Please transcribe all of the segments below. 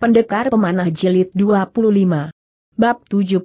Pendekar Pemanah Jelit 25. Bab 70.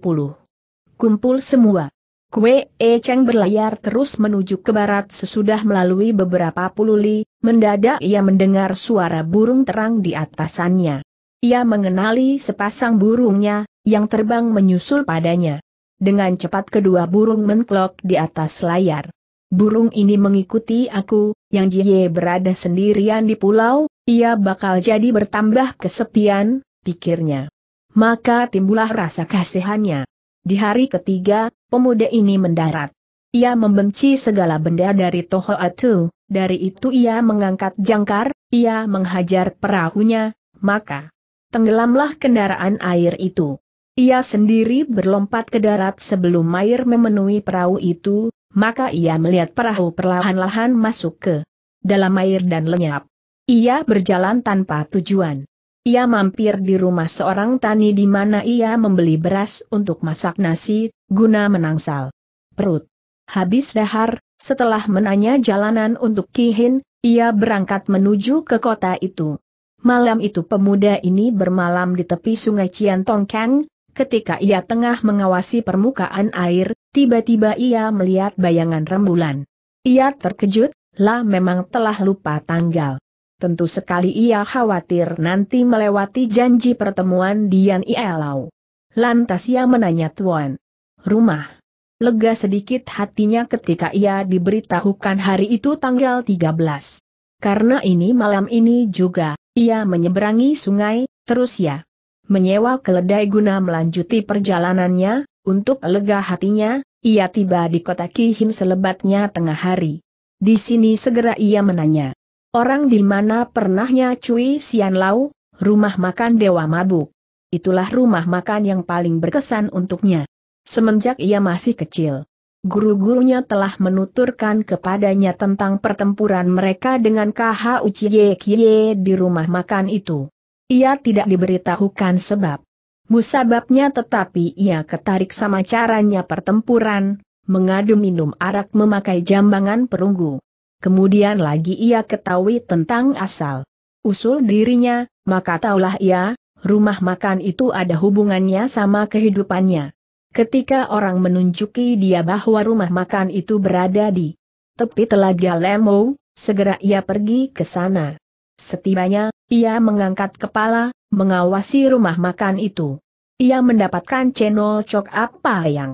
Kumpul semua. Kue E Cheng berlayar terus menuju ke barat sesudah melalui beberapa puluh li, mendadak ia mendengar suara burung terang di atasannya. Ia mengenali sepasang burungnya, yang terbang menyusul padanya. Dengan cepat kedua burung mengklok di atas layar. Burung ini mengikuti aku, yang Jie berada sendirian di pulau, ia bakal jadi bertambah kesepian, pikirnya. Maka timbullah rasa kasihannya. Di hari ketiga, pemuda ini mendarat. Ia membenci segala benda dari Toho Atu, dari itu ia mengangkat jangkar, ia menghajar perahunya, maka tenggelamlah kendaraan air itu. Ia sendiri berlompat ke darat sebelum air memenuhi perahu itu, maka ia melihat perahu perlahan-lahan masuk ke dalam air dan lenyap. Ia berjalan tanpa tujuan. Ia mampir di rumah seorang tani di mana ia membeli beras untuk masak nasi, guna menangsal perut. Habis dahar, setelah menanya jalanan untuk Kihin, ia berangkat menuju ke kota itu. Malam itu pemuda ini bermalam di tepi sungai Cian Tongkang, ketika ia tengah mengawasi permukaan air, tiba-tiba ia melihat bayangan rembulan. Ia terkejut, lah memang telah lupa tanggal tentu sekali ia khawatir nanti melewati janji pertemuan Dian Ielau. Lantas ia menanya Tuan. Rumah. Lega sedikit hatinya ketika ia diberitahukan hari itu tanggal 13. Karena ini malam ini juga, ia menyeberangi sungai, terus ya. Menyewa keledai guna melanjuti perjalanannya, untuk lega hatinya, ia tiba di kota Kihim selebatnya tengah hari. Di sini segera ia menanya, Orang di mana pernahnya Cui Sian Lau, rumah makan Dewa Mabuk. Itulah rumah makan yang paling berkesan untuknya. Semenjak ia masih kecil, guru-gurunya telah menuturkan kepadanya tentang pertempuran mereka dengan KH Uchiye Kie di rumah makan itu. Ia tidak diberitahukan sebab. Musababnya tetapi ia ketarik sama caranya pertempuran, mengadu minum arak memakai jambangan perunggu kemudian lagi ia ketahui tentang asal usul dirinya, maka taulah ia, rumah makan itu ada hubungannya sama kehidupannya. Ketika orang menunjuki dia bahwa rumah makan itu berada di tepi telaga Lemo, segera ia pergi ke sana. Setibanya, ia mengangkat kepala, mengawasi rumah makan itu. Ia mendapatkan cendol cok apa yang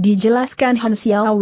dijelaskan Han Xiao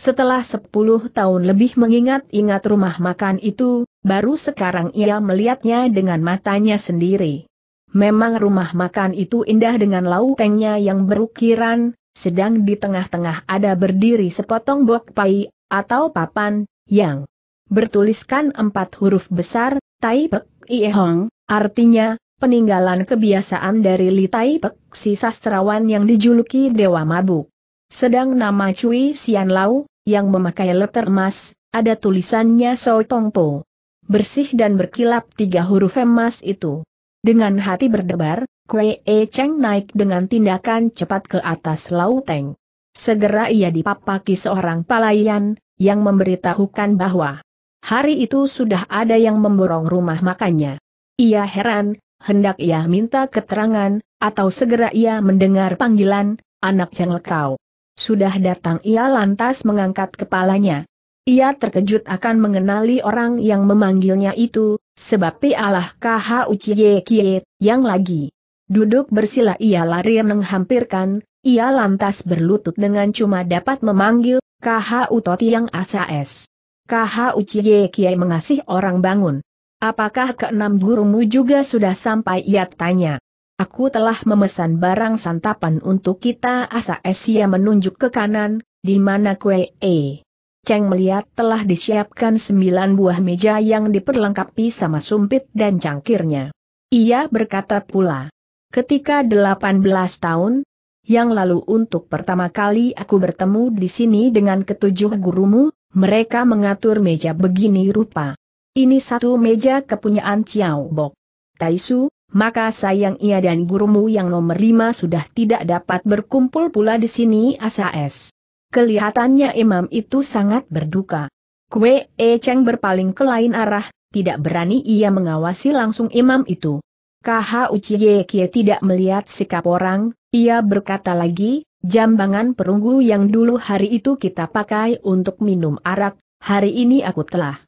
setelah sepuluh tahun lebih mengingat-ingat rumah makan itu, baru sekarang ia melihatnya dengan matanya sendiri. Memang rumah makan itu indah dengan laukengnya yang berukiran, sedang di tengah-tengah ada berdiri sepotong bok pai, atau papan, yang bertuliskan empat huruf besar, Tai Pek Iehong, artinya, peninggalan kebiasaan dari Li Tai Pek, si sastrawan yang dijuluki Dewa Mabuk. Sedang nama Cui Sian Lau, yang memakai letter emas, ada tulisannya Soi Tongpo. Bersih dan berkilap tiga huruf emas itu. Dengan hati berdebar, Kue E Cheng naik dengan tindakan cepat ke atas lauteng. Segera ia dipapaki seorang pelayan, yang memberitahukan bahwa hari itu sudah ada yang memborong rumah makannya. Ia heran, hendak ia minta keterangan, atau segera ia mendengar panggilan, anak jengel kau. Sudah datang ia lantas mengangkat kepalanya. Ia terkejut akan mengenali orang yang memanggilnya itu, sebab pialah KH Uchiye Kie, yang lagi duduk bersila ia lari menghampirkan, ia lantas berlutut dengan cuma dapat memanggil, KH Utoti yang asas. KH Uchiye Kie mengasih orang bangun. Apakah keenam gurumu juga sudah sampai ia tanya. Aku telah memesan barang santapan untuk kita asa Asia menunjuk ke kanan, di mana kue e. Cheng melihat telah disiapkan sembilan buah meja yang diperlengkapi sama sumpit dan cangkirnya. Ia berkata pula, ketika 18 tahun, yang lalu untuk pertama kali aku bertemu di sini dengan ketujuh gurumu, mereka mengatur meja begini rupa. Ini satu meja kepunyaan Chiao Bok. Taisu, maka sayang ia dan gurumu yang nomor lima sudah tidak dapat berkumpul pula di sini ASAS. Kelihatannya imam itu sangat berduka. Kue E Cheng berpaling ke lain arah, tidak berani ia mengawasi langsung imam itu. KH Uchiye Kie tidak melihat sikap orang, ia berkata lagi, jambangan perunggu yang dulu hari itu kita pakai untuk minum arak, hari ini aku telah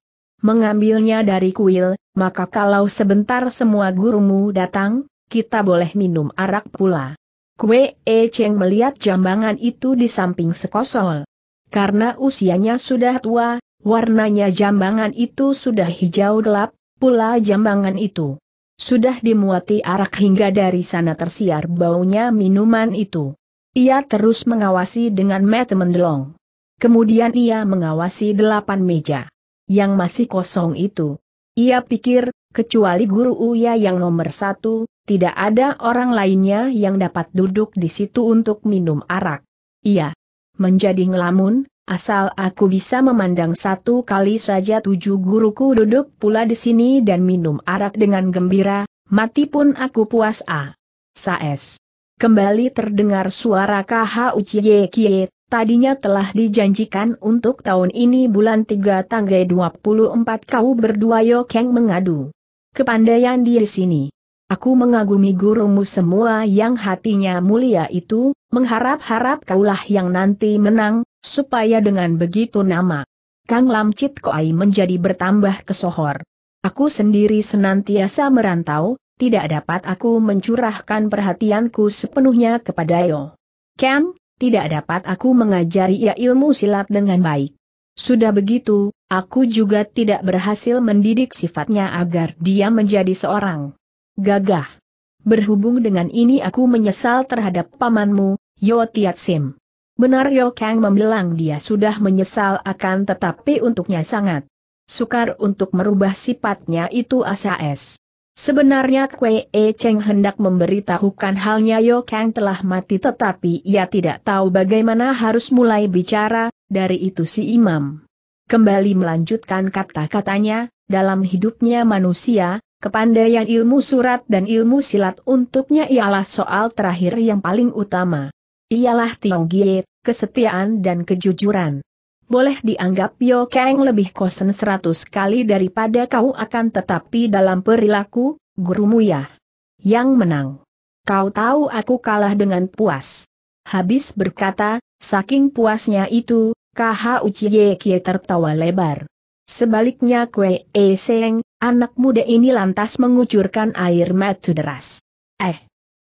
mengambilnya dari kuil, maka kalau sebentar semua gurumu datang, kita boleh minum arak pula. Kue E Cheng melihat jambangan itu di samping sekosol. Karena usianya sudah tua, warnanya jambangan itu sudah hijau gelap, pula jambangan itu. Sudah dimuati arak hingga dari sana tersiar baunya minuman itu. Ia terus mengawasi dengan mata mendelong. Kemudian ia mengawasi delapan meja. Yang masih kosong itu ia pikir, kecuali guru Uya yang nomor satu, tidak ada orang lainnya yang dapat duduk di situ untuk minum arak. Ia Menjadi ngelamun, asal aku bisa memandang satu kali saja tujuh guruku duduk pula di sini dan minum arak dengan gembira, mati pun aku puas a. Ah. Saes. Kembali terdengar suara KHUCYKIET. Uciye Kiet, tadinya telah dijanjikan untuk tahun ini bulan 3 tanggal 24 kau berdua Yokeng mengadu. Kepandaian di sini. Aku mengagumi gurumu semua yang hatinya mulia itu, mengharap-harap kaulah yang nanti menang, supaya dengan begitu nama. Kang Chit Koai menjadi bertambah kesohor. Aku sendiri senantiasa merantau, tidak dapat aku mencurahkan perhatianku sepenuhnya kepada Yo. Ken, tidak dapat aku mengajari ia ilmu silat dengan baik. Sudah begitu, aku juga tidak berhasil mendidik sifatnya agar dia menjadi seorang gagah. Berhubung dengan ini aku menyesal terhadap pamanmu, Yo Tiat Sim. Benar Yo Kang membelang dia sudah menyesal akan tetapi untuknya sangat sukar untuk merubah sifatnya itu ASAS. Sebenarnya Kwee E Cheng hendak memberitahukan halnya Yo Kang telah mati tetapi ia tidak tahu bagaimana harus mulai bicara, dari itu si imam. Kembali melanjutkan kata-katanya, dalam hidupnya manusia, kepandaian ilmu surat dan ilmu silat untuknya ialah soal terakhir yang paling utama. Ialah Tiong Giet, kesetiaan dan kejujuran boleh dianggap Yo Kang lebih kosen seratus kali daripada kau akan tetapi dalam perilaku, gurumu ya. Yang menang. Kau tahu aku kalah dengan puas. Habis berkata, saking puasnya itu, KH Uchiye Kie tertawa lebar. Sebaliknya Kwe E Seng, anak muda ini lantas mengucurkan air mata deras. Eh,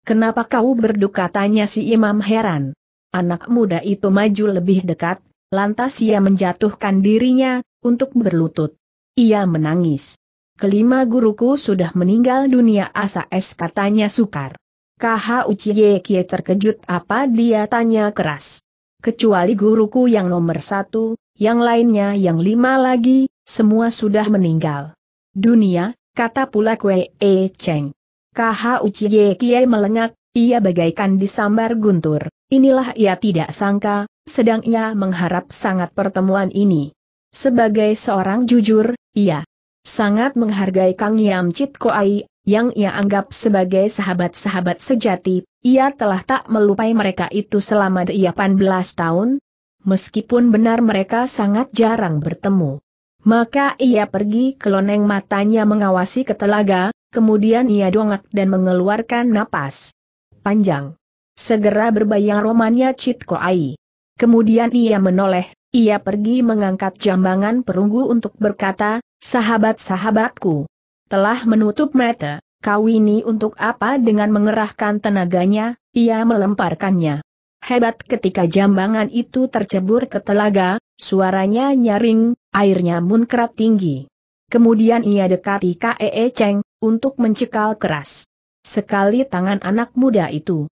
kenapa kau berduka tanya si imam heran. Anak muda itu maju lebih dekat, lantas ia menjatuhkan dirinya, untuk berlutut. Ia menangis. Kelima guruku sudah meninggal dunia asa es katanya sukar. KH Uchiye Kie terkejut apa dia tanya keras. Kecuali guruku yang nomor satu, yang lainnya yang lima lagi, semua sudah meninggal. Dunia, kata pula Kwee E Cheng. KH Uchiye Kie melengat, ia bagaikan disambar guntur. Inilah ia tidak sangka, sedang ia mengharap sangat pertemuan ini. Sebagai seorang jujur, ia sangat menghargai Kang Yam Chit Koai, yang ia anggap sebagai sahabat-sahabat sejati, ia telah tak melupai mereka itu selama 18 tahun, meskipun benar mereka sangat jarang bertemu. Maka ia pergi ke loneng matanya mengawasi ke telaga, kemudian ia dongak dan mengeluarkan napas panjang. Segera berbayang romannya Chit Koai. Kemudian ia menoleh, ia pergi mengangkat jambangan perunggu untuk berkata, sahabat-sahabatku. Telah menutup mata, kau ini untuk apa dengan mengerahkan tenaganya, ia melemparkannya. Hebat ketika jambangan itu tercebur ke telaga, suaranya nyaring, airnya munkrat tinggi. Kemudian ia dekati Kee e Cheng, untuk mencekal keras. Sekali tangan anak muda itu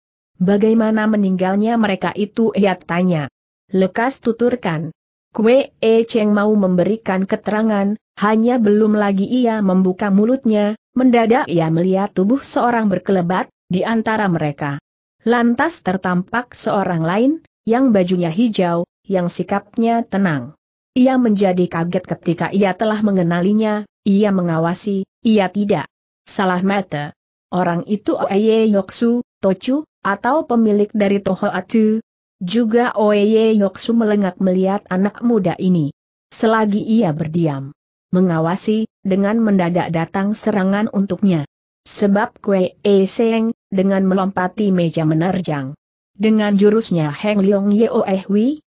Bagaimana meninggalnya mereka itu ia tanya. Lekas tuturkan. Kue E Cheng mau memberikan keterangan, hanya belum lagi ia membuka mulutnya, mendadak ia melihat tubuh seorang berkelebat, di antara mereka. Lantas tertampak seorang lain, yang bajunya hijau, yang sikapnya tenang. Ia menjadi kaget ketika ia telah mengenalinya, ia mengawasi, ia tidak. Salah mata. Orang itu Oeye Yoksu, Tochu, atau pemilik dari toho Atu. Juga Oeye Yoksu melengak melihat anak muda ini. Selagi ia berdiam, mengawasi, dengan mendadak datang serangan untuknya. Sebab Kwe E Seng, dengan melompati meja menerjang. Dengan jurusnya Heng Leong Ye Eh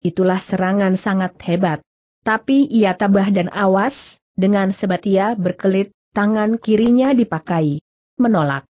itulah serangan sangat hebat. Tapi ia tabah dan awas, dengan sebatia berkelit, tangan kirinya dipakai. Menolak.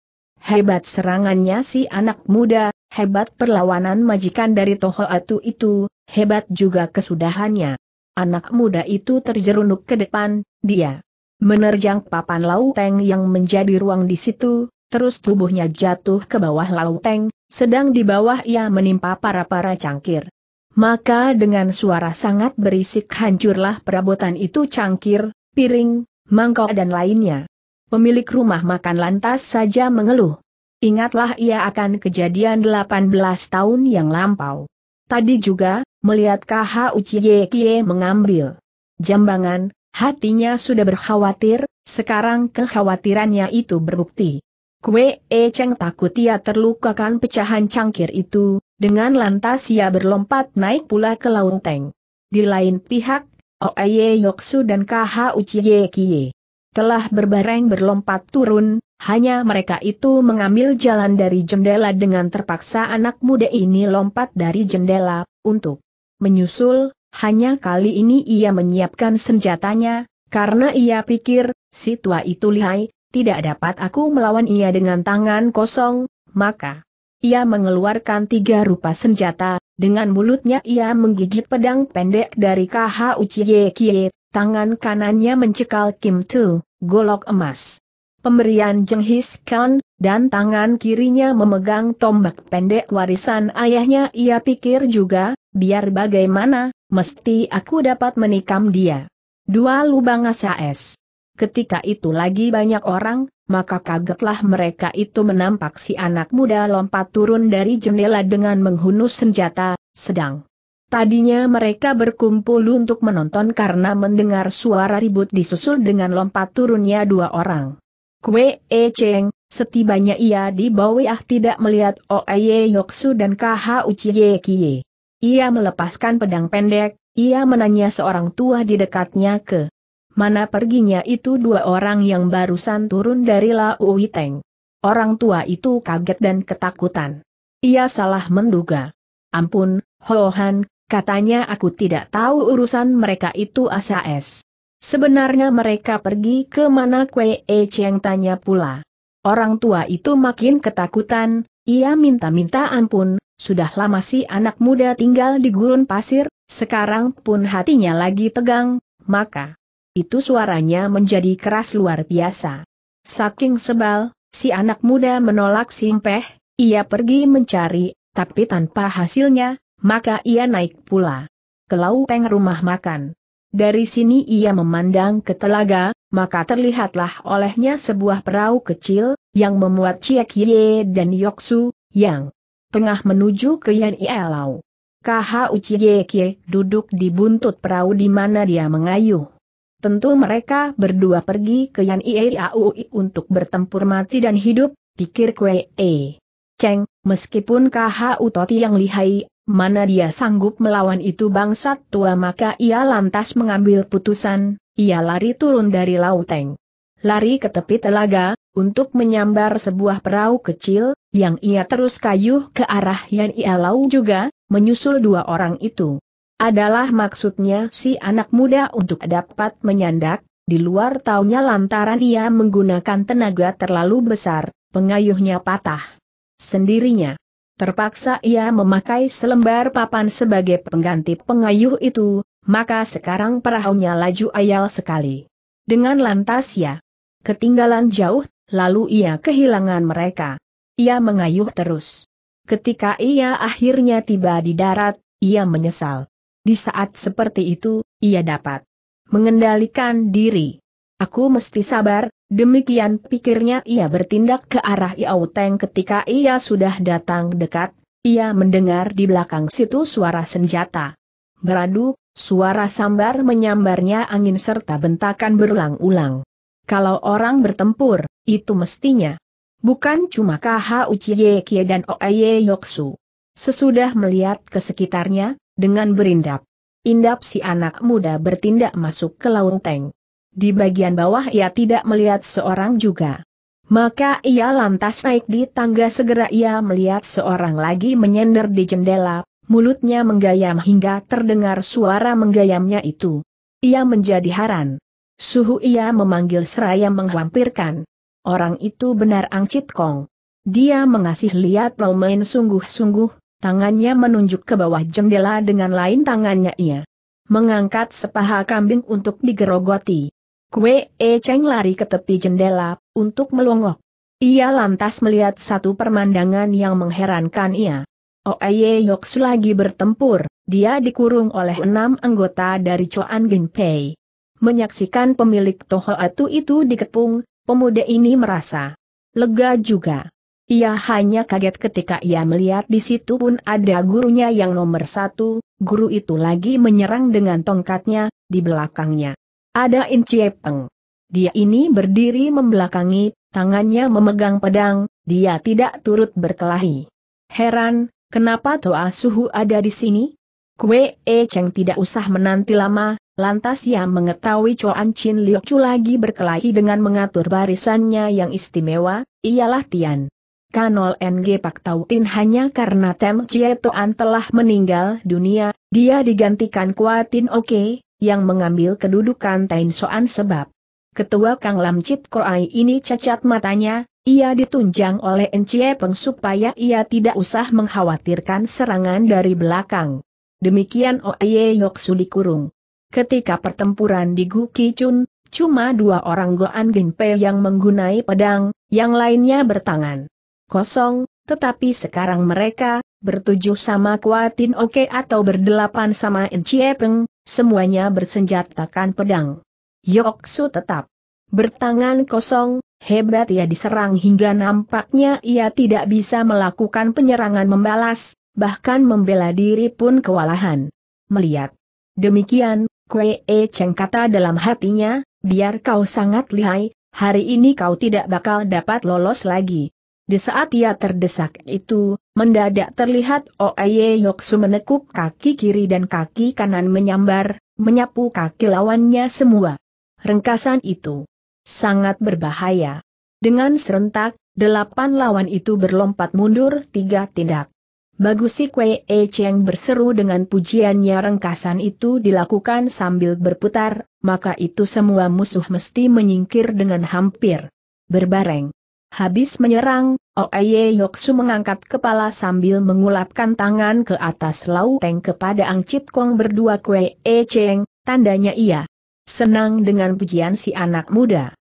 Hebat serangannya si anak muda, hebat perlawanan majikan dari Toho Atu itu, hebat juga kesudahannya. Anak muda itu terjerunuk ke depan, dia menerjang papan lauteng yang menjadi ruang di situ, terus tubuhnya jatuh ke bawah lauteng, sedang di bawah ia menimpa para-para cangkir. Maka dengan suara sangat berisik hancurlah perabotan itu cangkir, piring, mangkok dan lainnya pemilik rumah makan lantas saja mengeluh. Ingatlah ia akan kejadian 18 tahun yang lampau. Tadi juga, melihat KH Uchiye Kie mengambil jambangan, hatinya sudah berkhawatir, sekarang kekhawatirannya itu berbukti. Kue E Cheng takut ia terlukakan pecahan cangkir itu, dengan lantas ia berlompat naik pula ke launteng. Di lain pihak, Oeye Yoksu dan KH Uchiye Kie telah berbareng berlompat turun, hanya mereka itu mengambil jalan dari jendela dengan terpaksa anak muda ini lompat dari jendela, untuk menyusul, hanya kali ini ia menyiapkan senjatanya, karena ia pikir, si tua itu lihai, tidak dapat aku melawan ia dengan tangan kosong, maka ia mengeluarkan tiga rupa senjata, dengan mulutnya ia menggigit pedang pendek dari KH Uchiye Kie, tangan kanannya mencekal Kim Tu golok emas. Pemberian Jenghis Khan, dan tangan kirinya memegang tombak pendek warisan ayahnya ia pikir juga, biar bagaimana, mesti aku dapat menikam dia. Dua lubang asas. Ketika itu lagi banyak orang, maka kagetlah mereka itu menampak si anak muda lompat turun dari jendela dengan menghunus senjata, sedang Tadinya mereka berkumpul untuk menonton karena mendengar suara ribut disusul dengan lompat turunnya dua orang. Kue E Cheng, setibanya ia di bawah tidak melihat Oye e Yoksu dan KH Uchiye Kie. Ia melepaskan pedang pendek, ia menanya seorang tua di dekatnya ke mana perginya itu dua orang yang barusan turun dari Lau Witeng. Orang tua itu kaget dan ketakutan. Ia salah menduga. Ampun, Hohan, Katanya aku tidak tahu urusan mereka itu ASAS. Sebenarnya mereka pergi ke mana Kwee E Cheng tanya pula. Orang tua itu makin ketakutan, ia minta-minta ampun, sudah lama si anak muda tinggal di gurun pasir, sekarang pun hatinya lagi tegang, maka itu suaranya menjadi keras luar biasa. Saking sebal, si anak muda menolak simpeh, ia pergi mencari, tapi tanpa hasilnya, maka ia naik pula. Ke laupeng rumah makan. Dari sini ia memandang ke telaga, maka terlihatlah olehnya sebuah perahu kecil, yang memuat Ciek Ye dan Yoksu, yang tengah menuju ke Yan Lau. KH Ye duduk di buntut perahu di mana dia mengayuh. Tentu mereka berdua pergi ke Yan Ielau untuk bertempur mati dan hidup, pikir Kwe E. Cheng, meskipun KH Utoti yang lihai mana dia sanggup melawan itu bangsat tua maka ia lantas mengambil putusan, ia lari turun dari lauteng. Lari ke tepi telaga, untuk menyambar sebuah perahu kecil, yang ia terus kayuh ke arah yang ia lau juga, menyusul dua orang itu. Adalah maksudnya si anak muda untuk dapat menyandak, di luar taunya lantaran ia menggunakan tenaga terlalu besar, pengayuhnya patah. Sendirinya. Terpaksa ia memakai selembar papan sebagai pengganti pengayuh itu, maka sekarang perahunya laju ayal sekali. Dengan lantas ia ketinggalan jauh, lalu ia kehilangan mereka. Ia mengayuh terus. Ketika ia akhirnya tiba di darat, ia menyesal. Di saat seperti itu, ia dapat mengendalikan diri. Aku mesti sabar, Demikian pikirnya ia bertindak ke arah Iau Teng ketika ia sudah datang dekat, ia mendengar di belakang situ suara senjata. Beradu, suara sambar menyambarnya angin serta bentakan berulang-ulang. Kalau orang bertempur, itu mestinya. Bukan cuma KH Uchiye Kie dan Oeye Yoksu. Sesudah melihat ke sekitarnya, dengan berindap. Indap si anak muda bertindak masuk ke teng di bagian bawah ia tidak melihat seorang juga. Maka ia lantas naik di tangga segera ia melihat seorang lagi menyender di jendela, mulutnya menggayam hingga terdengar suara menggayamnya itu. Ia menjadi haran. Suhu ia memanggil seraya menghampirkan. Orang itu benar Ang Chit Kong. Dia mengasih lihat main sungguh-sungguh, tangannya menunjuk ke bawah jendela dengan lain tangannya ia. Mengangkat sepaha kambing untuk digerogoti. Kue E Cheng lari ke tepi jendela, untuk melongok. Ia lantas melihat satu permandangan yang mengherankan ia. Oeye Yoksu lagi bertempur, dia dikurung oleh enam anggota dari Coan Genpei. Menyaksikan pemilik Toho Atu itu dikepung, pemuda ini merasa lega juga. Ia hanya kaget ketika ia melihat di situ pun ada gurunya yang nomor satu, guru itu lagi menyerang dengan tongkatnya, di belakangnya. Ada Incie Peng. Dia ini berdiri membelakangi, tangannya memegang pedang, dia tidak turut berkelahi. Heran, kenapa Toa Suhu ada di sini? Kue E Cheng tidak usah menanti lama, lantas ia mengetahui Chuan Chin Liu Chu lagi berkelahi dengan mengatur barisannya yang istimewa, ialah Tian. Kanol NG Pak Tautin hanya karena Tem Chie Toan telah meninggal dunia, dia digantikan Kuatin Oke, yang mengambil kedudukan Tain Soan sebab Ketua Kang Lam Chit Koai ini cacat matanya, ia ditunjang oleh Encie Peng supaya ia tidak usah mengkhawatirkan serangan dari belakang. Demikian Oye Suli kurung. Ketika pertempuran di Gu Kichun, cuma dua orang Goan Ginpe yang menggunai pedang, yang lainnya bertangan kosong, tetapi sekarang mereka, bertujuh sama Kuatin Oke atau berdelapan sama Encie Peng, semuanya bersenjatakan pedang. Yoksu tetap bertangan kosong, hebat ia diserang hingga nampaknya ia tidak bisa melakukan penyerangan membalas, bahkan membela diri pun kewalahan. Melihat demikian, Kwe E Cheng kata dalam hatinya, biar kau sangat lihai, hari ini kau tidak bakal dapat lolos lagi. Di saat ia terdesak itu, mendadak terlihat Oye Yoksu menekuk kaki kiri dan kaki kanan menyambar, menyapu kaki lawannya semua. Rengkasan itu sangat berbahaya. Dengan serentak, delapan lawan itu berlompat mundur tiga tindak. Bagusi Kwe E Cheng berseru dengan pujiannya rengkasan itu dilakukan sambil berputar, maka itu semua musuh mesti menyingkir dengan hampir berbareng. Habis menyerang, Oye oh Yoksu mengangkat kepala sambil mengulapkan tangan ke atas lauteng kepada Ang Chit Kong berdua kue e Cheng, tandanya ia senang dengan pujian si anak muda.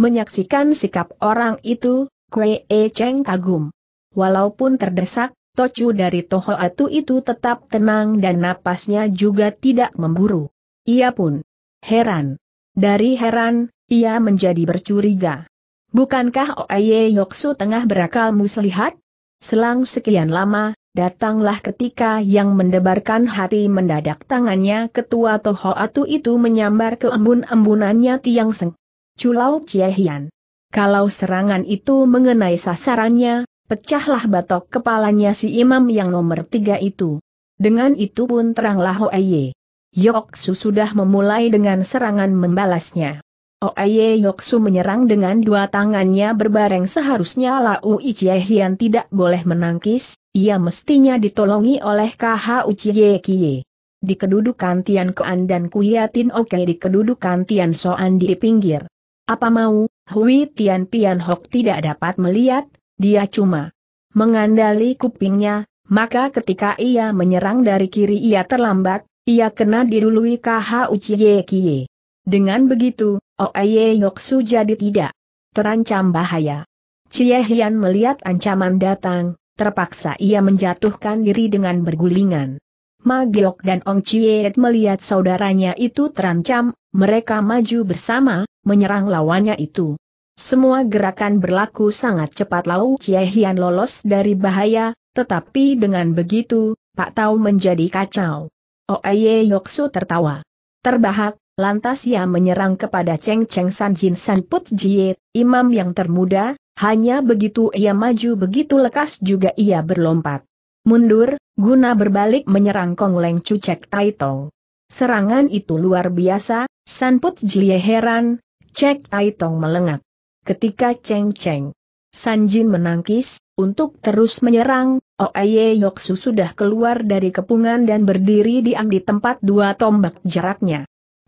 Menyaksikan sikap orang itu, kue e Cheng kagum. Walaupun terdesak, Tocu dari Toho Atu itu tetap tenang dan napasnya juga tidak memburu. Ia pun heran. Dari heran, ia menjadi bercuriga. Bukankah Oye Yoksu tengah berakal muslihat? Selang sekian lama, datanglah ketika yang mendebarkan hati mendadak tangannya ketua Toho Atu itu menyambar ke embun-embunannya Tiang Seng. Culau Ciehian. Kalau serangan itu mengenai sasarannya, pecahlah batok kepalanya si imam yang nomor tiga itu. Dengan itu pun teranglah Oye. Yoksu sudah memulai dengan serangan membalasnya. Oye Yoksu menyerang dengan dua tangannya berbareng seharusnya Lau Ichie Hian tidak boleh menangkis, ia mestinya ditolongi oleh KH Uchiye Kie. Di kedudukan Tian Koan dan Kuyatin Oke di kedudukan Tian Soan di pinggir. Apa mau, Hui Tian Pian Hok tidak dapat melihat, dia cuma mengandali kupingnya, maka ketika ia menyerang dari kiri ia terlambat, ia kena didului KH Uchiye Kie. Dengan begitu, Oeye oh, Yoksu jadi tidak terancam bahaya. Cie Hian melihat ancaman datang, terpaksa ia menjatuhkan diri dengan bergulingan. Magiok dan Ong Chiet melihat saudaranya itu terancam, mereka maju bersama, menyerang lawannya itu. Semua gerakan berlaku sangat cepat Lau Cie Hian lolos dari bahaya, tetapi dengan begitu, Pak Tau menjadi kacau. Oeye oh, Yoksu tertawa. Terbahak, Lantas ia menyerang kepada Cheng Cheng San Jin San Put Jie, imam yang termuda, hanya begitu ia maju begitu lekas juga ia berlompat. Mundur, guna berbalik menyerang Kong Leng Cucek Tai Tong. Serangan itu luar biasa, San Put Jie heran, Cek Tai Tong melengak. Ketika Cheng Cheng Sanjin menangkis, untuk terus menyerang, Oeye oh Yoksu sudah keluar dari kepungan dan berdiri diam di tempat dua tombak jaraknya.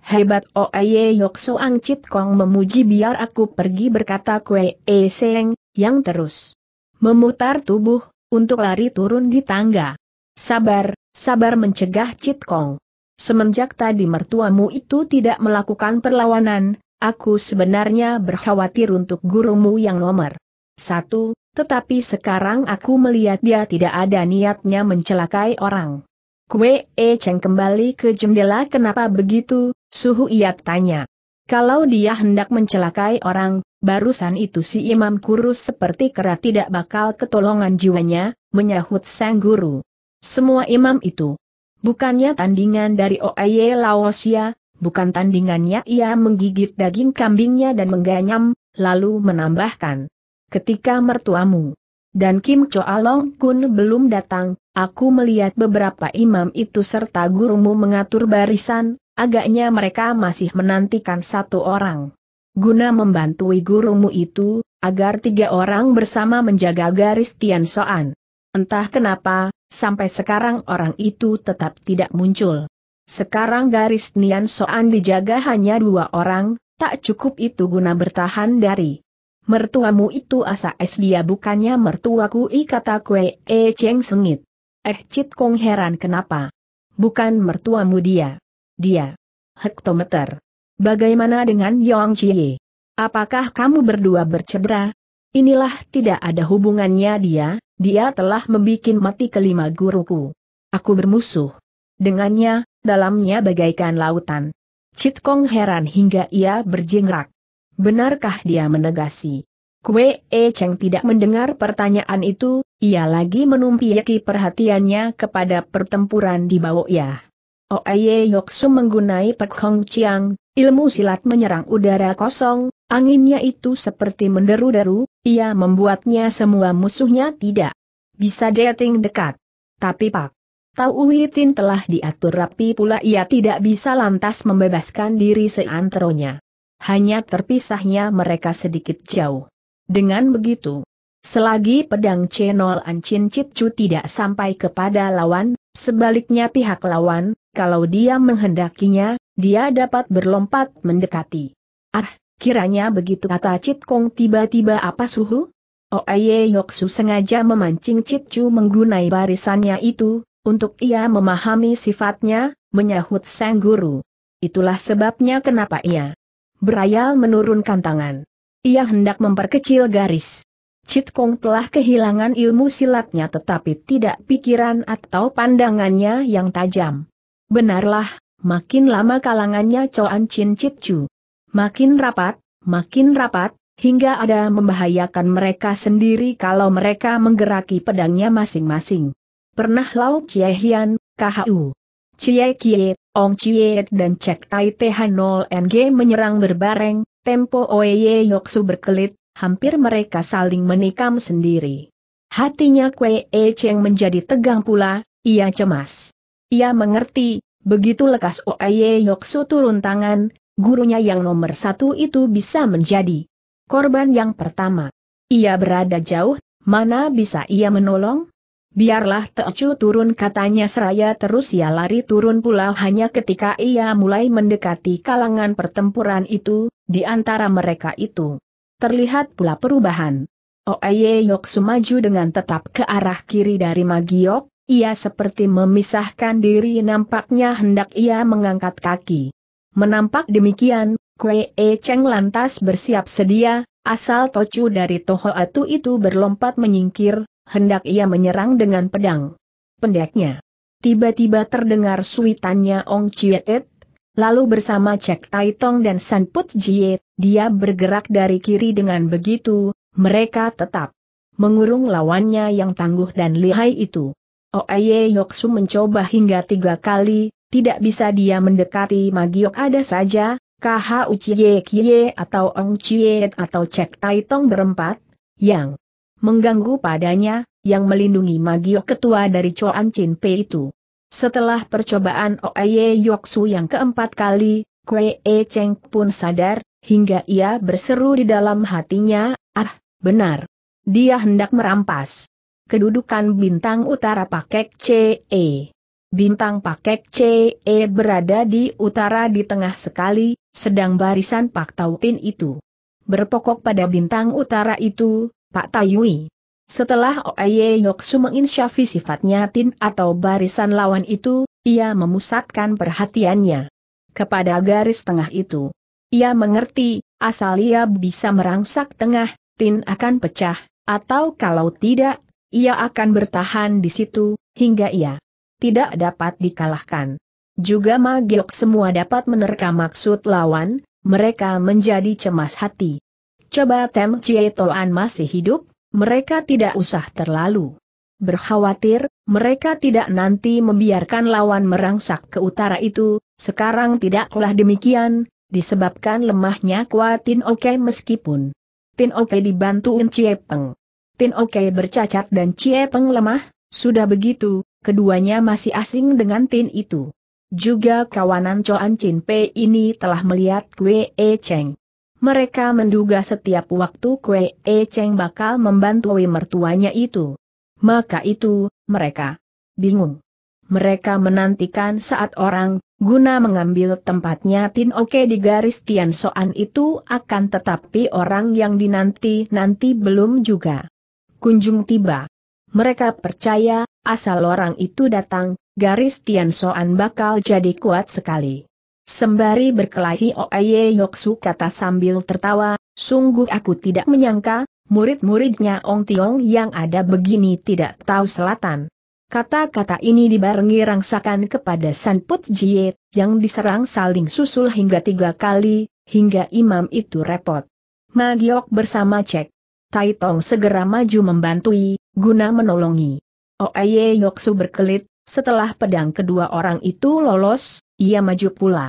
Hebat Oye oh, Yok Suang Chit Kong memuji biar aku pergi berkata Kwe E eh, Seng, yang terus memutar tubuh, untuk lari turun di tangga. Sabar, sabar mencegah Chit Kong. Semenjak tadi mertuamu itu tidak melakukan perlawanan, aku sebenarnya berkhawatir untuk gurumu yang nomor satu, tetapi sekarang aku melihat dia tidak ada niatnya mencelakai orang. Kue E eh, Cheng kembali ke jendela kenapa begitu, Suhu ia tanya. Kalau dia hendak mencelakai orang, barusan itu si imam kurus seperti kera tidak bakal ketolongan jiwanya, menyahut sang guru. Semua imam itu. Bukannya tandingan dari Oaye Laosia, ya, bukan tandingannya ia menggigit daging kambingnya dan mengganyam, lalu menambahkan. Ketika mertuamu dan Kim Long Kun belum datang, aku melihat beberapa imam itu serta gurumu mengatur barisan, Agaknya mereka masih menantikan satu orang. Guna membantui gurumu itu, agar tiga orang bersama menjaga garis Tian Soan. Entah kenapa, sampai sekarang orang itu tetap tidak muncul. Sekarang garis Tian Soan dijaga hanya dua orang, tak cukup itu guna bertahan dari. Mertuamu itu asa es dia bukannya mertuaku i kata kue e ceng sengit. Eh Cit Kong heran kenapa. Bukan mertuamu dia. Dia. Hektometer. Bagaimana dengan Yong Chie? Apakah kamu berdua bercedera? Inilah tidak ada hubungannya dia, dia telah membuat mati kelima guruku. Aku bermusuh. Dengannya, dalamnya bagaikan lautan. Cit Kong heran hingga ia berjingrak. Benarkah dia menegasi? Kue E Cheng tidak mendengar pertanyaan itu, ia lagi menumpiaki perhatiannya kepada pertempuran di bawah ya. Oye Yoksu menggunai Pek Hong Chiang, ilmu silat menyerang udara kosong, anginnya itu seperti menderu-deru, ia membuatnya semua musuhnya tidak bisa dating dekat. Tapi Pak Tau Uitin telah diatur rapi pula ia tidak bisa lantas membebaskan diri seanteronya. Hanya terpisahnya mereka sedikit jauh. Dengan begitu, selagi pedang Cenol Ancin Citcu tidak sampai kepada lawan, sebaliknya pihak lawan, kalau dia menghendakinya, dia dapat berlompat mendekati. Ah, kiranya begitu kata Cit Kong tiba-tiba apa suhu? Oh Oye Yoksu sengaja memancing Cit Chu menggunai barisannya itu, untuk ia memahami sifatnya, menyahut sang guru. Itulah sebabnya kenapa ia berayal menurunkan tangan. Ia hendak memperkecil garis. Cit Kong telah kehilangan ilmu silatnya tetapi tidak pikiran atau pandangannya yang tajam. Benarlah, makin lama kalangannya Coan Chin Chit Chu. Makin rapat, makin rapat, hingga ada membahayakan mereka sendiri kalau mereka menggeraki pedangnya masing-masing. Pernah Lau Chie Hian, KHU. Chie Kie, Ong Chie dan Cek Tai teh nol ng menyerang berbareng, Tempo oye Yoksu berkelit, hampir mereka saling menikam sendiri. Hatinya Kwe E Cheng menjadi tegang pula, ia cemas. Ia mengerti, begitu lekas Oye Yoksu turun tangan, gurunya yang nomor satu itu bisa menjadi korban yang pertama. Ia berada jauh, mana bisa ia menolong? Biarlah Teocu turun katanya seraya terus ia lari turun pula hanya ketika ia mulai mendekati kalangan pertempuran itu, di antara mereka itu. Terlihat pula perubahan. Oeye Yoksu maju dengan tetap ke arah kiri dari Magiok, ia seperti memisahkan diri nampaknya hendak ia mengangkat kaki. Menampak demikian, Kue E Cheng lantas bersiap sedia, asal Tocu dari Toho Atu itu berlompat menyingkir, hendak ia menyerang dengan pedang. Pendeknya. Tiba-tiba terdengar suitannya Ong Chiet, lalu bersama Cek Tai Tong dan San Put Jie, dia bergerak dari kiri dengan begitu, mereka tetap mengurung lawannya yang tangguh dan lihai itu. Oeye Yoksu mencoba hingga tiga kali, tidak bisa dia mendekati Magiok ada saja, KH Uchiye Kie atau Ong Chie atau Cek Tai Tong berempat, yang mengganggu padanya, yang melindungi Magiok ketua dari Choan Chin Pei itu. Setelah percobaan Oeye Yoksu yang keempat kali, Kue E Cheng pun sadar, hingga ia berseru di dalam hatinya, ah, benar. Dia hendak merampas kedudukan bintang utara Pakek CE. Bintang Pakek CE berada di utara di tengah sekali, sedang barisan Pak Tautin itu berpokok pada bintang utara itu, Pak Tayui. Setelah Oye Yoksu menginsyafi sifatnya tin atau barisan lawan itu, ia memusatkan perhatiannya kepada garis tengah itu. Ia mengerti, asal ia bisa merangsak tengah, tin akan pecah, atau kalau tidak ia akan bertahan di situ, hingga ia tidak dapat dikalahkan. Juga Magiok semua dapat menerka maksud lawan, mereka menjadi cemas hati. Coba Tem Chie Toan masih hidup, mereka tidak usah terlalu berkhawatir, mereka tidak nanti membiarkan lawan merangsak ke utara itu, sekarang tidaklah demikian, disebabkan lemahnya kuatin oke meskipun Tin oke dibantu Uncie Peng. Tin Oke bercacat dan Cie Peng lemah, sudah begitu, keduanya masih asing dengan Tin itu. Juga kawanan Coan Chin Pei ini telah melihat Kue E Cheng. Mereka menduga setiap waktu Kue E Cheng bakal membantu mertuanya itu. Maka itu, mereka bingung. Mereka menantikan saat orang, guna mengambil tempatnya Tin Oke di garis Tian Soan itu akan tetapi orang yang dinanti-nanti belum juga kunjung tiba. Mereka percaya, asal orang itu datang, garis Tian Soan bakal jadi kuat sekali. Sembari berkelahi Oaye Yoksu kata sambil tertawa, sungguh aku tidak menyangka, murid-muridnya Ong Tiong yang ada begini tidak tahu selatan. Kata-kata ini dibarengi rangsakan kepada San Put Jie, yang diserang saling susul hingga tiga kali, hingga imam itu repot. Magiok bersama cek. Tai Tong segera maju membantui, guna menolongi. Oh Oeye Yoksu berkelit, setelah pedang kedua orang itu lolos, ia maju pula.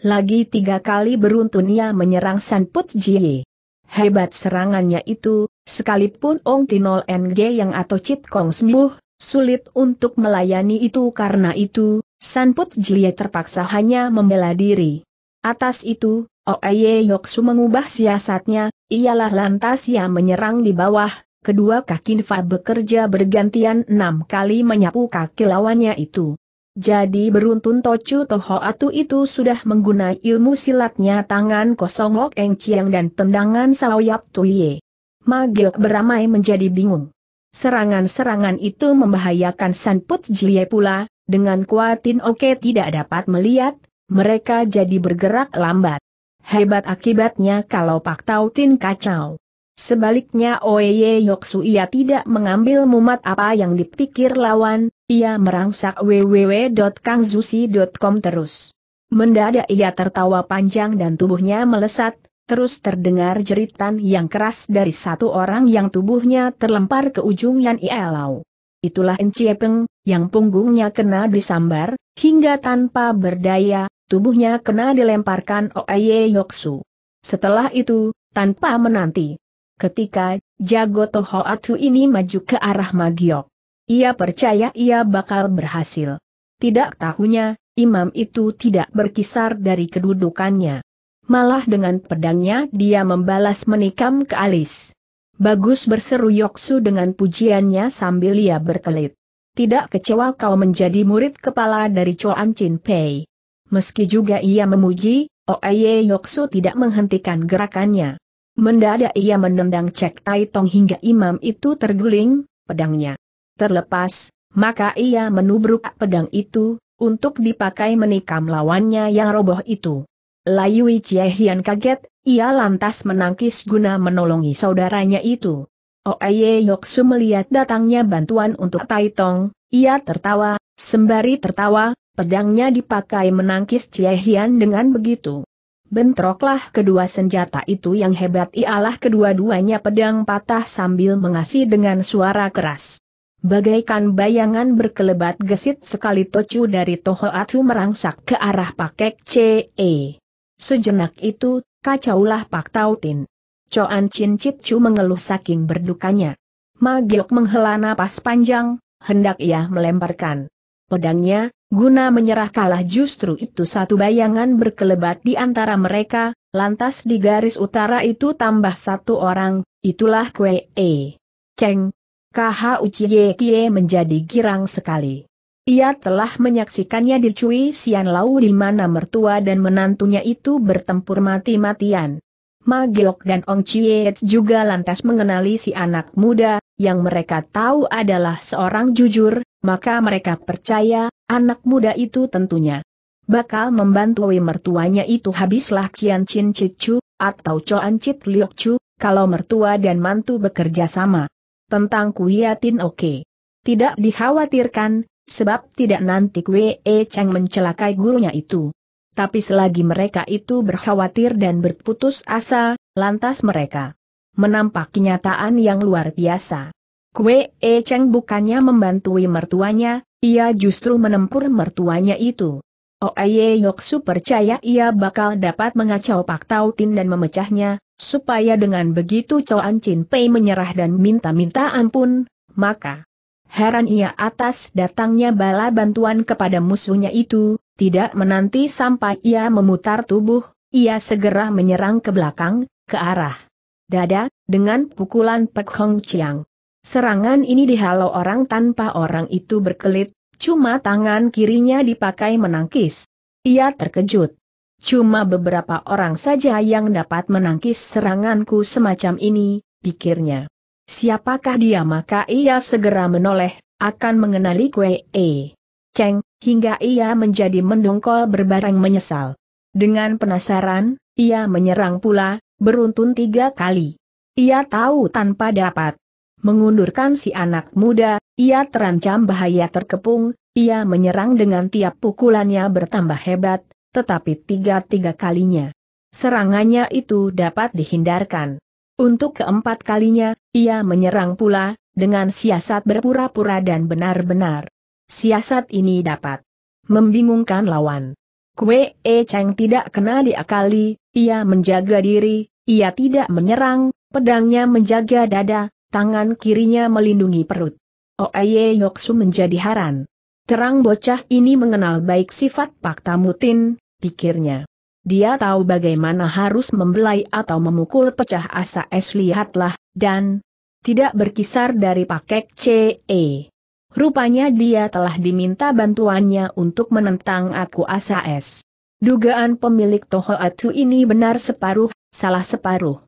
Lagi tiga kali beruntun ia menyerang San Put Jie. Hebat serangannya itu, sekalipun Ong Tinol NG yang atau Cit Kong sembuh, sulit untuk melayani itu karena itu, San Put Jie terpaksa hanya membela diri. Atas itu, Oeye Yoksu mengubah siasatnya, ialah lantas ia menyerang di bawah, kedua kaki Nfa bekerja bergantian enam kali menyapu kaki lawannya itu. Jadi beruntun Tochu Tohoatu itu sudah menggunakan ilmu silatnya tangan kosong Lok Eng Chiang dan tendangan Saoyap Tuye. Magil beramai menjadi bingung. Serangan-serangan itu membahayakan Put Jie pula, dengan kuatin Oke tidak dapat melihat, mereka jadi bergerak lambat hebat akibatnya kalau Pak Tautin kacau. Sebaliknya Oye Yoksu ia tidak mengambil mumat apa yang dipikir lawan, ia merangsak www.kangzusi.com terus. Mendadak ia tertawa panjang dan tubuhnya melesat, terus terdengar jeritan yang keras dari satu orang yang tubuhnya terlempar ke ujung Yan Ielau. Itulah Enciepeng, yang punggungnya kena disambar, hingga tanpa berdaya, tubuhnya kena dilemparkan Oye Yoksu. Setelah itu, tanpa menanti. Ketika Jago Toho Atu ini maju ke arah Magiok. Ia percaya ia bakal berhasil. Tidak tahunya, imam itu tidak berkisar dari kedudukannya. Malah dengan pedangnya dia membalas menikam ke alis. Bagus berseru Yoksu dengan pujiannya sambil ia berkelit. Tidak kecewa kau menjadi murid kepala dari Choan Chin Pei. Meski juga ia memuji, Oye Yoksu tidak menghentikan gerakannya. Mendadak ia menendang Cek Tai Tong hingga imam itu terguling, pedangnya terlepas, maka ia menubruk pedang itu, untuk dipakai menikam lawannya yang roboh itu. Layui Chiehian kaget, ia lantas menangkis guna menolongi saudaranya itu. Oye Yoksu melihat datangnya bantuan untuk Taitong, ia tertawa, sembari tertawa, Pedangnya dipakai menangkis Cie Hian dengan begitu. Bentroklah kedua senjata itu yang hebat ialah kedua-duanya pedang patah sambil mengasih dengan suara keras. Bagaikan bayangan berkelebat gesit sekali Tocu dari Toho Tohoatsu merangsak ke arah Pakek CE. Sejenak itu, kacaulah Pak Tautin. Coan Chin chu mengeluh saking berdukanya. Magiok menghela napas panjang, hendak ia melemparkan pedangnya, guna menyerah kalah justru itu satu bayangan berkelebat di antara mereka, lantas di garis utara itu tambah satu orang, itulah Kwe E. Cheng. KH Uchiye Kie menjadi girang sekali. Ia telah menyaksikannya di Cui Sian Lau di mana mertua dan menantunya itu bertempur mati-matian. Giok dan Ong Chie juga lantas mengenali si anak muda, yang mereka tahu adalah seorang jujur, maka mereka percaya, anak muda itu tentunya bakal membantu mertuanya itu habislah Cian Chin atau Coan Cit Liok Chu, kalau mertua dan mantu bekerja sama. Tentang Kuyatin oke. Okay. Tidak dikhawatirkan, sebab tidak nanti Kwe Cheng mencelakai gurunya itu. Tapi selagi mereka itu berkhawatir dan berputus asa, lantas mereka menampak kenyataan yang luar biasa. Kwe E Cheng bukannya membantui mertuanya, ia justru menempur mertuanya itu. Oye Yoksu percaya ia bakal dapat mengacau Pak Tin dan memecahnya, supaya dengan begitu Choan Chin Pei menyerah dan minta-minta ampun, maka heran ia atas datangnya bala bantuan kepada musuhnya itu, tidak menanti sampai ia memutar tubuh, ia segera menyerang ke belakang, ke arah dada, dengan pukulan Pek Hong Chiang. Serangan ini dihalau orang tanpa orang itu berkelit, cuma tangan kirinya dipakai menangkis. Ia terkejut. Cuma beberapa orang saja yang dapat menangkis seranganku semacam ini, pikirnya. Siapakah dia maka ia segera menoleh, akan mengenali kue E. Cheng, hingga ia menjadi mendongkol berbareng menyesal. Dengan penasaran, ia menyerang pula, beruntun tiga kali. Ia tahu tanpa dapat Mengundurkan si anak muda, ia terancam bahaya terkepung, ia menyerang dengan tiap pukulannya bertambah hebat, tetapi tiga-tiga kalinya. Serangannya itu dapat dihindarkan. Untuk keempat kalinya, ia menyerang pula, dengan siasat berpura-pura dan benar-benar. Siasat ini dapat membingungkan lawan. Kue E Cheng tidak kena diakali, ia menjaga diri, ia tidak menyerang, pedangnya menjaga dada, tangan kirinya melindungi perut. Oeye Yoksu menjadi haran. Terang bocah ini mengenal baik sifat Pak Tamutin, pikirnya. Dia tahu bagaimana harus membelai atau memukul pecah asa es lihatlah, dan tidak berkisar dari paket CE. Rupanya dia telah diminta bantuannya untuk menentang aku asa es. Dugaan pemilik Toho Atu ini benar separuh, salah separuh.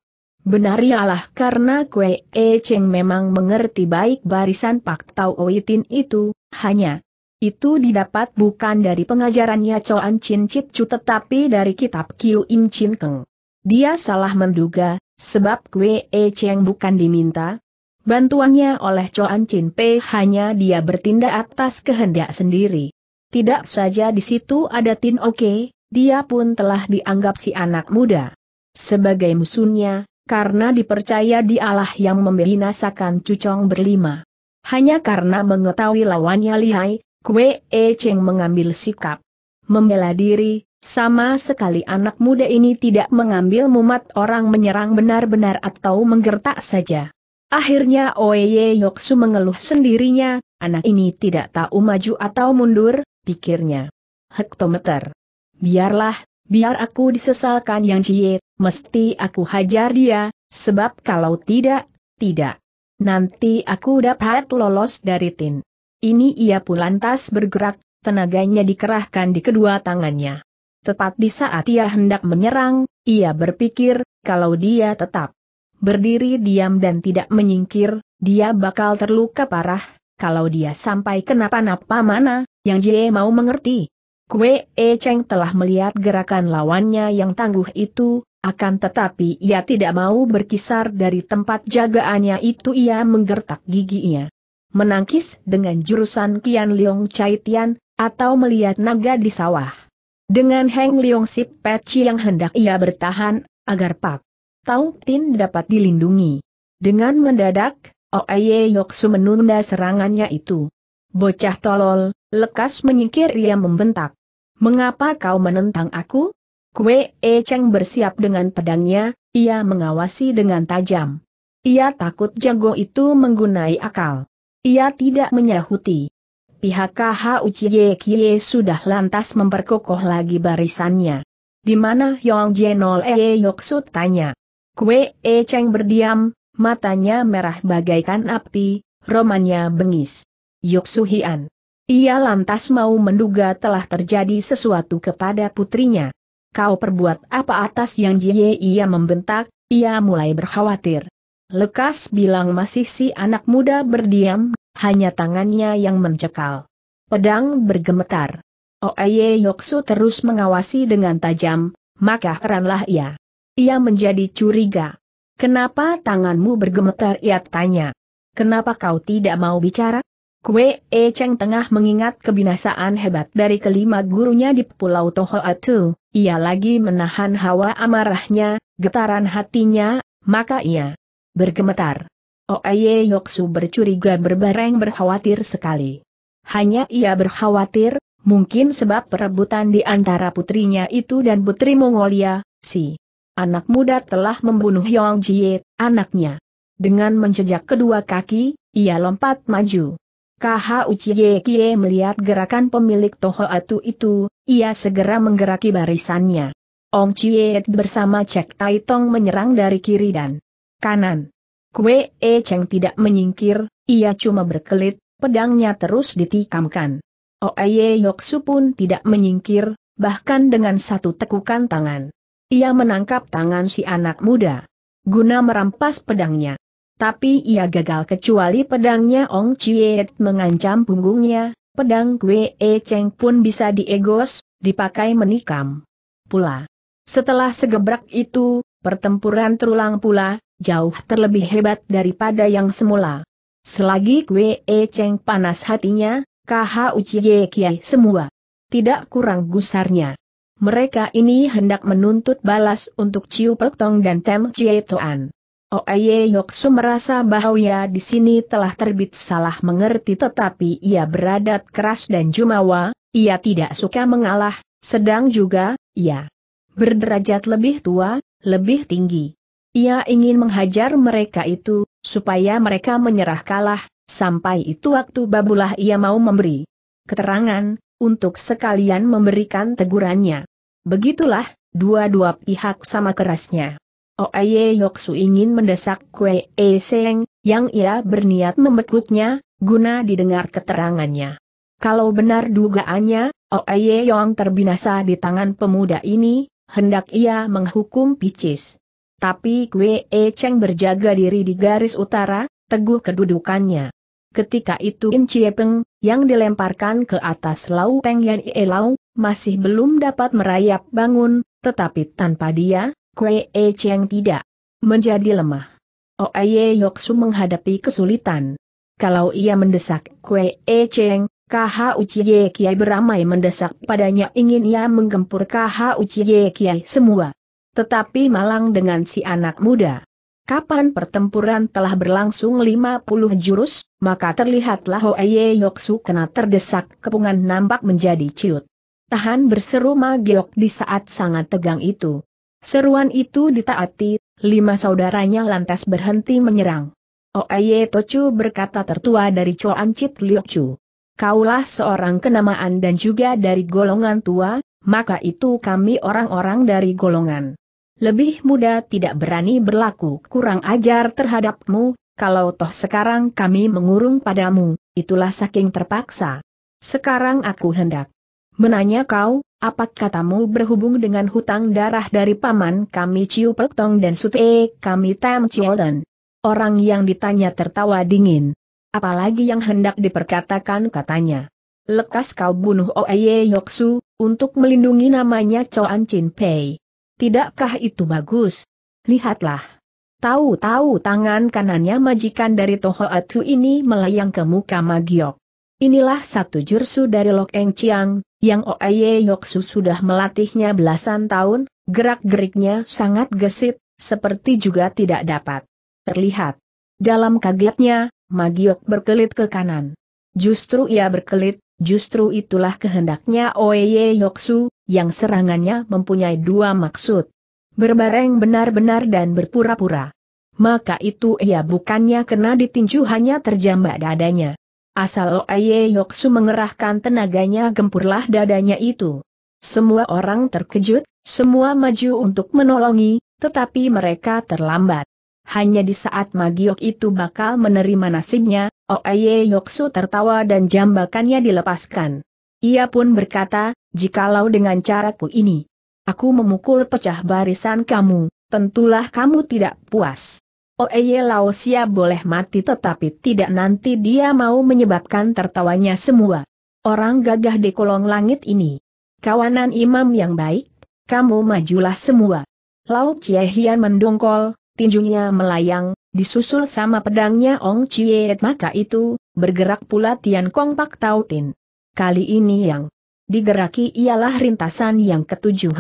Benar ialah karena Kue E Cheng memang mengerti baik barisan Pak Tau Oitin itu, hanya itu didapat bukan dari pengajarannya Choan Chin Chit Chu tetapi dari kitab Kiu Im Chin Keng. Dia salah menduga, sebab Kue E Cheng bukan diminta. Bantuannya oleh Choan Chin Pe, hanya dia bertindak atas kehendak sendiri. Tidak saja di situ ada Tin Oke, dia pun telah dianggap si anak muda. Sebagai musuhnya, karena dipercaya dialah yang membinasakan cucong berlima. Hanya karena mengetahui lawannya lihai, Kue E Cheng mengambil sikap membela diri, sama sekali anak muda ini tidak mengambil mumat orang menyerang benar-benar atau menggertak saja. Akhirnya Oye Yoksu mengeluh sendirinya, anak ini tidak tahu maju atau mundur, pikirnya. Hektometer. Biarlah, biar aku disesalkan Yang Jie, mesti aku hajar dia, sebab kalau tidak, tidak. Nanti aku dapat lolos dari tin. Ini ia pun lantas bergerak, tenaganya dikerahkan di kedua tangannya. Tepat di saat ia hendak menyerang, ia berpikir, kalau dia tetap berdiri diam dan tidak menyingkir, dia bakal terluka parah, kalau dia sampai kenapa-napa mana, yang Jie mau mengerti. Kue E Cheng telah melihat gerakan lawannya yang tangguh itu, akan tetapi ia tidak mau berkisar dari tempat jagaannya itu ia menggertak giginya. Menangkis dengan jurusan Kian Leong Chai Tian, atau melihat naga di sawah. Dengan Heng Leong Sip Peci yang hendak ia bertahan, agar Pak Tau Tin dapat dilindungi. Dengan mendadak, Oeye oh Yoksu menunda serangannya itu. Bocah tolol, lekas menyingkir ia membentak. Mengapa kau menentang aku? Kue E Cheng bersiap dengan pedangnya, ia mengawasi dengan tajam. Ia takut jago itu menggunai akal. Ia tidak menyahuti. Pihak KH Uciye Kie sudah lantas memperkokoh lagi barisannya. Di mana Yong Jenol E Yoksut tanya. Kue E Cheng berdiam, matanya merah bagaikan api, romannya bengis. Hian. Ia lantas mau menduga telah terjadi sesuatu kepada putrinya kau perbuat apa atas yang jie ia membentak, ia mulai berkhawatir. Lekas bilang masih si anak muda berdiam, hanya tangannya yang mencekal. Pedang bergemetar. Oeye oh, Yoksu terus mengawasi dengan tajam, maka heranlah ia. Ia menjadi curiga. Kenapa tanganmu bergemetar ia tanya. Kenapa kau tidak mau bicara? Kue E Cheng tengah mengingat kebinasaan hebat dari kelima gurunya di Pulau Tohoatu, ia lagi menahan hawa amarahnya, getaran hatinya, maka ia bergemetar. Oeye Yoksu bercuriga berbareng berkhawatir sekali. Hanya ia berkhawatir, mungkin sebab perebutan di antara putrinya itu dan putri Mongolia, si anak muda telah membunuh Yong Jie, anaknya. Dengan menjejak kedua kaki, ia lompat maju. Kaha Uchiye Kie melihat gerakan pemilik toho atu itu, ia segera menggeraki barisannya. Ong Chie bersama Cek Tai menyerang dari kiri dan kanan. Kue E Cheng tidak menyingkir, ia cuma berkelit, pedangnya terus ditikamkan. Oeye Yoksu pun tidak menyingkir, bahkan dengan satu tekukan tangan. Ia menangkap tangan si anak muda. Guna merampas pedangnya. Tapi ia gagal kecuali pedangnya Ong Chiet mengancam punggungnya, pedang Kwe E Cheng pun bisa diegos, dipakai menikam. Pula. Setelah segebrak itu, pertempuran terulang pula, jauh terlebih hebat daripada yang semula. Selagi Kwe E Cheng panas hatinya, KH Uchiye Kiai semua. Tidak kurang gusarnya. Mereka ini hendak menuntut balas untuk Ciu Tong dan Tem Chie Toan. Oye oh, Yoksu merasa ia di sini telah terbit salah mengerti tetapi ia beradat keras dan jumawa, ia tidak suka mengalah, sedang juga, ia berderajat lebih tua, lebih tinggi. Ia ingin menghajar mereka itu, supaya mereka menyerah kalah, sampai itu waktu babulah ia mau memberi keterangan, untuk sekalian memberikan tegurannya. Begitulah, dua-dua pihak sama kerasnya. Oye Yoksu ingin mendesak Kwe E Seng, yang ia berniat membekuknya, guna didengar keterangannya. Kalau benar dugaannya, Oye Yong terbinasa di tangan pemuda ini, hendak ia menghukum Picis. Tapi Kwe E Cheng berjaga diri di garis utara, teguh kedudukannya. Ketika itu In Chie Peng, yang dilemparkan ke atas Lau teng Yan Ie Lau, masih belum dapat merayap bangun, tetapi tanpa dia, Kue e Cheng tidak menjadi lemah. Oye oh, Yoksu menghadapi kesulitan. Kalau ia mendesak Kue e Cheng, Kaha Uchiye Kiai beramai mendesak padanya ingin ia menggempur Kaha Uchiye Kiai semua. Tetapi malang dengan si anak muda. Kapan pertempuran telah berlangsung 50 jurus, maka terlihatlah Oye oh, Yoksu kena terdesak kepungan nampak menjadi ciut. Tahan berseru Magiok di saat sangat tegang itu. Seruan itu ditaati, lima saudaranya lantas berhenti menyerang. Oeye Tochu berkata tertua dari Choan Chit Liu Kaulah seorang kenamaan dan juga dari golongan tua, maka itu kami orang-orang dari golongan lebih muda tidak berani berlaku kurang ajar terhadapmu, kalau toh sekarang kami mengurung padamu, itulah saking terpaksa. Sekarang aku hendak Menanya kau, apa katamu berhubung dengan hutang darah dari paman kami Ciu Petong Tong dan Sute kami Tam Childen? Orang yang ditanya tertawa dingin. Apalagi yang hendak diperkatakan katanya. Lekas kau bunuh Oeye Yoksu, untuk melindungi namanya Choan Chin Pei. Tidakkah itu bagus? Lihatlah. Tahu-tahu tangan kanannya majikan dari Toho Atu ini melayang ke muka Magiok. Inilah satu jursu dari Lok Eng Chiang, yang Oye Yoksu sudah melatihnya belasan tahun, gerak-geriknya sangat gesit, seperti juga tidak dapat terlihat. Dalam kagetnya, Magiok berkelit ke kanan. Justru ia berkelit, justru itulah kehendaknya Oye Yoksu, yang serangannya mempunyai dua maksud. Berbareng benar-benar dan berpura-pura. Maka itu ia bukannya kena ditinju hanya terjambak dadanya. Asal Oye Yoksu mengerahkan tenaganya gempurlah dadanya itu. Semua orang terkejut, semua maju untuk menolongi, tetapi mereka terlambat. Hanya di saat Magiok itu bakal menerima nasibnya, Oye Yoksu tertawa dan jambakannya dilepaskan. Ia pun berkata, jikalau dengan caraku ini, aku memukul pecah barisan kamu, tentulah kamu tidak puas. Oeye oh, Laosia boleh mati tetapi tidak nanti dia mau menyebabkan tertawanya semua. Orang gagah di kolong langit ini. Kawanan imam yang baik, kamu majulah semua. lauk Chie Hian mendongkol, tinjunya melayang, disusul sama pedangnya Ong Chie maka itu, bergerak pula Tian Kong Pak Tautin. Kali ini yang digeraki ialah rintasan yang ke-17.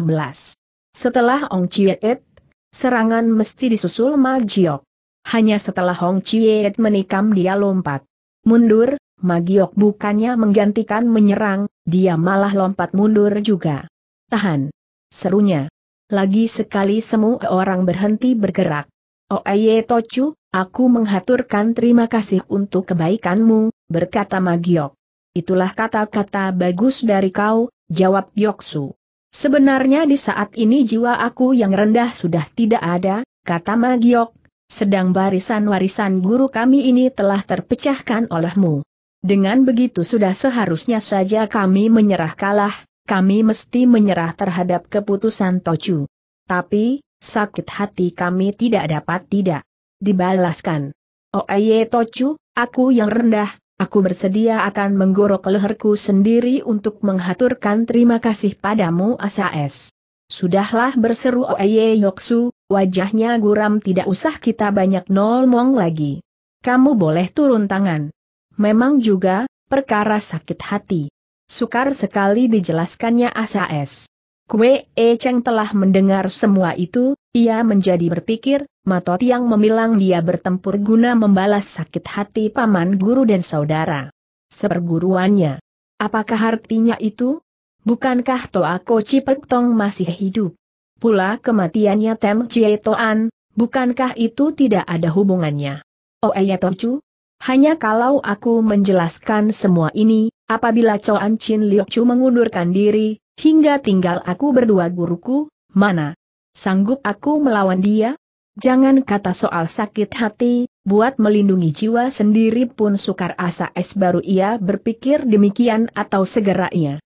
Setelah Ong Chieet, serangan mesti disusul Ma Jiok. Hanya setelah Hong Chiet menikam dia lompat. Mundur, Magiok bukannya menggantikan menyerang, dia malah lompat mundur juga. Tahan. Serunya. Lagi sekali semua orang berhenti bergerak. Oeye oh, Tochu, aku menghaturkan terima kasih untuk kebaikanmu, berkata Magiok. Itulah kata-kata bagus dari kau, jawab Yoksu. Sebenarnya di saat ini jiwa aku yang rendah sudah tidak ada, kata Magiok, sedang barisan-warisan guru kami ini telah terpecahkan olehmu. Dengan begitu sudah seharusnya saja kami menyerah kalah, kami mesti menyerah terhadap keputusan Tocu. Tapi, sakit hati kami tidak dapat tidak dibalaskan. Oeye oh, Tocu, aku yang rendah, aku bersedia akan menggorok leherku sendiri untuk menghaturkan terima kasih padamu Asas. Sudahlah berseru Oeye oh, Yoksu, Wajahnya guram tidak usah kita banyak nolmong lagi. Kamu boleh turun tangan. Memang juga, perkara sakit hati. Sukar sekali dijelaskannya ASAS. Kue E Cheng telah mendengar semua itu, ia menjadi berpikir, Matot yang memilang dia bertempur guna membalas sakit hati paman guru dan saudara. Seperguruannya. Apakah artinya itu? Bukankah Toa Koci Pertong masih hidup? pula kematiannya Tem Chie Toan, bukankah itu tidak ada hubungannya? Oh ya Chu? Hanya kalau aku menjelaskan semua ini, apabila Coan Chin Liok Chu mengundurkan diri, hingga tinggal aku berdua guruku, mana? Sanggup aku melawan dia? Jangan kata soal sakit hati, buat melindungi jiwa sendiri pun sukar asa es baru ia berpikir demikian atau segera ia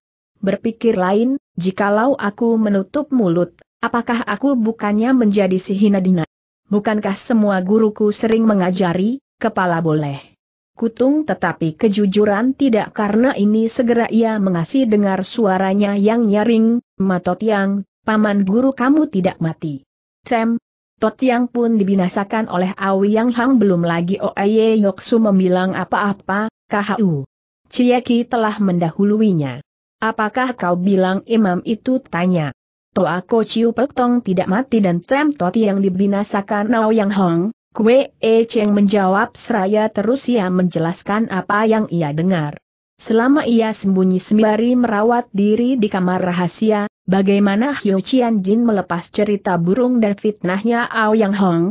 berpikir lain, jikalau aku menutup mulut, Apakah aku bukannya menjadi si dina? Bukankah semua guruku sering mengajari, kepala boleh kutung tetapi kejujuran tidak karena ini segera ia mengasih dengar suaranya yang nyaring, Matot Yang, paman guru kamu tidak mati. Tem, Totiang pun dibinasakan oleh Awi Yang Hang belum lagi Oaye Yoksu memilang apa-apa, KHU. Ciyaki telah mendahuluinya. Apakah kau bilang imam itu tanya? Toa Ko Chiu Pek Tong tidak mati dan Tem Toti yang dibinasakan Nao Yang Hong, Kwe E Cheng menjawab seraya terus ia menjelaskan apa yang ia dengar. Selama ia sembunyi sembari merawat diri di kamar rahasia, bagaimana Hyo Chian Jin melepas cerita burung dan fitnahnya Ao Yang Hong?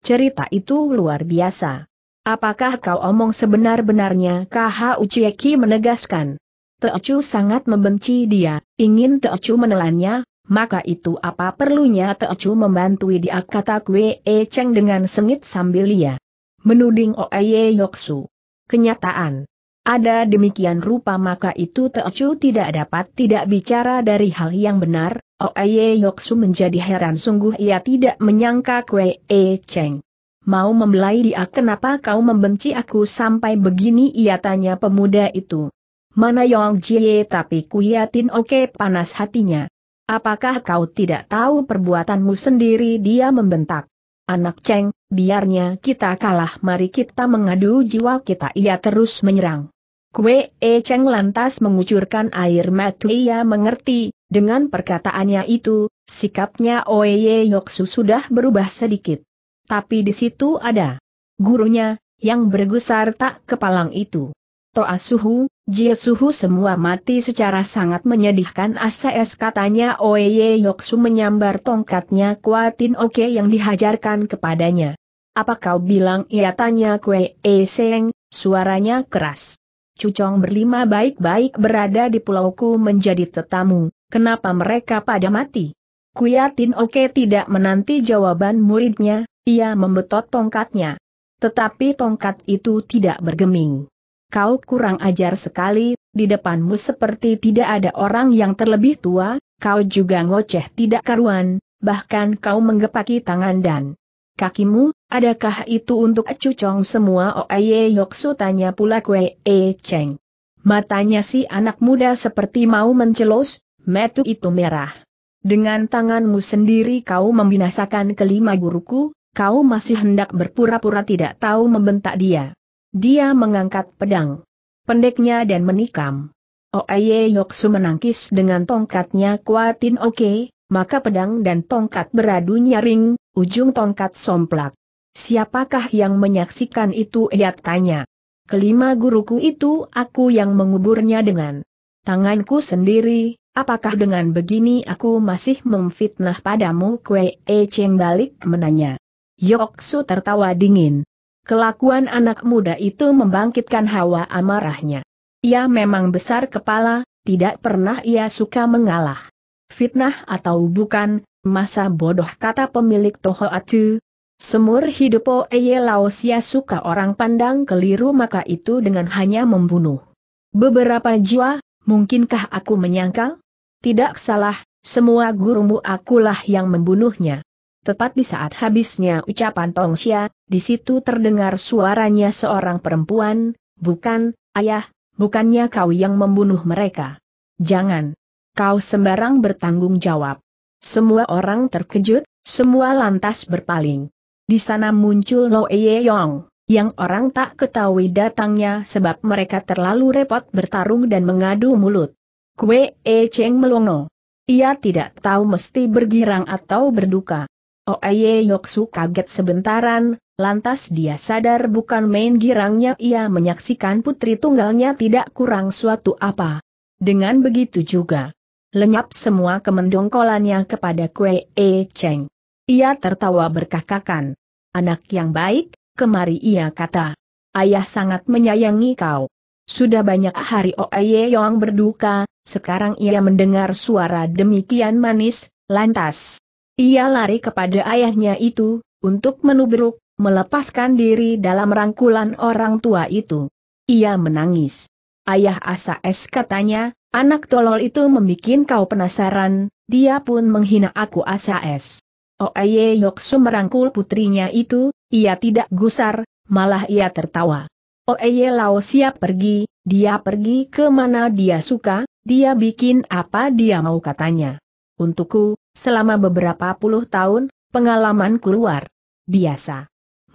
Cerita itu luar biasa. Apakah kau omong sebenar-benarnya? Kh Uchieki menegaskan. Teochu sangat membenci dia, ingin Teochu menelannya, maka itu apa perlunya Teocu membantu dia kata Kwe e Cheng dengan sengit sambil ia menuding Oeye Yoksu. Kenyataan. Ada demikian rupa maka itu Teocu tidak dapat tidak bicara dari hal yang benar, Oeye Yoksu menjadi heran sungguh ia tidak menyangka Kwe e Cheng. Mau membelai dia kenapa kau membenci aku sampai begini ia tanya pemuda itu. Mana Yong Jie tapi ku oke okay, panas hatinya. Apakah kau tidak tahu perbuatanmu sendiri dia membentak. Anak Cheng, biarnya kita kalah mari kita mengadu jiwa kita ia terus menyerang. Kue E Cheng lantas mengucurkan air mata ia mengerti, dengan perkataannya itu, sikapnya Oye Yoksu sudah berubah sedikit. Tapi di situ ada gurunya, yang bergusar tak kepalang itu. Toa Suhu, Jie Suhu semua mati secara sangat menyedihkan asa es katanya Oye Yoksu menyambar tongkatnya Kuatin Oke yang dihajarkan kepadanya. Apa kau bilang ia tanya Kue E Seng, suaranya keras. Cucong berlima baik-baik berada di pulauku menjadi tetamu, kenapa mereka pada mati? Kuyatin Oke tidak menanti jawaban muridnya, ia membetot tongkatnya. Tetapi tongkat itu tidak bergeming kau kurang ajar sekali, di depanmu seperti tidak ada orang yang terlebih tua, kau juga ngoceh tidak karuan, bahkan kau menggepaki tangan dan kakimu, adakah itu untuk cucong semua Oye oh, Yoksu tanya pula kue E ceng. Matanya si anak muda seperti mau mencelos, metu itu merah. Dengan tanganmu sendiri kau membinasakan kelima guruku, kau masih hendak berpura-pura tidak tahu membentak dia. Dia mengangkat pedang. Pendeknya dan menikam. Oaye Yoksu menangkis dengan tongkatnya kuatin oke, okay, maka pedang dan tongkat beradu nyaring, ujung tongkat somplak. Siapakah yang menyaksikan itu ia tanya. Kelima guruku itu aku yang menguburnya dengan tanganku sendiri, apakah dengan begini aku masih memfitnah padamu kue E Cheng balik menanya. Yoksu tertawa dingin. Kelakuan anak muda itu membangkitkan hawa amarahnya. Ia memang besar kepala, tidak pernah ia suka mengalah. Fitnah atau bukan, masa bodoh kata pemilik toho Atu. Semur hidup Oeye Laosia suka orang pandang keliru maka itu dengan hanya membunuh. Beberapa jiwa, mungkinkah aku menyangkal? Tidak salah, semua gurumu akulah yang membunuhnya. Tepat di saat habisnya ucapan Tongsia, di situ terdengar suaranya seorang perempuan, bukan, ayah, bukannya kau yang membunuh mereka. Jangan. Kau sembarang bertanggung jawab. Semua orang terkejut, semua lantas berpaling. Di sana muncul Lo Ye Yong, yang orang tak ketahui datangnya sebab mereka terlalu repot bertarung dan mengadu mulut. Kue E Cheng melongo. Ia tidak tahu mesti bergirang atau berduka. Oeye Yoksu kaget sebentaran, lantas dia sadar bukan main girangnya ia menyaksikan putri tunggalnya tidak kurang suatu apa. Dengan begitu juga, lenyap semua kemendongkolannya kepada Kue E Cheng. Ia tertawa berkakakan. Anak yang baik, kemari ia kata. Ayah sangat menyayangi kau. Sudah banyak hari Oeye Yong berduka, sekarang ia mendengar suara demikian manis, lantas ia lari kepada ayahnya itu, untuk menubruk, melepaskan diri dalam rangkulan orang tua itu. Ia menangis. Ayah Asa es katanya, anak tolol itu membuat kau penasaran, dia pun menghina aku Asa es. Oeye Yoksu merangkul putrinya itu, ia tidak gusar, malah ia tertawa. Oeye Lao siap pergi, dia pergi ke mana dia suka, dia bikin apa dia mau katanya. Untukku, selama beberapa puluh tahun, pengalaman keluar. biasa.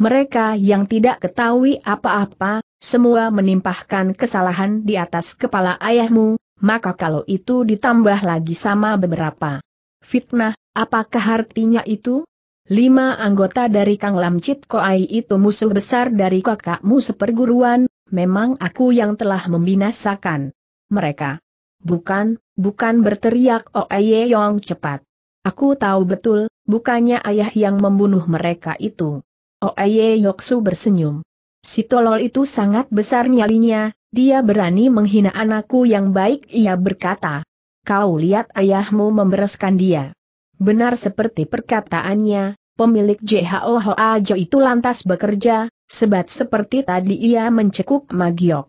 Mereka yang tidak ketahui apa-apa, semua menimpahkan kesalahan di atas kepala ayahmu, maka kalau itu ditambah lagi sama beberapa fitnah, apakah artinya itu? Lima anggota dari Kang Lamcit Koai itu musuh besar dari kakakmu seperguruan, memang aku yang telah membinasakan mereka. Bukan, bukan berteriak oh, Aye Yong cepat. Aku tahu betul, bukannya ayah yang membunuh mereka itu. Oe oh, Yoksu bersenyum. Si tolol itu sangat besar nyalinya, dia berani menghina anakku yang baik ia berkata. Kau lihat ayahmu membereskan dia. Benar seperti perkataannya, pemilik JHO Hoajo itu lantas bekerja, sebat seperti tadi ia mencekuk Magiok.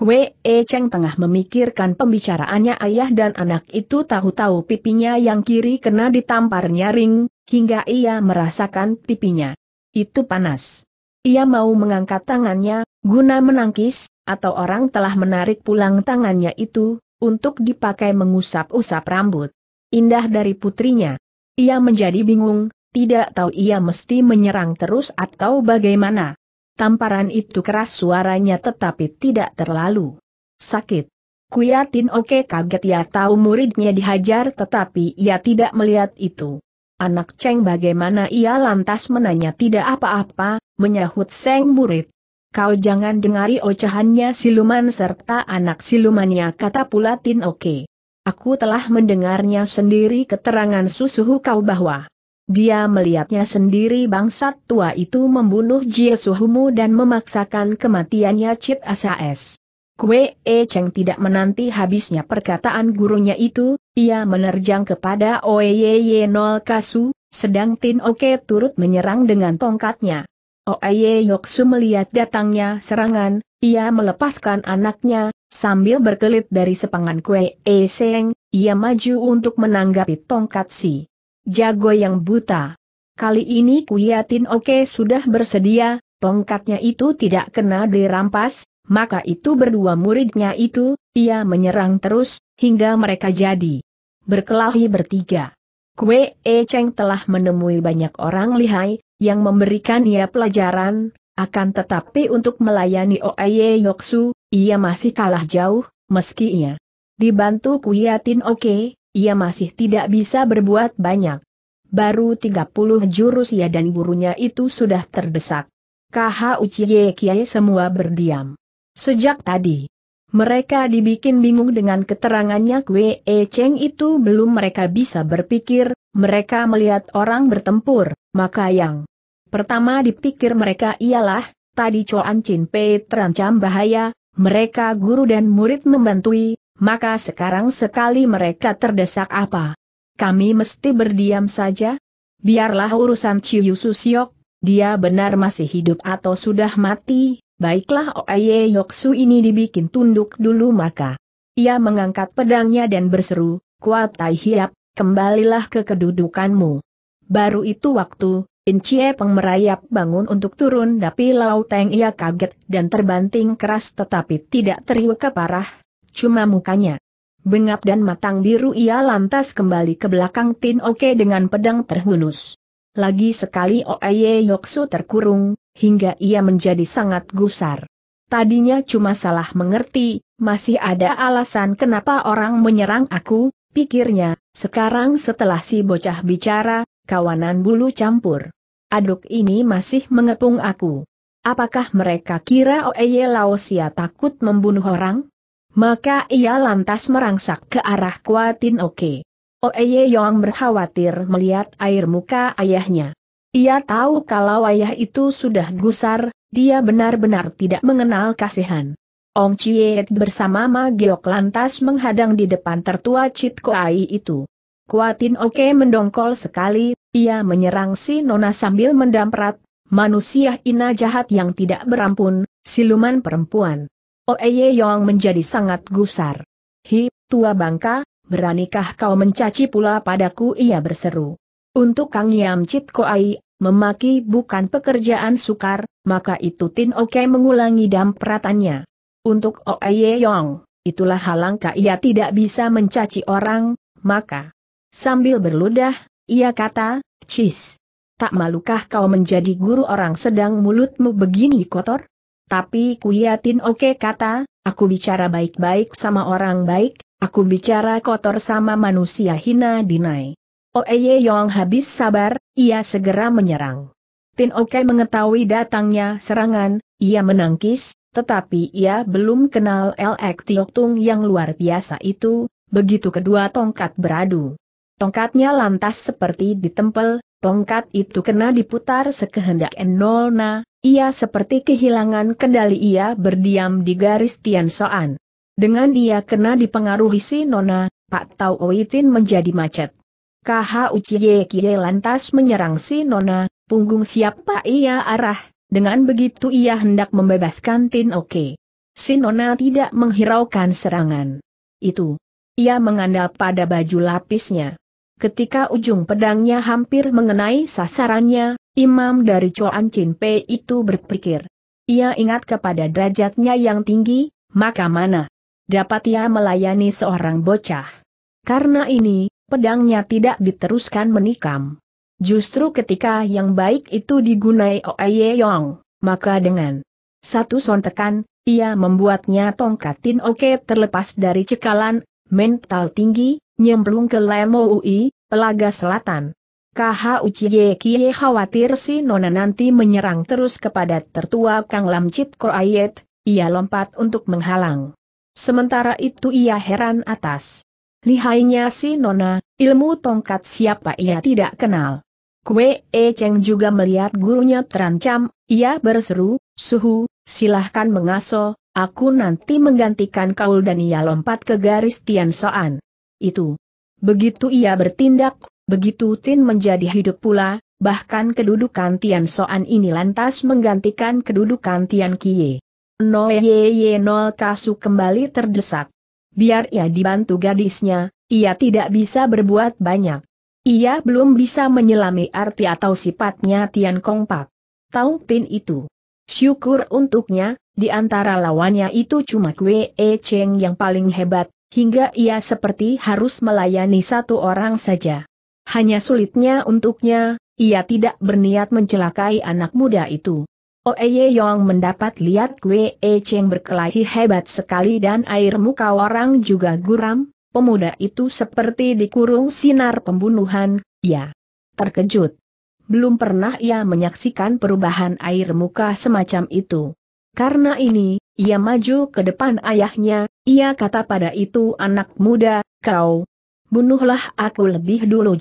Kue E Cheng tengah memikirkan pembicaraannya ayah dan anak itu tahu-tahu pipinya yang kiri kena ditampar nyaring, hingga ia merasakan pipinya. Itu panas. Ia mau mengangkat tangannya, guna menangkis, atau orang telah menarik pulang tangannya itu, untuk dipakai mengusap-usap rambut. Indah dari putrinya. Ia menjadi bingung, tidak tahu ia mesti menyerang terus atau bagaimana. Tamparan itu keras suaranya tetapi tidak terlalu sakit. Kuyatin oke kaget ya tahu muridnya dihajar tetapi ia tidak melihat itu. Anak Cheng bagaimana ia lantas menanya tidak apa-apa, menyahut Seng murid. Kau jangan dengari ocehannya siluman serta anak silumannya kata pula Tin Oke. Aku telah mendengarnya sendiri keterangan susuhu kau bahwa dia melihatnya sendiri bangsat tua itu membunuh Jie Suhumu dan memaksakan kematiannya Cit Asas. Kue E Cheng tidak menanti habisnya perkataan gurunya itu, ia menerjang kepada Oeyeye Nol Kasu, sedang Tin Oke turut menyerang dengan tongkatnya. Oeye Yoksu melihat datangnya serangan, ia melepaskan anaknya, sambil berkelit dari sepangan Kue E Seng, ia maju untuk menanggapi tongkat si Jago yang buta. Kali ini Kuyatin Oke sudah bersedia, tongkatnya itu tidak kena dirampas, maka itu berdua muridnya itu, ia menyerang terus, hingga mereka jadi berkelahi bertiga. Kue E Cheng telah menemui banyak orang lihai, yang memberikan ia pelajaran, akan tetapi untuk melayani Oeye Yoksu, ia masih kalah jauh, meski ia dibantu Kuyatin Oke, ia masih tidak bisa berbuat banyak. Baru 30 jurus ia dan gurunya itu sudah terdesak. Kha Uchiye Kiai semua berdiam. Sejak tadi, mereka dibikin bingung dengan keterangannya Kwe E Cheng itu belum mereka bisa berpikir, mereka melihat orang bertempur, maka yang pertama dipikir mereka ialah, tadi Choan Chin Pei terancam bahaya, mereka guru dan murid membantui, maka sekarang sekali mereka terdesak apa? Kami mesti berdiam saja? Biarlah urusan Chiyu Susiok, dia benar masih hidup atau sudah mati, baiklah Oaye Yoksu ini dibikin tunduk dulu maka. Ia mengangkat pedangnya dan berseru, Kuat Tai Hiap, kembalilah ke kedudukanmu. Baru itu waktu, Incie Peng merayap bangun untuk turun tapi Lau Teng ia kaget dan terbanting keras tetapi tidak teriuka parah, cuma mukanya. Bengap dan matang biru ia lantas kembali ke belakang Tin Oke dengan pedang terhunus. Lagi sekali Oeye Yoksu terkurung, hingga ia menjadi sangat gusar. Tadinya cuma salah mengerti, masih ada alasan kenapa orang menyerang aku, pikirnya, sekarang setelah si bocah bicara, kawanan bulu campur. Aduk ini masih mengepung aku. Apakah mereka kira Oeye Laosia takut membunuh orang? Maka ia lantas merangsak ke arah Kuatin Oke. Oeye Yong berkhawatir melihat air muka ayahnya. Ia tahu kalau ayah itu sudah gusar, dia benar-benar tidak mengenal kasihan. Ong Chiet bersama Ma Geok lantas menghadang di depan tertua Chit Koai itu. Kuatin Oke mendongkol sekali, ia menyerang si Nona sambil mendamprat, manusia ina jahat yang tidak berampun, siluman perempuan. Oeye oh, Yong menjadi sangat gusar. Hi, tua bangka, beranikah kau mencaci pula padaku ia berseru. Untuk Kang Yam Chit Koai, memaki bukan pekerjaan sukar, maka itu Tin Oke mengulangi dampratannya. Untuk Oeye oh, Yong, itulah halangka ia tidak bisa mencaci orang, maka. Sambil berludah, ia kata, Cis. Tak malukah kau menjadi guru orang sedang mulutmu begini kotor? Tapi Kuyatin Oke kata, aku bicara baik-baik sama orang baik, aku bicara kotor sama manusia hina dinai. Oeye Yong habis sabar, ia segera menyerang. Tin Oke mengetahui datangnya serangan, ia menangkis, tetapi ia belum kenal Lek Tiok Tung yang luar biasa itu, begitu kedua tongkat beradu. Tongkatnya lantas seperti ditempel, tongkat itu kena diputar sekehendak Enolna, ia seperti kehilangan kendali ia berdiam di garis Tian Soan. Dengan dia kena dipengaruhi si Nona, Pak Tau Oitin menjadi macet. KH Uchiye Kie lantas menyerang si Nona, punggung siapa ia arah, dengan begitu ia hendak membebaskan Tin Oke. Si Nona tidak menghiraukan serangan. Itu. Ia mengandalkan pada baju lapisnya. Ketika ujung pedangnya hampir mengenai sasarannya, imam dari Chuan Chin Pei itu berpikir. Ia ingat kepada derajatnya yang tinggi, maka mana dapat ia melayani seorang bocah. Karena ini, pedangnya tidak diteruskan menikam. Justru ketika yang baik itu digunai Oye Yong, maka dengan satu sontekan, ia membuatnya tongkatin oke terlepas dari cekalan, mental tinggi, nyemplung ke Lemo UI, Pelaga Selatan. KH Uchiye Kie khawatir si Nona nanti menyerang terus kepada tertua Kang Ko Koayet, ia lompat untuk menghalang. Sementara itu ia heran atas. Lihainya si Nona, ilmu tongkat siapa ia tidak kenal. Kue E Cheng juga melihat gurunya terancam, ia berseru, Suhu, silahkan mengaso, aku nanti menggantikan kaul dan ia lompat ke garis Tian Soan itu. Begitu ia bertindak, begitu Tin menjadi hidup pula, bahkan kedudukan Tian Soan ini lantas menggantikan kedudukan Tian Kie. No Ye ye Nol Kasu kembali terdesak. Biar ia dibantu gadisnya, ia tidak bisa berbuat banyak. Ia belum bisa menyelami arti atau sifatnya Tian Kong Pak. Tahu Tin itu. Syukur untuknya, di antara lawannya itu cuma Kwe E Cheng yang paling hebat, hingga ia seperti harus melayani satu orang saja. Hanya sulitnya untuknya, ia tidak berniat mencelakai anak muda itu. Oeye Yong mendapat lihat Kwe E Cheng berkelahi hebat sekali dan air muka orang juga guram, pemuda itu seperti dikurung sinar pembunuhan, ya. Terkejut. Belum pernah ia menyaksikan perubahan air muka semacam itu. Karena ini, ia maju ke depan ayahnya, ia kata pada itu anak muda, kau. Bunuhlah aku lebih dulu.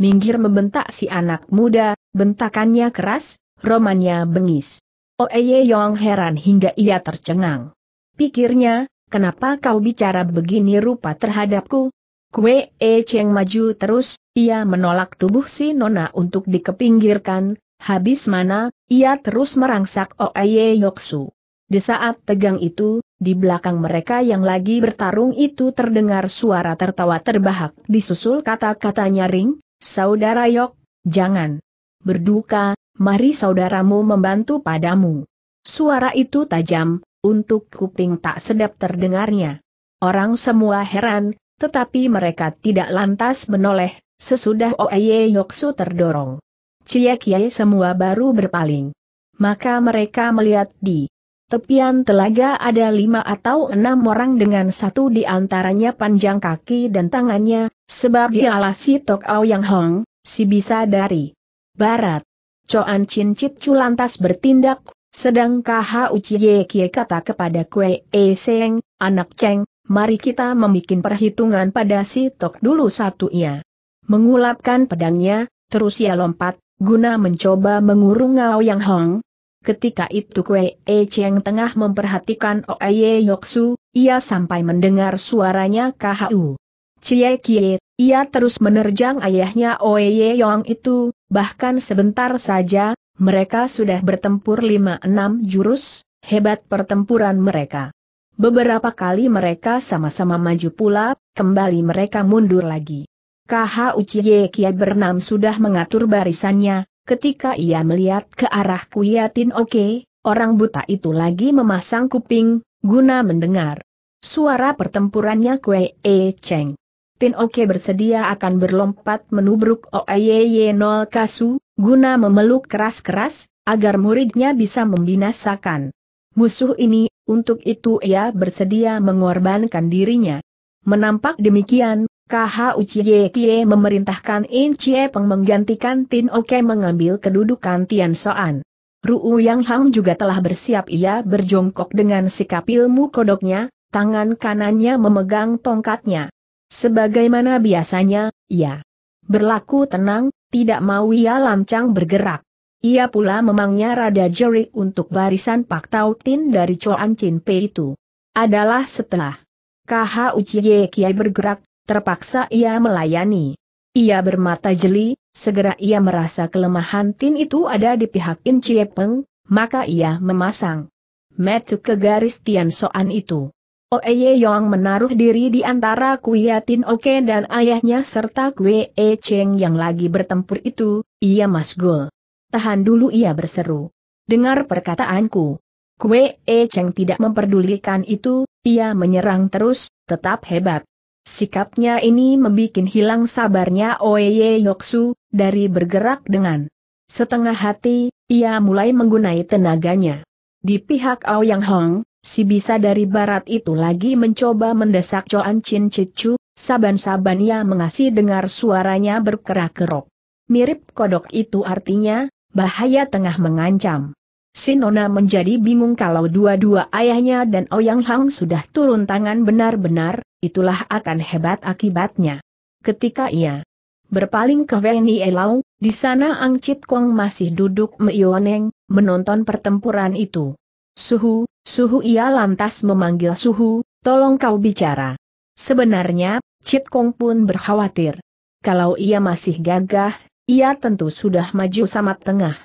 Minggir membentak si anak muda, bentakannya keras, romannya bengis. Oeye oh, eh, Yong heran hingga ia tercengang. Pikirnya, kenapa kau bicara begini rupa terhadapku? Kue E Cheng maju terus, ia menolak tubuh si Nona untuk dikepinggirkan, habis mana, ia terus merangsak Oeye oh, eh, Yoksu. Di saat tegang itu, di belakang mereka yang lagi bertarung itu terdengar suara tertawa terbahak disusul kata-kata nyaring, Saudara Yok, jangan berduka, mari saudaramu membantu padamu. Suara itu tajam, untuk kuping tak sedap terdengarnya. Orang semua heran, tetapi mereka tidak lantas menoleh, sesudah Oeye Yoksu terdorong. Ciekye semua baru berpaling. Maka mereka melihat di Tepian telaga ada lima atau enam orang dengan satu di antaranya panjang kaki dan tangannya, sebab dialah si Tok Ao Yang Hong, si bisa dari barat. Coan Chin Chit Chu lantas bertindak, sedang KH Uciye Kie kata kepada Kue E Seng, anak Cheng, mari kita membuat perhitungan pada si Tok dulu satu ia. Ya. Mengulapkan pedangnya, terus ia lompat, guna mencoba mengurung Ao Yang Hong, Ketika itu Kue E Cheng tengah memperhatikan Oye Yoksu, ia sampai mendengar suaranya KHU. Cie Kie, ia terus menerjang ayahnya Oye Yong itu, bahkan sebentar saja, mereka sudah bertempur 5-6 jurus, hebat pertempuran mereka. Beberapa kali mereka sama-sama maju pula, kembali mereka mundur lagi. KHU Cie Kie bernam sudah mengatur barisannya, ketika ia melihat ke arah Kuyatin Oke, orang buta itu lagi memasang kuping, guna mendengar suara pertempurannya Kue E Cheng. Tin Oke bersedia akan berlompat menubruk Oeye Nol Kasu, guna memeluk keras-keras, agar muridnya bisa membinasakan musuh ini, untuk itu ia bersedia mengorbankan dirinya. Menampak demikian, Uchiye Tie memerintahkan In Chie Peng menggantikan Tin Oke mengambil kedudukan Tian Soan. Ruu Yang Hang juga telah bersiap ia berjongkok dengan sikap ilmu kodoknya, tangan kanannya memegang tongkatnya. Sebagaimana biasanya, ia berlaku tenang, tidak mau ia lancang bergerak. Ia pula memangnya rada jerik untuk barisan Pak Tin dari Choan Chin Pei itu. Adalah setelah KH Uchiye Kiai bergerak, terpaksa ia melayani. Ia bermata jeli, segera ia merasa kelemahan Tin itu ada di pihak In Chie Peng, maka ia memasang metu ke garis Tian Soan itu. Oeye Yong menaruh diri di antara Yatin Oke dan ayahnya serta Kue E Cheng yang lagi bertempur itu, ia masgul. Tahan dulu ia berseru. Dengar perkataanku. Kue E Cheng tidak memperdulikan itu, ia menyerang terus, tetap hebat. Sikapnya ini membuat hilang sabarnya Oeye Yoksu, dari bergerak dengan setengah hati, ia mulai menggunai tenaganya. Di pihak Ao Yang Hong, si bisa dari barat itu lagi mencoba mendesak Choan Chin Chichu, saban-saban ia mengasih dengar suaranya berkerak-kerok. Mirip kodok itu artinya, bahaya tengah mengancam. Sinona menjadi bingung kalau dua-dua ayahnya dan Ouyang oh Hang sudah turun tangan benar-benar, itulah akan hebat akibatnya. Ketika ia berpaling ke Veni Elau, di sana Ang Chit Kong masih duduk meioneng, menonton pertempuran itu. Suhu, Suhu ia lantas memanggil Suhu, tolong kau bicara. Sebenarnya, Chit Kong pun berkhawatir. Kalau ia masih gagah, ia tentu sudah maju sama tengah.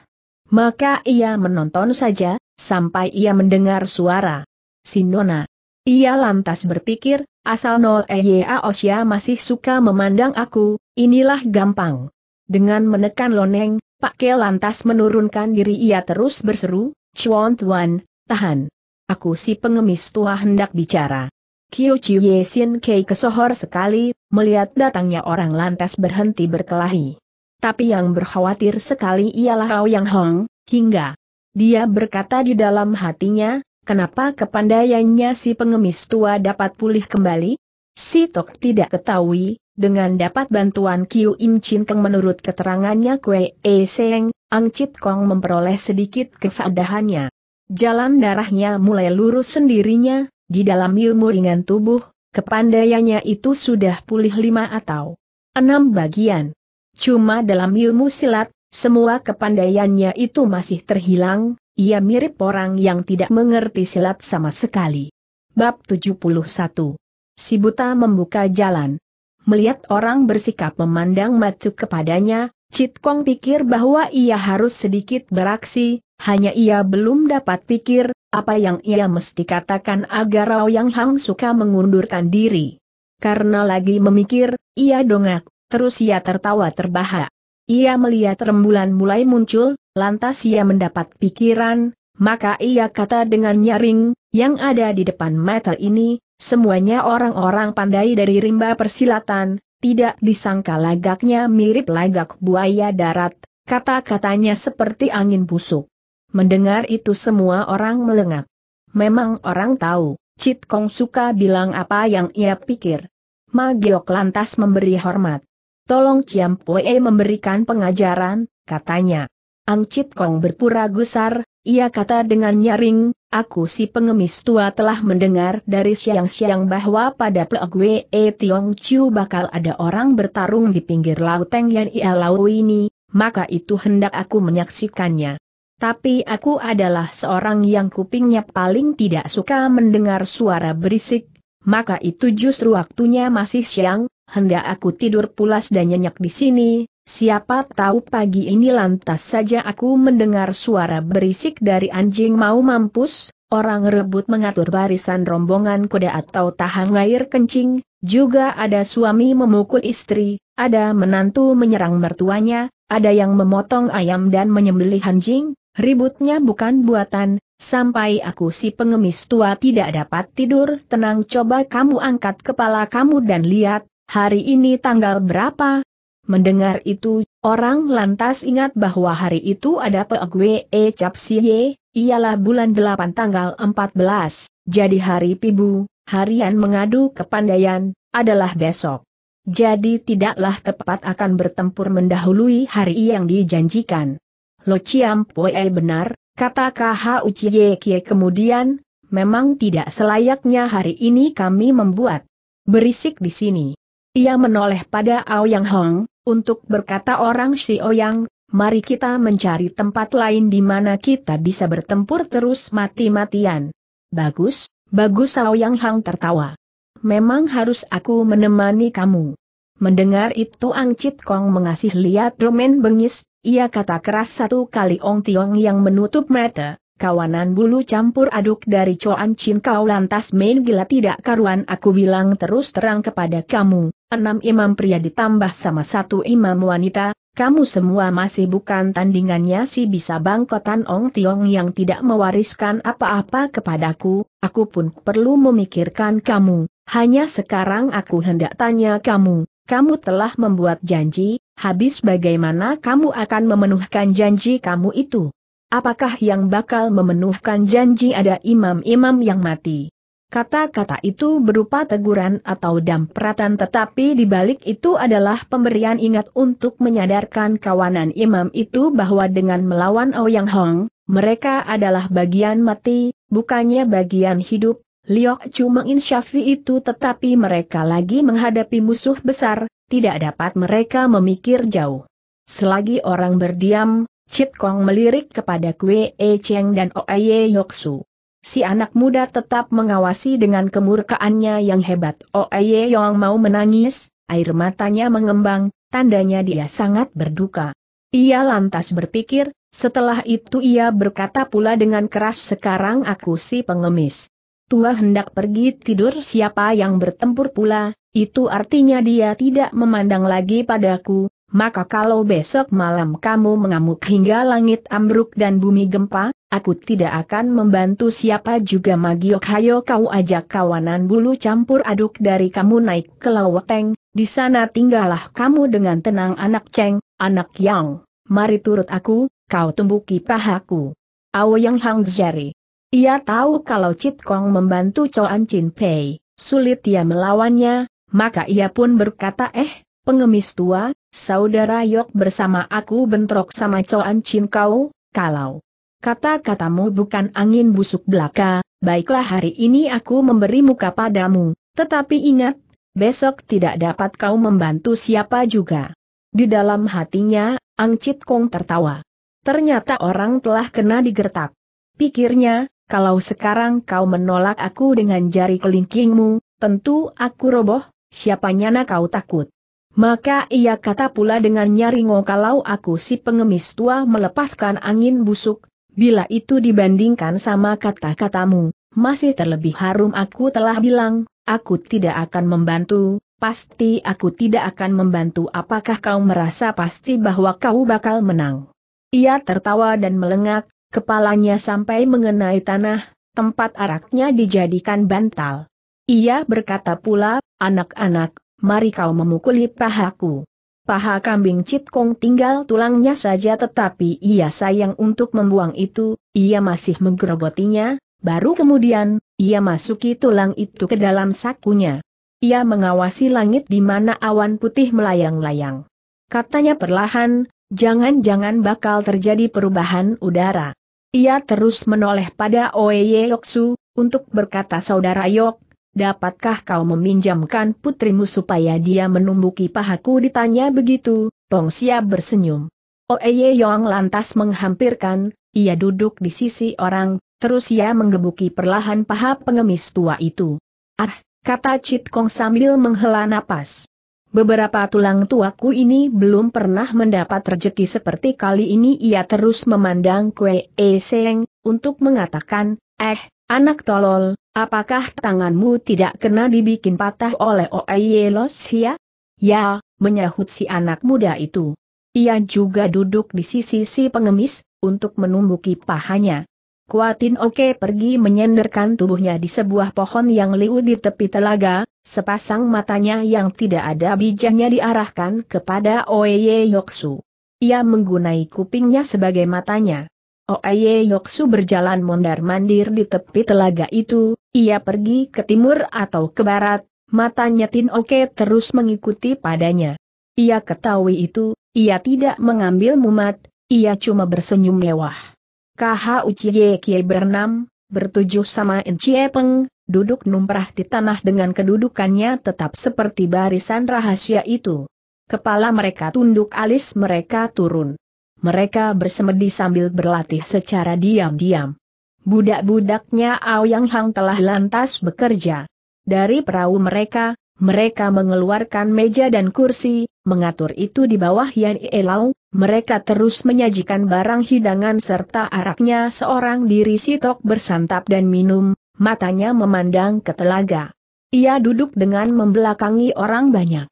Maka ia menonton saja, sampai ia mendengar suara. Sinona. Ia lantas berpikir, asal Nol Eya Osya masih suka memandang aku, inilah gampang. Dengan menekan loneng, Pak Ke lantas menurunkan diri ia terus berseru, Chuan Tuan, tahan. Aku si pengemis tua hendak bicara. Kyo Chiu Ye Sin Kei kesohor sekali, melihat datangnya orang lantas berhenti berkelahi tapi yang berkhawatir sekali ialah Yang Hong, hingga dia berkata di dalam hatinya, kenapa kepandaiannya si pengemis tua dapat pulih kembali? Si Tok tidak ketahui, dengan dapat bantuan Kiu Im Chin Keng menurut keterangannya Kwe E Seng, Ang Chit Kong memperoleh sedikit kefaedahannya. Jalan darahnya mulai lurus sendirinya, di dalam ilmu ringan tubuh, kepandaiannya itu sudah pulih lima atau enam bagian. Cuma dalam ilmu silat, semua kepandaiannya itu masih terhilang, ia mirip orang yang tidak mengerti silat sama sekali. Bab 71 Si buta membuka jalan. Melihat orang bersikap memandang macu kepadanya, Cit Kong pikir bahwa ia harus sedikit beraksi, hanya ia belum dapat pikir, apa yang ia mesti katakan agar Rao Yang Hang suka mengundurkan diri. Karena lagi memikir, ia dongak, Terus ia tertawa terbahak. Ia melihat rembulan mulai muncul, lantas ia mendapat pikiran, maka ia kata dengan nyaring, yang ada di depan mata ini, semuanya orang-orang pandai dari rimba persilatan, tidak disangka lagaknya mirip lagak buaya darat, kata-katanya seperti angin busuk. Mendengar itu semua orang melengak. Memang orang tahu, Cit Kong suka bilang apa yang ia pikir. Magiok lantas memberi hormat. Tolong Ciam Pue memberikan pengajaran, katanya. Ang Chit Kong berpura gusar, ia kata dengan nyaring, aku si pengemis tua telah mendengar dari siang-siang bahwa pada Pleogwe E Tiong Chiu bakal ada orang bertarung di pinggir laut Teng Yan Ia Lau ini, maka itu hendak aku menyaksikannya. Tapi aku adalah seorang yang kupingnya paling tidak suka mendengar suara berisik, maka itu justru waktunya masih siang, hendak aku tidur pulas dan nyenyak di sini, siapa tahu pagi ini lantas saja aku mendengar suara berisik dari anjing mau mampus, orang rebut mengatur barisan rombongan kuda atau tahang air kencing, juga ada suami memukul istri, ada menantu menyerang mertuanya, ada yang memotong ayam dan menyembelih anjing, ributnya bukan buatan, sampai aku si pengemis tua tidak dapat tidur tenang coba kamu angkat kepala kamu dan lihat, Hari ini tanggal berapa? Mendengar itu, orang lantas ingat bahwa hari itu ada Pegwe E Cap ialah bulan 8 tanggal 14, jadi hari Pibu, harian mengadu kepandaian, adalah besok. Jadi tidaklah tepat akan bertempur mendahului hari yang dijanjikan. Lo Ciam Poe e, benar, kata KH Uciye Kie kemudian, memang tidak selayaknya hari ini kami membuat berisik di sini. Ia menoleh pada Aoyang Hong, untuk berkata orang si Ouyang, mari kita mencari tempat lain di mana kita bisa bertempur terus mati-matian. Bagus, bagus Aoyang Hong tertawa. Memang harus aku menemani kamu. Mendengar itu Ang Chit Kong mengasih lihat Romen bengis, ia kata keras satu kali Ong Tiong yang menutup mata, kawanan bulu campur aduk dari Choan Chin kau lantas main gila tidak karuan aku bilang terus terang kepada kamu, enam imam pria ditambah sama satu imam wanita, kamu semua masih bukan tandingannya si bisa bangkotan Ong Tiong yang tidak mewariskan apa-apa kepadaku, aku pun perlu memikirkan kamu, hanya sekarang aku hendak tanya kamu, kamu telah membuat janji, habis bagaimana kamu akan memenuhkan janji kamu itu? Apakah yang bakal memenuhkan janji ada imam-imam yang mati? Kata-kata itu berupa teguran atau dampratan tetapi di balik itu adalah pemberian ingat untuk menyadarkan kawanan imam itu bahwa dengan melawan Ouyang Hong, mereka adalah bagian mati, bukannya bagian hidup. Liok Chu menginsyafi itu tetapi mereka lagi menghadapi musuh besar, tidak dapat mereka memikir jauh. Selagi orang berdiam, Chit Kong melirik kepada Kwe E Cheng dan Oye Yoksu si anak muda tetap mengawasi dengan kemurkaannya yang hebat. Oh Aye Yong mau menangis, air matanya mengembang, tandanya dia sangat berduka. Ia lantas berpikir, setelah itu ia berkata pula dengan keras sekarang aku si pengemis. Tua hendak pergi tidur siapa yang bertempur pula, itu artinya dia tidak memandang lagi padaku, maka kalau besok malam kamu mengamuk hingga langit ambruk dan bumi gempa, aku tidak akan membantu siapa juga Magiok Hayo kau ajak kawanan bulu campur aduk dari kamu naik ke Laweteng, di sana tinggallah kamu dengan tenang anak Ceng, anak Yang, mari turut aku, kau tumbuki pahaku. Aoyang Hang Jari. Ia tahu kalau Cit Kong membantu Choan Chin Pei, sulit ia melawannya, maka ia pun berkata eh, Pengemis tua, saudara Yok bersama aku bentrok sama Coan Chin kau, kalau kata-katamu bukan angin busuk belaka, baiklah hari ini aku memberi muka padamu, tetapi ingat, besok tidak dapat kau membantu siapa juga. Di dalam hatinya, Ang Chit Kong tertawa. Ternyata orang telah kena digertak. Pikirnya, kalau sekarang kau menolak aku dengan jari kelingkingmu, tentu aku roboh, Siapanya nyana kau takut. Maka ia kata pula dengan nyaringo kalau aku si pengemis tua melepaskan angin busuk, bila itu dibandingkan sama kata-katamu, masih terlebih harum aku telah bilang, aku tidak akan membantu, pasti aku tidak akan membantu apakah kau merasa pasti bahwa kau bakal menang. Ia tertawa dan melengak, kepalanya sampai mengenai tanah, tempat araknya dijadikan bantal. Ia berkata pula, anak-anak, mari kau memukuli pahaku. Paha kambing Kong tinggal tulangnya saja tetapi ia sayang untuk membuang itu, ia masih menggerogotinya, baru kemudian, ia masuki tulang itu ke dalam sakunya. Ia mengawasi langit di mana awan putih melayang-layang. Katanya perlahan, jangan-jangan bakal terjadi perubahan udara. Ia terus menoleh pada Oeye Yoksu, untuk berkata saudara Yok, Dapatkah kau meminjamkan putrimu supaya dia menumbuki pahaku ditanya begitu, Tong Xia bersenyum. Ye Yong lantas menghampirkan, ia duduk di sisi orang, terus ia menggebuki perlahan paha pengemis tua itu. Ah, kata Cit Kong sambil menghela napas. Beberapa tulang tuaku ini belum pernah mendapat rejeki seperti kali ini ia terus memandang Kue E Seng, untuk mengatakan, eh, anak tolol, Apakah tanganmu tidak kena dibikin patah oleh Oeye Losia? Ya, menyahut si anak muda itu. Ia juga duduk di sisi si pengemis, untuk menumbuki pahanya. Kuatin Oke pergi menyenderkan tubuhnya di sebuah pohon yang liu di tepi telaga, sepasang matanya yang tidak ada bijaknya diarahkan kepada Oeye Yoksu. Ia menggunai kupingnya sebagai matanya. Oaye oh, Yoksu berjalan mondar-mandir di tepi telaga itu, ia pergi ke timur atau ke barat, matanya Tin Oke terus mengikuti padanya. Ia ketahui itu, ia tidak mengambil mumat, ia cuma bersenyum mewah. KH Uchiye Kie bernam, bertujuh sama Encie Peng, duduk numprah di tanah dengan kedudukannya tetap seperti barisan rahasia itu. Kepala mereka tunduk alis mereka turun mereka bersemedi sambil berlatih secara diam-diam. Budak-budaknya Aoyang Hang telah lantas bekerja. Dari perahu mereka, mereka mengeluarkan meja dan kursi, mengatur itu di bawah Yan e Lau. mereka terus menyajikan barang hidangan serta araknya seorang diri Sitok bersantap dan minum, matanya memandang ke telaga. Ia duduk dengan membelakangi orang banyak.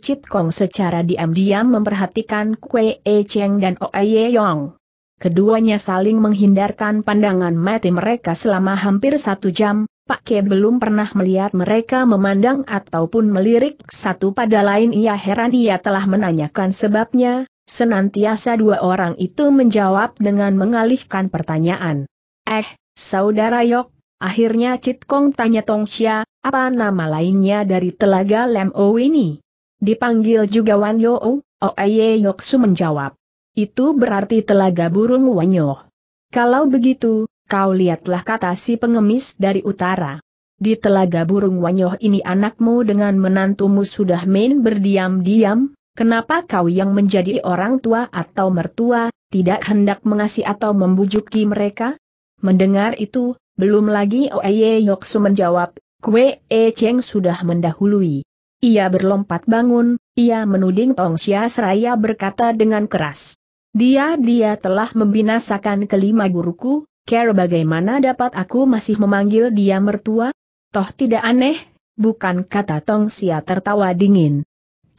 Chit Kong secara diam-diam memperhatikan Kue E Cheng dan Oe Yong. Keduanya saling menghindarkan pandangan mati mereka selama hampir satu jam, Pak Ke belum pernah melihat mereka memandang ataupun melirik satu pada lain ia heran ia telah menanyakan sebabnya, senantiasa dua orang itu menjawab dengan mengalihkan pertanyaan. Eh, Saudara Yok, akhirnya Chit Kong tanya Tong Xia, apa nama lainnya dari telaga Lem O ini? Dipanggil juga Wan Yoo, Oeye oh Yoksu menjawab. Itu berarti telaga burung Wanyo. Kalau begitu, kau lihatlah kata si pengemis dari utara. Di telaga burung Wanyo ini anakmu dengan menantumu sudah main berdiam-diam, kenapa kau yang menjadi orang tua atau mertua, tidak hendak mengasih atau membujuki mereka? Mendengar itu, belum lagi Oeye oh Yoksu menjawab, Kue E Cheng sudah mendahului. Ia berlompat bangun, ia menuding Tong Xia Seraya berkata dengan keras. Dia-dia telah membinasakan kelima guruku, care bagaimana dapat aku masih memanggil dia mertua? Toh tidak aneh, bukan kata Tong Xia tertawa dingin.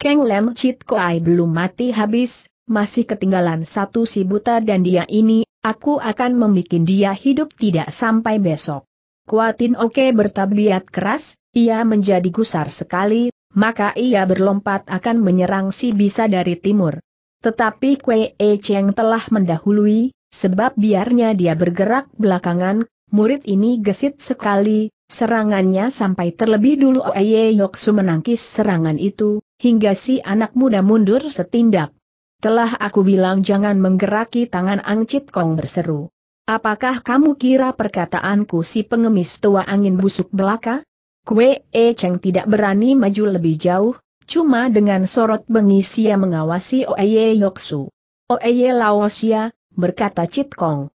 Keng Lem Chit Koai belum mati habis, masih ketinggalan satu si buta dan dia ini, aku akan membuat dia hidup tidak sampai besok. Kuatin Oke bertabiat keras, ia menjadi gusar sekali, maka ia berlompat akan menyerang si bisa dari timur. Tetapi Kwe E Cheng telah mendahului, sebab biarnya dia bergerak belakangan, murid ini gesit sekali, serangannya sampai terlebih dulu Oye Yoksu menangkis serangan itu, hingga si anak muda mundur setindak. Telah aku bilang jangan menggeraki tangan Angcit Kong berseru. Apakah kamu kira perkataanku si pengemis tua angin busuk belaka? Kue E Cheng tidak berani maju lebih jauh, cuma dengan sorot bengis ia mengawasi Oeye Yoksu. Oeye Laosia, berkata Cit Kong.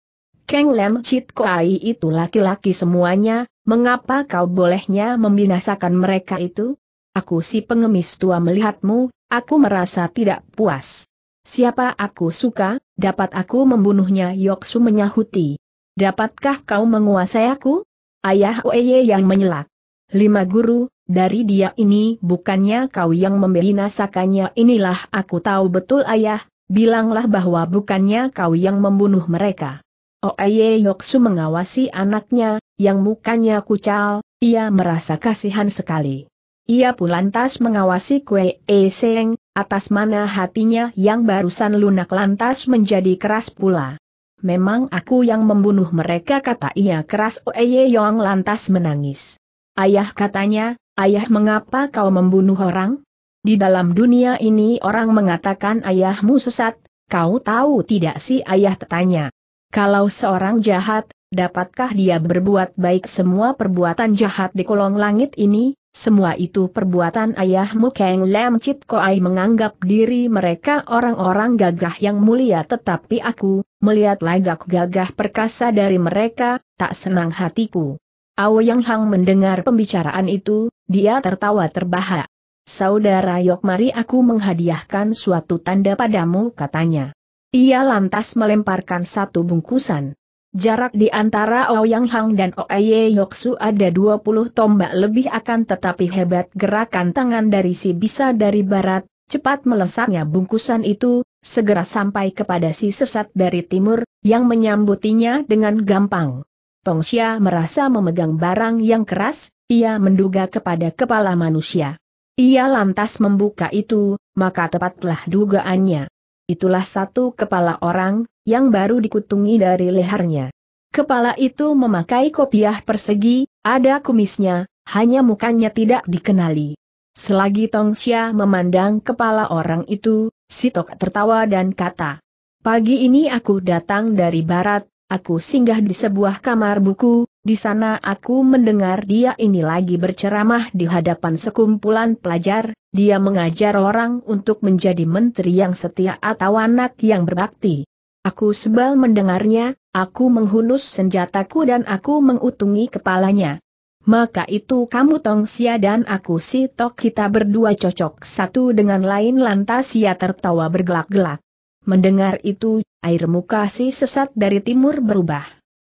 Keng Lem Cit Koai itu laki-laki semuanya, mengapa kau bolehnya membinasakan mereka itu? Aku si pengemis tua melihatmu, aku merasa tidak puas. Siapa aku suka, dapat aku membunuhnya Yoksu menyahuti. Dapatkah kau menguasai aku? Ayah Oeye yang menyelak. Lima guru, dari dia ini bukannya kau yang nasakannya, inilah aku tahu betul ayah, bilanglah bahwa bukannya kau yang membunuh mereka. Oeye oh, Yoksu mengawasi anaknya, yang mukanya kucal, ia merasa kasihan sekali. Ia pun lantas mengawasi Kue E Seng, atas mana hatinya yang barusan lunak lantas menjadi keras pula. Memang aku yang membunuh mereka kata ia keras Oeye oh, Yong lantas menangis. Ayah katanya, ayah mengapa kau membunuh orang? Di dalam dunia ini orang mengatakan ayahmu sesat, kau tahu tidak sih ayah tanya. Kalau seorang jahat, dapatkah dia berbuat baik semua perbuatan jahat di kolong langit ini? Semua itu perbuatan ayahmu Kang Lam Chit Koai menganggap diri mereka orang-orang gagah yang mulia tetapi aku, melihat lagak gagah perkasa dari mereka, tak senang hatiku. Yang Hang mendengar pembicaraan itu, dia tertawa terbahak. Saudara Yok mari aku menghadiahkan suatu tanda padamu katanya. Ia lantas melemparkan satu bungkusan. Jarak di antara Ouyang Hang dan Oeye Yoksu ada 20 tombak lebih akan tetapi hebat gerakan tangan dari si bisa dari barat, cepat melesatnya bungkusan itu, segera sampai kepada si sesat dari timur, yang menyambutinya dengan gampang. Tong Xia merasa memegang barang yang keras, ia menduga kepada kepala manusia. Ia lantas membuka itu, maka tepatlah dugaannya. Itulah satu kepala orang, yang baru dikutungi dari lehernya. Kepala itu memakai kopiah persegi, ada kumisnya, hanya mukanya tidak dikenali. Selagi Tong Xia memandang kepala orang itu, Sitok tertawa dan kata, Pagi ini aku datang dari barat, aku singgah di sebuah kamar buku, di sana aku mendengar dia ini lagi berceramah di hadapan sekumpulan pelajar, dia mengajar orang untuk menjadi menteri yang setia atau anak yang berbakti. Aku sebal mendengarnya, aku menghunus senjataku dan aku mengutungi kepalanya. Maka itu kamu Tong Sia dan aku si Tok kita berdua cocok satu dengan lain lantas ia tertawa bergelak-gelak. Mendengar itu, air muka si sesat dari timur berubah.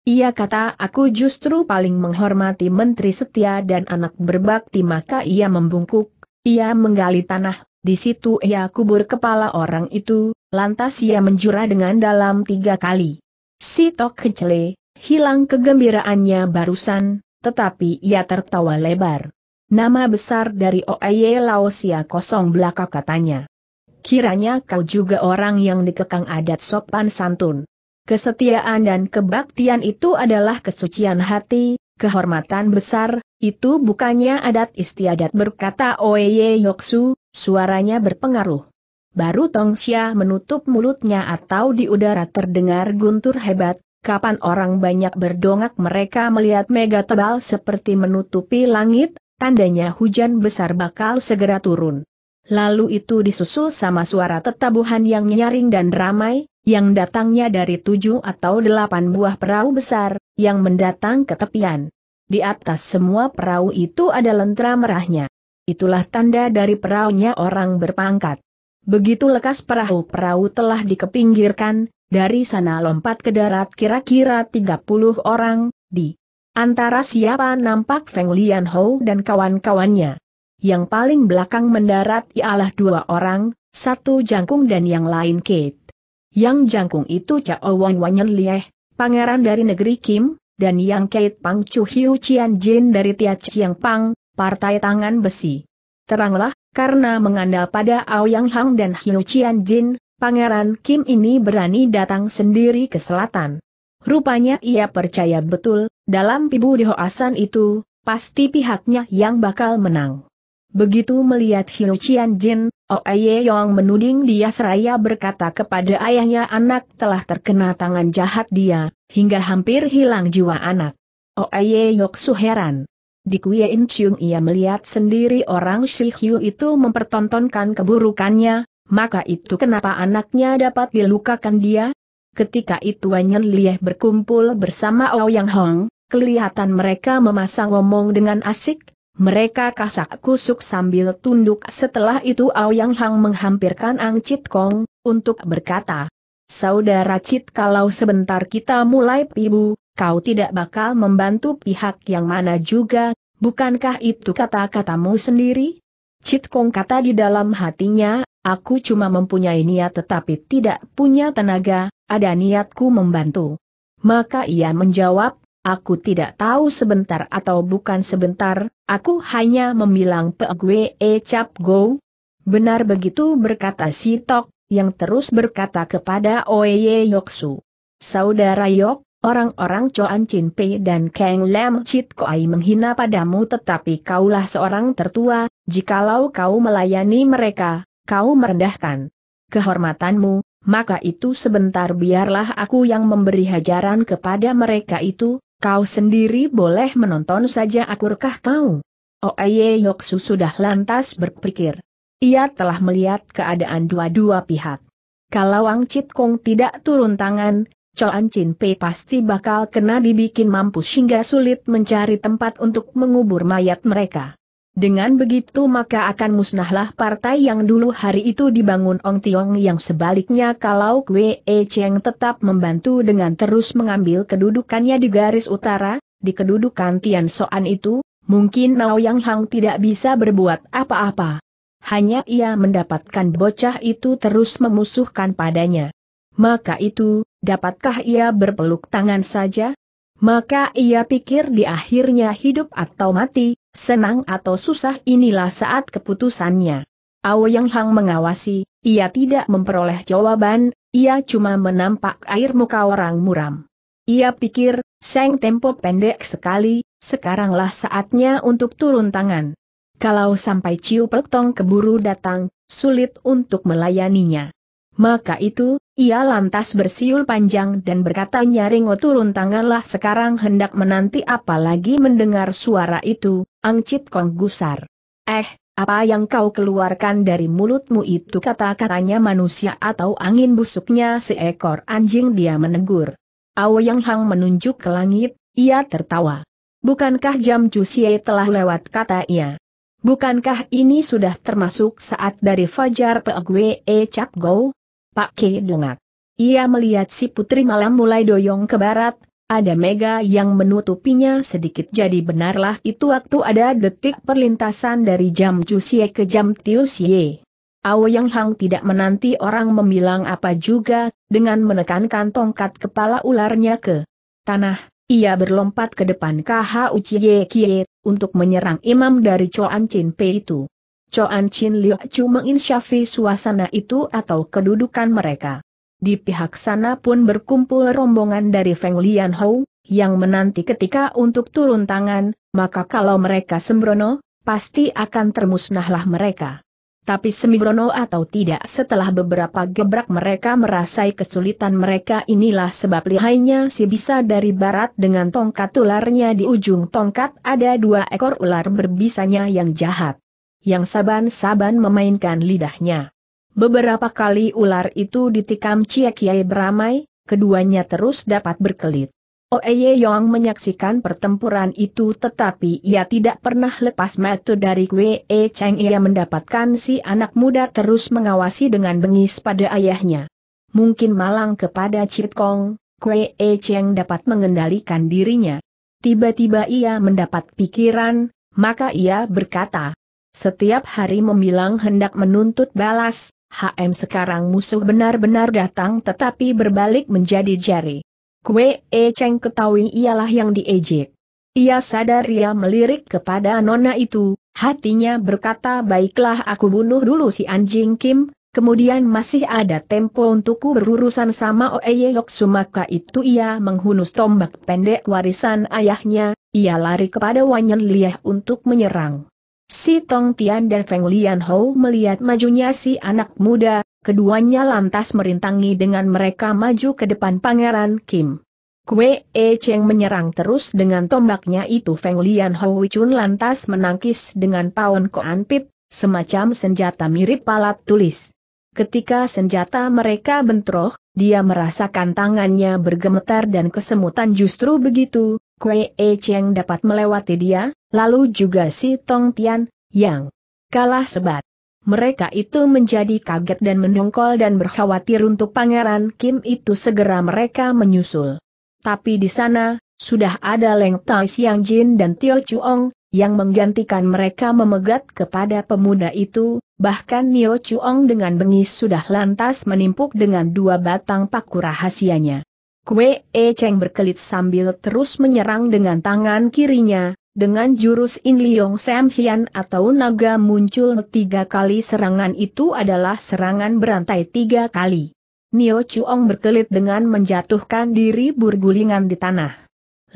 Ia kata aku justru paling menghormati Menteri Setia dan anak berbakti maka ia membungkuk, ia menggali tanah, di situ ia kubur kepala orang itu, lantas ia menjura dengan dalam tiga kali. Si Tok Kecele, hilang kegembiraannya barusan, tetapi ia tertawa lebar. Nama besar dari OAY Laosia kosong belaka katanya kiranya kau juga orang yang dikekang adat sopan santun. Kesetiaan dan kebaktian itu adalah kesucian hati, kehormatan besar, itu bukannya adat istiadat berkata oye Yoksu, suaranya berpengaruh. Baru Tong Xia menutup mulutnya atau di udara terdengar guntur hebat, kapan orang banyak berdongak mereka melihat mega tebal seperti menutupi langit, tandanya hujan besar bakal segera turun. Lalu itu disusul sama suara tetabuhan yang nyaring dan ramai, yang datangnya dari tujuh atau delapan buah perahu besar, yang mendatang ke tepian. Di atas semua perahu itu ada lentera merahnya. Itulah tanda dari perahunya orang berpangkat. Begitu lekas perahu-perahu telah dikepinggirkan, dari sana lompat ke darat kira-kira 30 orang, di antara siapa nampak Feng Lian dan kawan-kawannya yang paling belakang mendarat ialah dua orang, satu jangkung dan yang lain Kate. Yang jangkung itu Chao Wan Wanyan Lieh, pangeran dari negeri Kim, dan yang Kate Pang Chu Hiu Chian Jin dari Tia Chiang Pang, partai tangan besi. Teranglah, karena mengandal pada Yang Hang dan Hiu Chian Jin, pangeran Kim ini berani datang sendiri ke selatan. Rupanya ia percaya betul, dalam pibu di Hoasan itu, pasti pihaknya yang bakal menang. Begitu melihat Hiu Qian Jin, Oe oh Yong menuding dia seraya berkata kepada ayahnya anak telah terkena tangan jahat dia, hingga hampir hilang jiwa anak. Oe oh Yok suheran. Di Kuya In Chung ia melihat sendiri orang Si Hiu itu mempertontonkan keburukannya, maka itu kenapa anaknya dapat dilukakan dia? Ketika itu Wanyan Lieh berkumpul bersama Ouyang oh Hong, kelihatan mereka memasang ngomong dengan asik, mereka kasak kusuk sambil tunduk setelah itu Aoyang Hang menghampirkan Ang Chit Kong, untuk berkata, Saudara Cit kalau sebentar kita mulai pibu, kau tidak bakal membantu pihak yang mana juga, bukankah itu kata-katamu sendiri? Cit Kong kata di dalam hatinya, aku cuma mempunyai niat tetapi tidak punya tenaga, ada niatku membantu. Maka ia menjawab, Aku tidak tahu sebentar atau bukan sebentar, aku hanya membilang pegwe e Cap Go. Benar begitu berkata si Tok, yang terus berkata kepada Oye Yoksu. Saudara Yok, orang-orang Choan Chin Pei dan Kang Lam Chit Koai menghina padamu tetapi kaulah seorang tertua, jikalau kau melayani mereka, kau merendahkan kehormatanmu, maka itu sebentar biarlah aku yang memberi hajaran kepada mereka itu, Kau sendiri boleh menonton saja akurkah kau? Oeye oh, Yoksu sudah lantas berpikir. Ia telah melihat keadaan dua-dua pihak. Kalau Wang Chit Kong tidak turun tangan, Choan Chin Pei pasti bakal kena dibikin mampus hingga sulit mencari tempat untuk mengubur mayat mereka. Dengan begitu maka akan musnahlah partai yang dulu hari itu dibangun Ong Tiong yang sebaliknya kalau Kwe E Cheng tetap membantu dengan terus mengambil kedudukannya di garis utara, di kedudukan Tian Soan itu, mungkin Nao Yang Hang tidak bisa berbuat apa-apa. Hanya ia mendapatkan bocah itu terus memusuhkan padanya. Maka itu, dapatkah ia berpeluk tangan saja? Maka ia pikir di akhirnya hidup atau mati, Senang atau susah inilah saat keputusannya. Yang Hang mengawasi, ia tidak memperoleh jawaban, ia cuma menampak air muka orang muram. Ia pikir, seng tempo pendek sekali, sekaranglah saatnya untuk turun tangan. Kalau sampai Ciu tong keburu datang, sulit untuk melayaninya. Maka itu, ia lantas bersiul panjang dan berkata Nyaringo turun tanganlah sekarang hendak menanti apalagi mendengar suara itu, angcip kong gusar. Eh, apa yang kau keluarkan dari mulutmu itu kata-katanya manusia atau angin busuknya seekor anjing dia menegur. Yang Hang menunjuk ke langit, ia tertawa. Bukankah jam Cusie telah lewat kata ia? Bukankah ini sudah termasuk saat dari Fajar Pegwe E Chap Go? Pak Ki dongak. Ia melihat si putri malam mulai doyong ke barat, ada mega yang menutupinya sedikit jadi benarlah itu waktu ada detik perlintasan dari jam Jusie ke jam Tiusie. yang Hang tidak menanti orang memilang apa juga, dengan menekankan tongkat kepala ularnya ke tanah, ia berlompat ke depan kha Uchiye Kie, untuk menyerang imam dari Choan Chin Pei itu. Coan Chin Liu Chu menginsyafi suasana itu atau kedudukan mereka. Di pihak sana pun berkumpul rombongan dari Feng Lian yang menanti ketika untuk turun tangan, maka kalau mereka sembrono, pasti akan termusnahlah mereka. Tapi sembrono atau tidak setelah beberapa gebrak mereka merasai kesulitan mereka inilah sebab lihainya si bisa dari barat dengan tongkat ularnya di ujung tongkat ada dua ekor ular berbisanya yang jahat yang saban-saban memainkan lidahnya. Beberapa kali ular itu ditikam Cie Kiai beramai, keduanya terus dapat berkelit. Oeye Yong menyaksikan pertempuran itu tetapi ia tidak pernah lepas mata dari Kwe e Cheng ia mendapatkan si anak muda terus mengawasi dengan bengis pada ayahnya. Mungkin malang kepada Chit Kong, Kwe e Cheng dapat mengendalikan dirinya. Tiba-tiba ia mendapat pikiran, maka ia berkata, setiap hari membilang hendak menuntut balas, HM sekarang musuh benar-benar datang tetapi berbalik menjadi jari. Kue E Cheng ketahui ialah yang diejek. Ia sadar ia melirik kepada nona itu, hatinya berkata baiklah aku bunuh dulu si anjing Kim, kemudian masih ada tempo untukku berurusan sama Oeye Lok Sumaka itu ia menghunus tombak pendek warisan ayahnya, ia lari kepada Wanyan Liah untuk menyerang. Si Tong Tian dan Feng Lian Hou melihat majunya si anak muda, keduanya lantas merintangi dengan mereka maju ke depan Pangeran Kim. Kue E Cheng menyerang terus dengan tombaknya itu Feng Lian Hou Chun lantas menangkis dengan paon koan pit, semacam senjata mirip palat tulis. Ketika senjata mereka bentroh, dia merasakan tangannya bergemetar dan kesemutan justru begitu, Kue E Cheng dapat melewati dia, lalu juga si Tong Tian, yang kalah sebat. Mereka itu menjadi kaget dan mendongkol dan berkhawatir untuk Pangeran Kim itu segera mereka menyusul. Tapi di sana, sudah ada Leng Tai Siang Jin dan Tio Chuong, yang menggantikan mereka memegat kepada pemuda itu, bahkan Nio Chuong dengan bengis sudah lantas menimpuk dengan dua batang paku rahasianya. Kue E Cheng berkelit sambil terus menyerang dengan tangan kirinya, dengan jurus In Liong Sam Hian atau naga muncul tiga kali serangan itu adalah serangan berantai tiga kali. Nio Chuong berkelit dengan menjatuhkan diri bergulingan di tanah.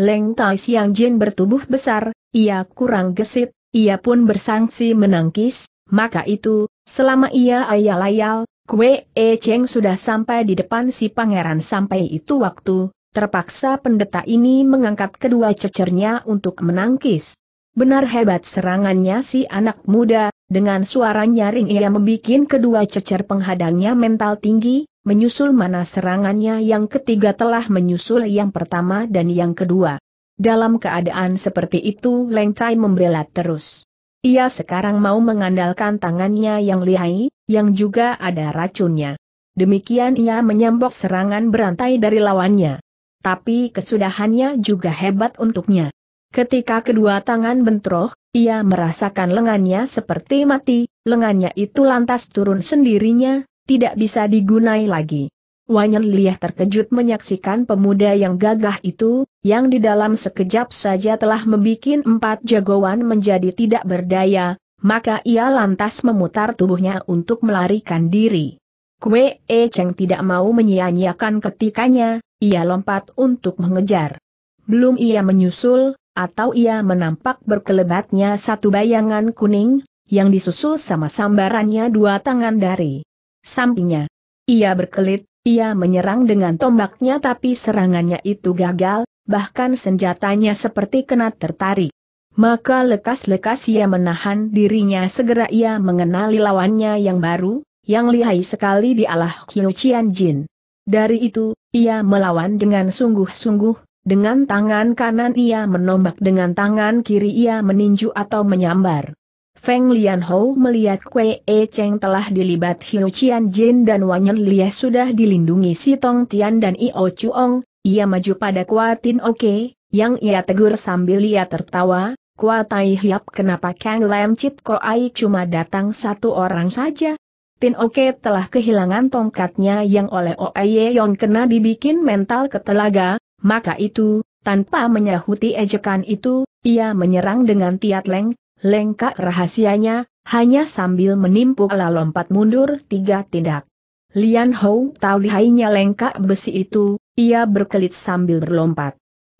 Leng Tai Siang Jin bertubuh besar, ia kurang gesit, ia pun bersangsi menangkis, maka itu, selama ia ayal-ayal, Kue E Cheng sudah sampai di depan si pangeran sampai itu waktu, Terpaksa pendeta ini mengangkat kedua cecernya untuk menangkis. Benar hebat serangannya si anak muda, dengan suara nyaring ia membuat kedua cecer penghadangnya mental tinggi, menyusul mana serangannya yang ketiga telah menyusul yang pertama dan yang kedua. Dalam keadaan seperti itu Leng Chai membelat terus. Ia sekarang mau mengandalkan tangannya yang lihai, yang juga ada racunnya. Demikian ia menyambok serangan berantai dari lawannya tapi kesudahannya juga hebat untuknya. Ketika kedua tangan bentroh, ia merasakan lengannya seperti mati, lengannya itu lantas turun sendirinya, tidak bisa digunai lagi. Wanyan Liah terkejut menyaksikan pemuda yang gagah itu, yang di dalam sekejap saja telah membuat empat jagoan menjadi tidak berdaya, maka ia lantas memutar tubuhnya untuk melarikan diri. Kue E Cheng tidak mau menyia-nyiakan ketikanya, ia lompat untuk mengejar. Belum ia menyusul, atau ia menampak berkelebatnya satu bayangan kuning, yang disusul sama sambarannya dua tangan dari sampingnya. Ia berkelit, ia menyerang dengan tombaknya tapi serangannya itu gagal, bahkan senjatanya seperti kena tertarik. Maka lekas-lekas ia menahan dirinya segera ia mengenali lawannya yang baru, yang lihai sekali dialah Kyo Jian Jin. Dari itu, ia melawan dengan sungguh-sungguh, dengan tangan kanan ia menombak dengan tangan kiri ia meninju atau menyambar. Feng Lianhou melihat Kue E Cheng telah dilibat Hiu Qian Jin dan Wanyan Lia sudah dilindungi si Tong Tian dan Io Chuong, ia maju pada Kuatin Oke, yang ia tegur sambil ia tertawa, Kuatai Hiap kenapa Kang Lam Chit Aik cuma datang satu orang saja, Tin Oke telah kehilangan tongkatnya yang oleh Oe Yong kena dibikin mental ke telaga, maka itu, tanpa menyahuti ejekan itu, ia menyerang dengan tiat leng, lengkak rahasianya, hanya sambil menimpu ala lompat mundur tiga tindak. Lian Hou tahu lihainya lengkak besi itu, ia berkelit sambil berlompat.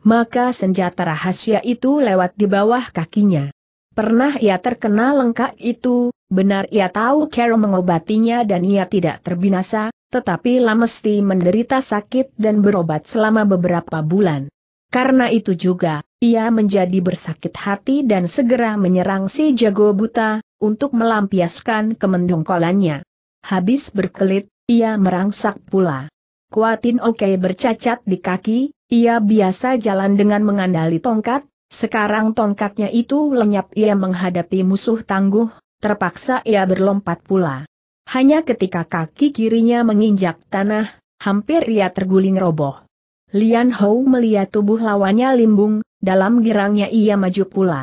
Maka senjata rahasia itu lewat di bawah kakinya. Pernah ia terkena lengkak itu, Benar ia tahu Carol mengobatinya dan ia tidak terbinasa, tetapi Lamesti menderita sakit dan berobat selama beberapa bulan. Karena itu juga, ia menjadi bersakit hati dan segera menyerang si jago buta, untuk melampiaskan kemendongkolannya. Habis berkelit, ia merangsak pula. Kuatin Oke bercacat di kaki, ia biasa jalan dengan mengandali tongkat, sekarang tongkatnya itu lenyap ia menghadapi musuh tangguh, terpaksa ia berlompat pula. Hanya ketika kaki kirinya menginjak tanah, hampir ia terguling roboh. Lian Hou melihat tubuh lawannya limbung, dalam girangnya ia maju pula.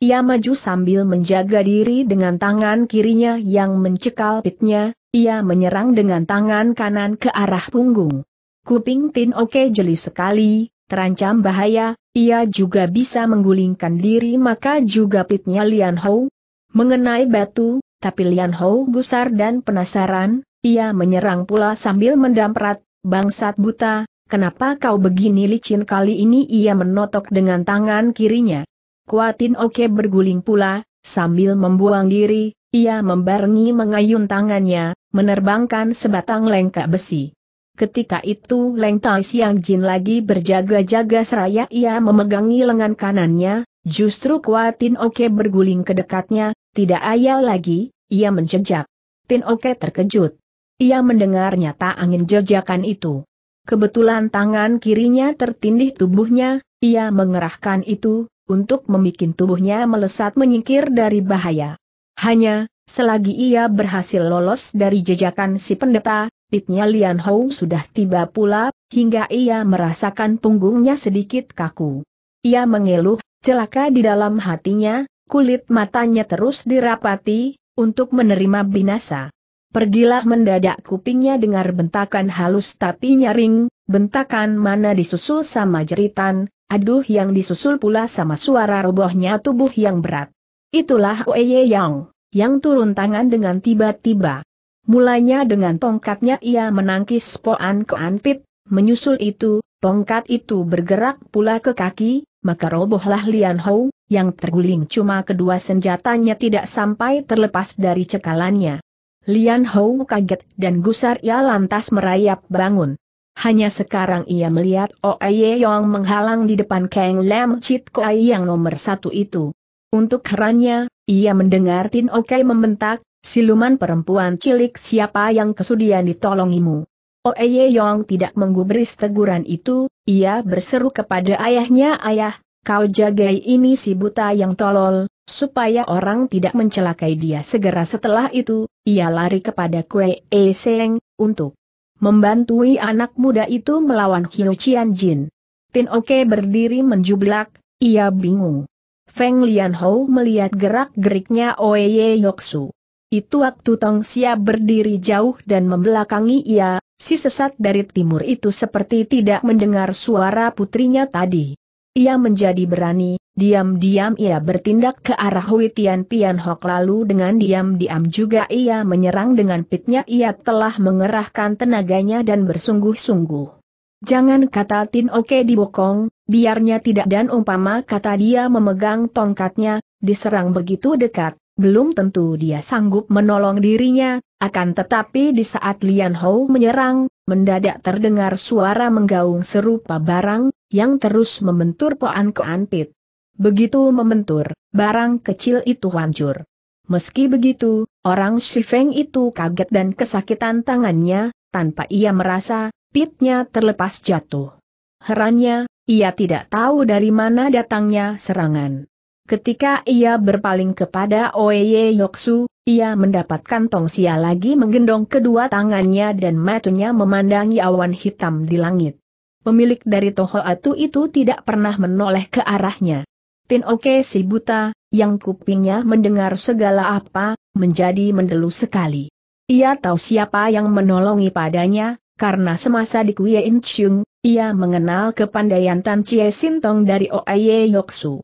Ia maju sambil menjaga diri dengan tangan kirinya yang mencekal pitnya, ia menyerang dengan tangan kanan ke arah punggung. Kuping Tin Oke jeli sekali, terancam bahaya, ia juga bisa menggulingkan diri maka juga pitnya Lian Hou, Mengenai batu, tapi Lian Hou gusar dan penasaran, ia menyerang pula sambil mendamprat, bangsat buta, kenapa kau begini licin kali ini ia menotok dengan tangan kirinya. Kuatin Oke berguling pula, sambil membuang diri, ia membarengi mengayun tangannya, menerbangkan sebatang lengkap besi. Ketika itu Leng Tai Siang Jin lagi berjaga-jaga seraya ia memegangi lengan kanannya, justru Kuatin Oke berguling ke dekatnya, tidak ayal lagi, ia menjejak. Tin Oke terkejut. Ia mendengar nyata angin jejakan itu. Kebetulan tangan kirinya tertindih tubuhnya, ia mengerahkan itu, untuk membuat tubuhnya melesat menyingkir dari bahaya. Hanya, selagi ia berhasil lolos dari jejakan si pendeta, pitnya Lian Hou sudah tiba pula, hingga ia merasakan punggungnya sedikit kaku. Ia mengeluh, celaka di dalam hatinya, kulit matanya terus dirapati, untuk menerima binasa. Pergilah mendadak kupingnya dengar bentakan halus tapi nyaring, bentakan mana disusul sama jeritan, aduh yang disusul pula sama suara robohnya tubuh yang berat. Itulah Oeye Yang, yang turun tangan dengan tiba-tiba. Mulanya dengan tongkatnya ia menangkis Poan ke antit, menyusul itu, Tongkat itu bergerak pula ke kaki, maka robohlah Lian Hou, yang terguling cuma kedua senjatanya tidak sampai terlepas dari cekalannya. Lian Hou kaget dan gusar ia lantas merayap bangun. Hanya sekarang ia melihat Oe oh Yong menghalang di depan Kang Lam Chit Koai yang nomor satu itu. Untuk herannya, ia mendengar Tin Oke membentak, siluman perempuan cilik siapa yang kesudian ditolongimu. Oeye oh, Yong tidak menggubris teguran itu, ia berseru kepada ayahnya ayah, kau jagai ini si buta yang tolol, supaya orang tidak mencelakai dia segera setelah itu, ia lari kepada Kue E Seng, untuk membantui anak muda itu melawan Hiu Qian Jin. Pin Oke berdiri menjublak, ia bingung. Feng Lian Hou melihat gerak-geriknya Oeye Yoksu. Itu waktu Tong Sia berdiri jauh dan membelakangi ia, si sesat dari timur itu seperti tidak mendengar suara putrinya tadi. Ia menjadi berani, diam-diam ia bertindak ke arah Hui Tian Pian Hok lalu dengan diam-diam juga ia menyerang dengan pitnya ia telah mengerahkan tenaganya dan bersungguh-sungguh. Jangan kata Tin Oke dibokong, biarnya tidak dan umpama kata dia memegang tongkatnya, diserang begitu dekat, belum tentu dia sanggup menolong dirinya, akan tetapi di saat Lian Hou menyerang, mendadak terdengar suara menggaung serupa barang, yang terus membentur Poan Koan Pit. Begitu membentur, barang kecil itu hancur. Meski begitu, orang Shifeng itu kaget dan kesakitan tangannya, tanpa ia merasa, pitnya terlepas jatuh. Herannya, ia tidak tahu dari mana datangnya serangan. Ketika ia berpaling kepada Oye Yoksu, ia mendapatkan tong sia lagi menggendong kedua tangannya dan matanya memandangi awan hitam di langit. Pemilik dari Toho Atu itu tidak pernah menoleh ke arahnya. Tin Oke si buta, yang kupingnya mendengar segala apa, menjadi mendelu sekali. Ia tahu siapa yang menolongi padanya, karena semasa di In Chung, ia mengenal kepandaian Tan Chie Sintong dari Oye Yoksu.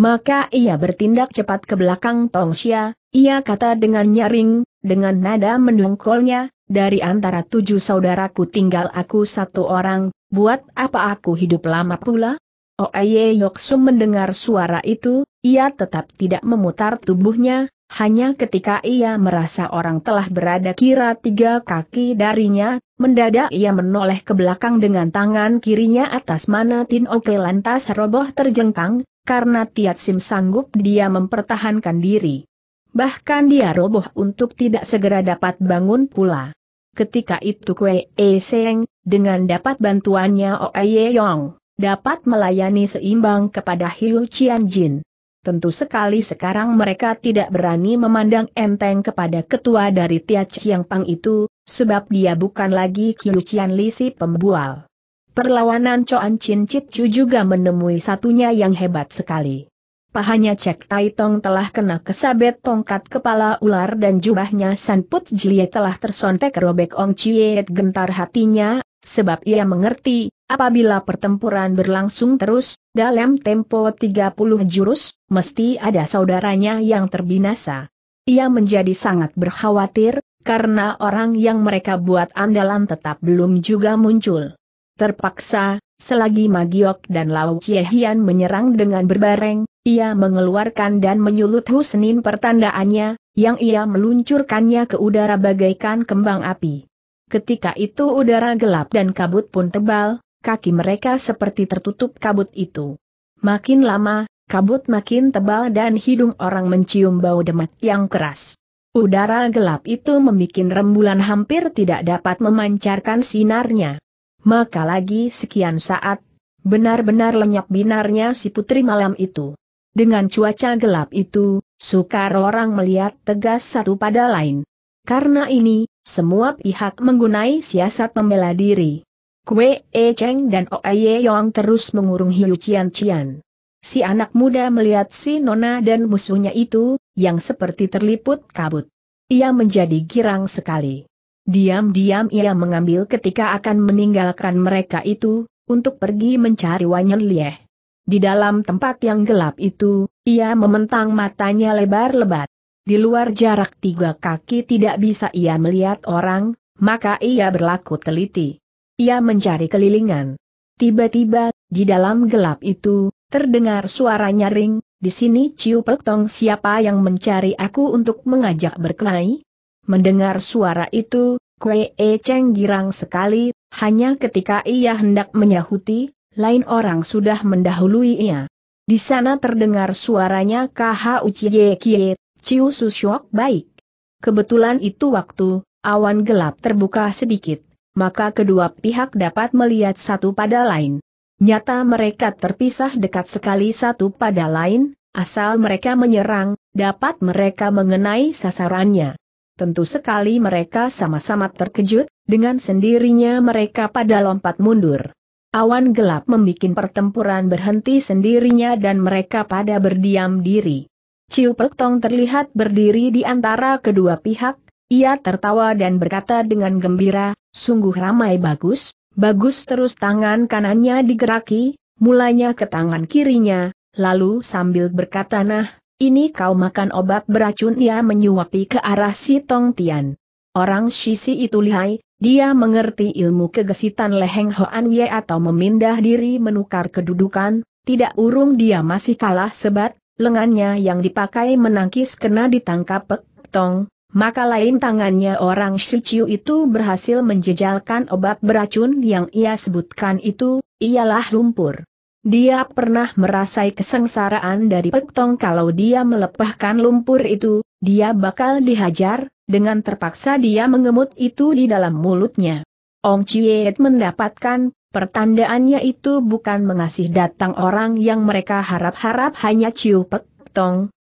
Maka ia bertindak cepat ke belakang Tong Xia, ia kata dengan nyaring, dengan nada mendongkolnya, dari antara tujuh saudaraku tinggal aku satu orang, buat apa aku hidup lama pula? Oh Oye Yoksum mendengar suara itu, ia tetap tidak memutar tubuhnya, hanya ketika ia merasa orang telah berada kira tiga kaki darinya, mendadak ia menoleh ke belakang dengan tangan kirinya atas mana Tin Oke lantas roboh terjengkang, karena Sim sanggup dia mempertahankan diri. Bahkan dia roboh untuk tidak segera dapat bangun pula. Ketika itu Kwe E Seng, dengan dapat bantuannya Oe Yong, dapat melayani seimbang kepada Hiu Qian Jin. Tentu sekali sekarang mereka tidak berani memandang enteng kepada ketua dari Tiat Chiang Pang itu, sebab dia bukan lagi Hiu Qian Li si pembual. Perlawanan Coan Chin Chit Chu juga menemui satunya yang hebat sekali. Pahanya Cek Tai Tong telah kena kesabet tongkat kepala ular dan jubahnya San Put Jilie telah tersontek robek Ong Cie gentar hatinya, sebab ia mengerti, apabila pertempuran berlangsung terus, dalam tempo 30 jurus, mesti ada saudaranya yang terbinasa. Ia menjadi sangat berkhawatir, karena orang yang mereka buat andalan tetap belum juga muncul. Terpaksa, selagi Magiok dan Lao Chiehian menyerang dengan berbareng, ia mengeluarkan dan menyulut Husnin pertandaannya, yang ia meluncurkannya ke udara bagaikan kembang api. Ketika itu udara gelap dan kabut pun tebal, kaki mereka seperti tertutup kabut itu. Makin lama, kabut makin tebal dan hidung orang mencium bau demak yang keras. Udara gelap itu membuat rembulan hampir tidak dapat memancarkan sinarnya maka lagi sekian saat, benar-benar lenyap binarnya si putri malam itu. Dengan cuaca gelap itu, sukar orang melihat tegas satu pada lain. Karena ini, semua pihak menggunai siasat membela diri. Kue E Cheng dan O Ye Yong terus mengurung Hiu Cian Cian. Si anak muda melihat si nona dan musuhnya itu, yang seperti terliput kabut. Ia menjadi girang sekali. Diam-diam ia mengambil ketika akan meninggalkan mereka itu, untuk pergi mencari Wanyan Lieh. Di dalam tempat yang gelap itu, ia mementang matanya lebar-lebat. Di luar jarak tiga kaki tidak bisa ia melihat orang, maka ia berlaku teliti. Ia mencari kelilingan. Tiba-tiba, di dalam gelap itu, terdengar suara nyaring, di sini Ciu Pek Tong siapa yang mencari aku untuk mengajak berkelahi? Mendengar suara itu, Kue e Cheng girang sekali, hanya ketika ia hendak menyahuti, lain orang sudah mendahului ia. Di sana terdengar suaranya KH Uchiye Kie, Chiu Susyok baik. Kebetulan itu waktu, awan gelap terbuka sedikit, maka kedua pihak dapat melihat satu pada lain. Nyata mereka terpisah dekat sekali satu pada lain, asal mereka menyerang, dapat mereka mengenai sasarannya. Tentu sekali mereka sama-sama terkejut, dengan sendirinya mereka pada lompat mundur. Awan gelap membuat pertempuran berhenti sendirinya dan mereka pada berdiam diri. Ciu Pek terlihat berdiri di antara kedua pihak, ia tertawa dan berkata dengan gembira, sungguh ramai bagus, bagus terus tangan kanannya digeraki, mulanya ke tangan kirinya, lalu sambil berkata nah, ini kau makan obat beracun ia menyuapi ke arah si Tong Tian. Orang Shisi itu lihai, dia mengerti ilmu kegesitan Leheng Hoan Ye atau memindah diri menukar kedudukan, tidak urung dia masih kalah sebat, lengannya yang dipakai menangkis kena ditangkap Pek Tong, maka lain tangannya orang Shiciu itu berhasil menjejalkan obat beracun yang ia sebutkan itu, ialah lumpur. Dia pernah merasai kesengsaraan dari petong kalau dia melepahkan lumpur itu, dia bakal dihajar, dengan terpaksa dia mengemut itu di dalam mulutnya. Ong Chiet mendapatkan, pertandaannya itu bukan mengasih datang orang yang mereka harap-harap hanya Ciu Pek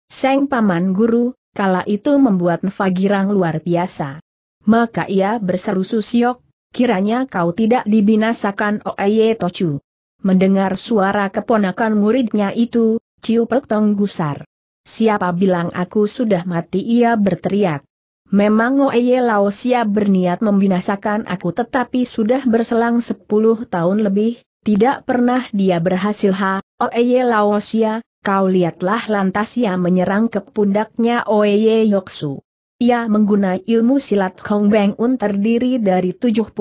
Seng Paman Guru, kala itu membuat Fagirang luar biasa. Maka ia berseru Susiok, kiranya kau tidak dibinasakan Oeye Tochu. Mendengar suara keponakan muridnya itu, Ciu Pek Tong gusar. Siapa bilang aku sudah mati ia berteriak. Memang Oeye Lao berniat membinasakan aku tetapi sudah berselang 10 tahun lebih, tidak pernah dia berhasil ha, Oeye Lao kau lihatlah lantas ia menyerang ke pundaknya Oeye Yoksu. Ia menggunakan ilmu silat Kong Beng Un terdiri dari 72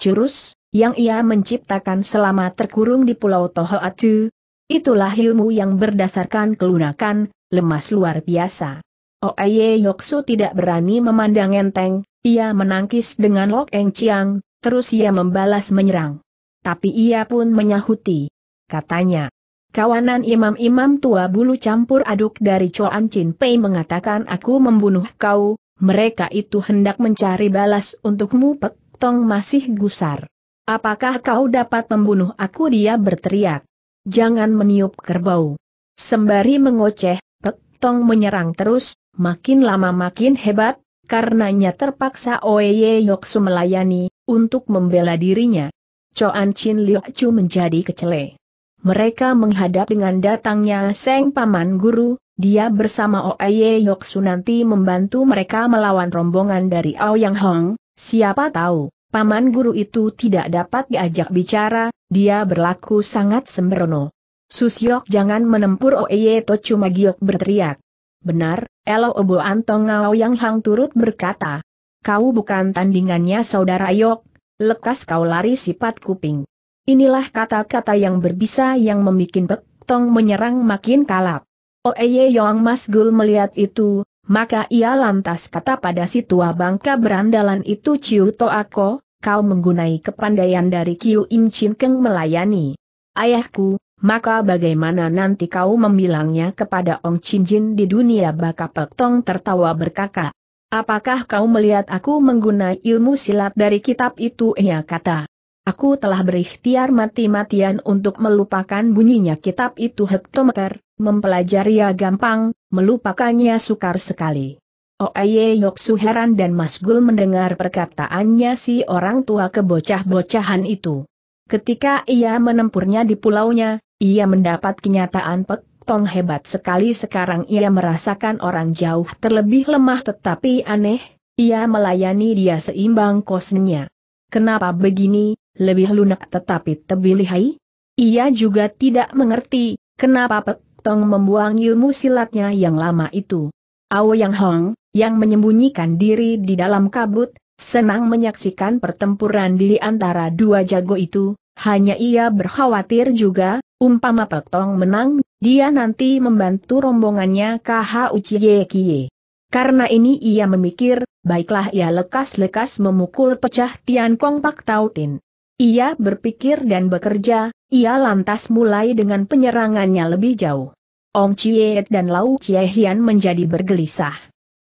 jurus, yang ia menciptakan selama terkurung di Pulau Tohoatu. Itulah ilmu yang berdasarkan kelunakan, lemas luar biasa. Oeye Yoksu tidak berani memandang enteng, ia menangkis dengan Lok Eng Chiang, terus ia membalas menyerang. Tapi ia pun menyahuti. Katanya, Kawanan imam-imam tua bulu campur aduk dari Choan Chin Pei mengatakan aku membunuh kau, mereka itu hendak mencari balas untukmu Pek Tong masih gusar. Apakah kau dapat membunuh aku dia berteriak. Jangan meniup kerbau. Sembari mengoceh, Pek Tong menyerang terus, makin lama makin hebat, karenanya terpaksa Oeye Yoksu melayani, untuk membela dirinya. Coan Chin Liu Chu menjadi kecele. Mereka menghadap dengan datangnya Seng Paman Guru, dia bersama Oeye Yoksu nanti membantu mereka melawan rombongan dari Ao Yang Hong, siapa tahu. Paman guru itu tidak dapat diajak bicara, dia berlaku sangat sembrono. Susyok jangan menempur Oeye Tochuma Magiok berteriak. Benar, Elo Obo Antong Ngao Yang Hang turut berkata. Kau bukan tandingannya saudara Yok, lekas kau lari sifat kuping. Inilah kata-kata yang berbisa yang membuat Pek Tong menyerang makin kalap. Oeye Yong masgul melihat itu, maka ia lantas kata pada si tua bangka berandalan itu Ciu Toako, kau menggunai kepandaian dari Kiu Im Chin Keng melayani. Ayahku, maka bagaimana nanti kau membilangnya kepada Ong Chin Jin di dunia baka pektong tertawa berkakak. Apakah kau melihat aku menggunai ilmu silat dari kitab itu? Ia kata. Aku telah berikhtiar mati-matian untuk melupakan bunyinya kitab itu hektometer, mempelajari ya gampang, melupakannya sukar sekali. Oeye Yoksu heran dan Mas Gul mendengar perkataannya si orang tua kebocah-bocahan itu. Ketika ia menempurnya di pulaunya, ia mendapat kenyataan Pek Tong hebat sekali sekarang ia merasakan orang jauh terlebih lemah tetapi aneh, ia melayani dia seimbang kosnya. Kenapa begini, lebih lunak tetapi tebih lihai? Ia juga tidak mengerti, kenapa Pek Tong membuang ilmu silatnya yang lama itu. Ao Yang Hong, yang menyembunyikan diri di dalam kabut, senang menyaksikan pertempuran di antara dua jago itu, hanya ia berkhawatir juga, umpama Pek Tong menang, dia nanti membantu rombongannya KH Uchiye Kie. Karena ini ia memikir, baiklah ia lekas-lekas memukul pecah Tian Kong Pak Tautin. Ia berpikir dan bekerja, ia lantas mulai dengan penyerangannya lebih jauh. Ong Chie dan Lau Chiehian menjadi bergelisah.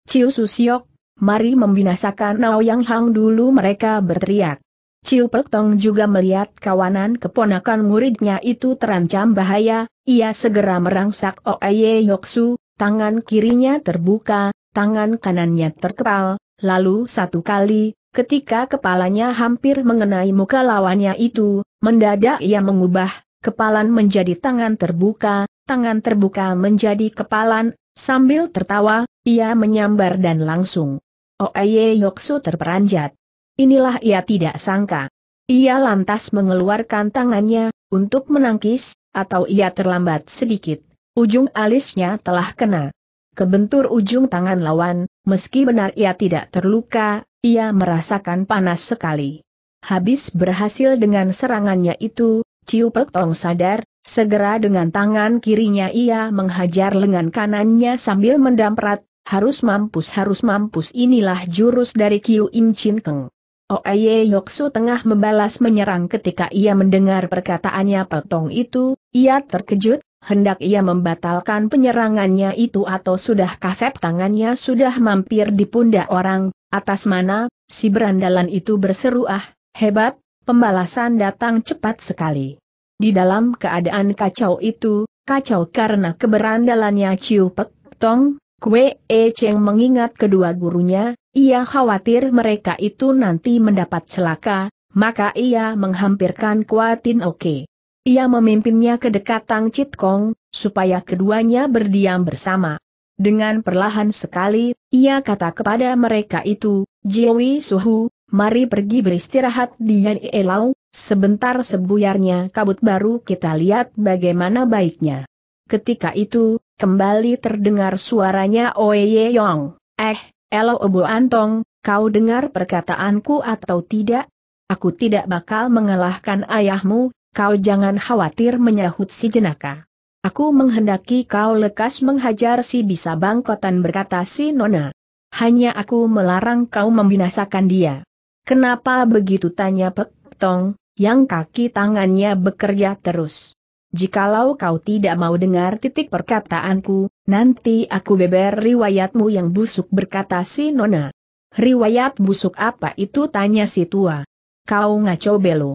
Ciu Susiok, mari membinasakan Yang Hang dulu mereka berteriak. Ciu Pek Tong juga melihat kawanan keponakan muridnya itu terancam bahaya, ia segera merangsak Oeye Yoksu, tangan kirinya terbuka, tangan kanannya terkepal, lalu satu kali, Ketika kepalanya hampir mengenai muka lawannya itu, mendadak ia mengubah, kepalan menjadi tangan terbuka, tangan terbuka menjadi kepalan, sambil tertawa, ia menyambar dan langsung. Oeye Yoksu terperanjat. Inilah ia tidak sangka. Ia lantas mengeluarkan tangannya, untuk menangkis, atau ia terlambat sedikit. Ujung alisnya telah kena. Kebentur ujung tangan lawan, meski benar ia tidak terluka, ia merasakan panas sekali. Habis berhasil dengan serangannya itu, Ciu Pek Tong sadar, segera dengan tangan kirinya ia menghajar lengan kanannya sambil mendamprat, harus mampus harus mampus inilah jurus dari Kiu Im Chin Keng. Oeye Yoksu tengah membalas menyerang ketika ia mendengar perkataannya Pek Tong itu, ia terkejut, hendak ia membatalkan penyerangannya itu atau sudah kasep tangannya sudah mampir di pundak orang, Atas mana, si berandalan itu berseru ah, hebat, pembalasan datang cepat sekali. Di dalam keadaan kacau itu, kacau karena keberandalannya Ciu Pek Tong, Kwe E Cheng mengingat kedua gurunya, ia khawatir mereka itu nanti mendapat celaka, maka ia menghampirkan Kuatin Oke. Ia memimpinnya ke dekat Tang Cit Kong, supaya keduanya berdiam bersama. Dengan perlahan sekali, ia kata kepada mereka itu, Jiwi Suhu, mari pergi beristirahat di Yan Elau, sebentar sebuyarnya kabut baru kita lihat bagaimana baiknya. Ketika itu, kembali terdengar suaranya Oye Yong, eh, Elo Obo Antong, kau dengar perkataanku atau tidak? Aku tidak bakal mengalahkan ayahmu, kau jangan khawatir menyahut si jenaka. Aku menghendaki kau lekas menghajar si bisa bangkotan berkata si Nona. Hanya aku melarang kau membinasakan dia. Kenapa begitu tanya Pek Tong, yang kaki tangannya bekerja terus. Jikalau kau tidak mau dengar titik perkataanku, nanti aku beber riwayatmu yang busuk berkata si Nona. Riwayat busuk apa itu tanya si tua. Kau ngaco belo.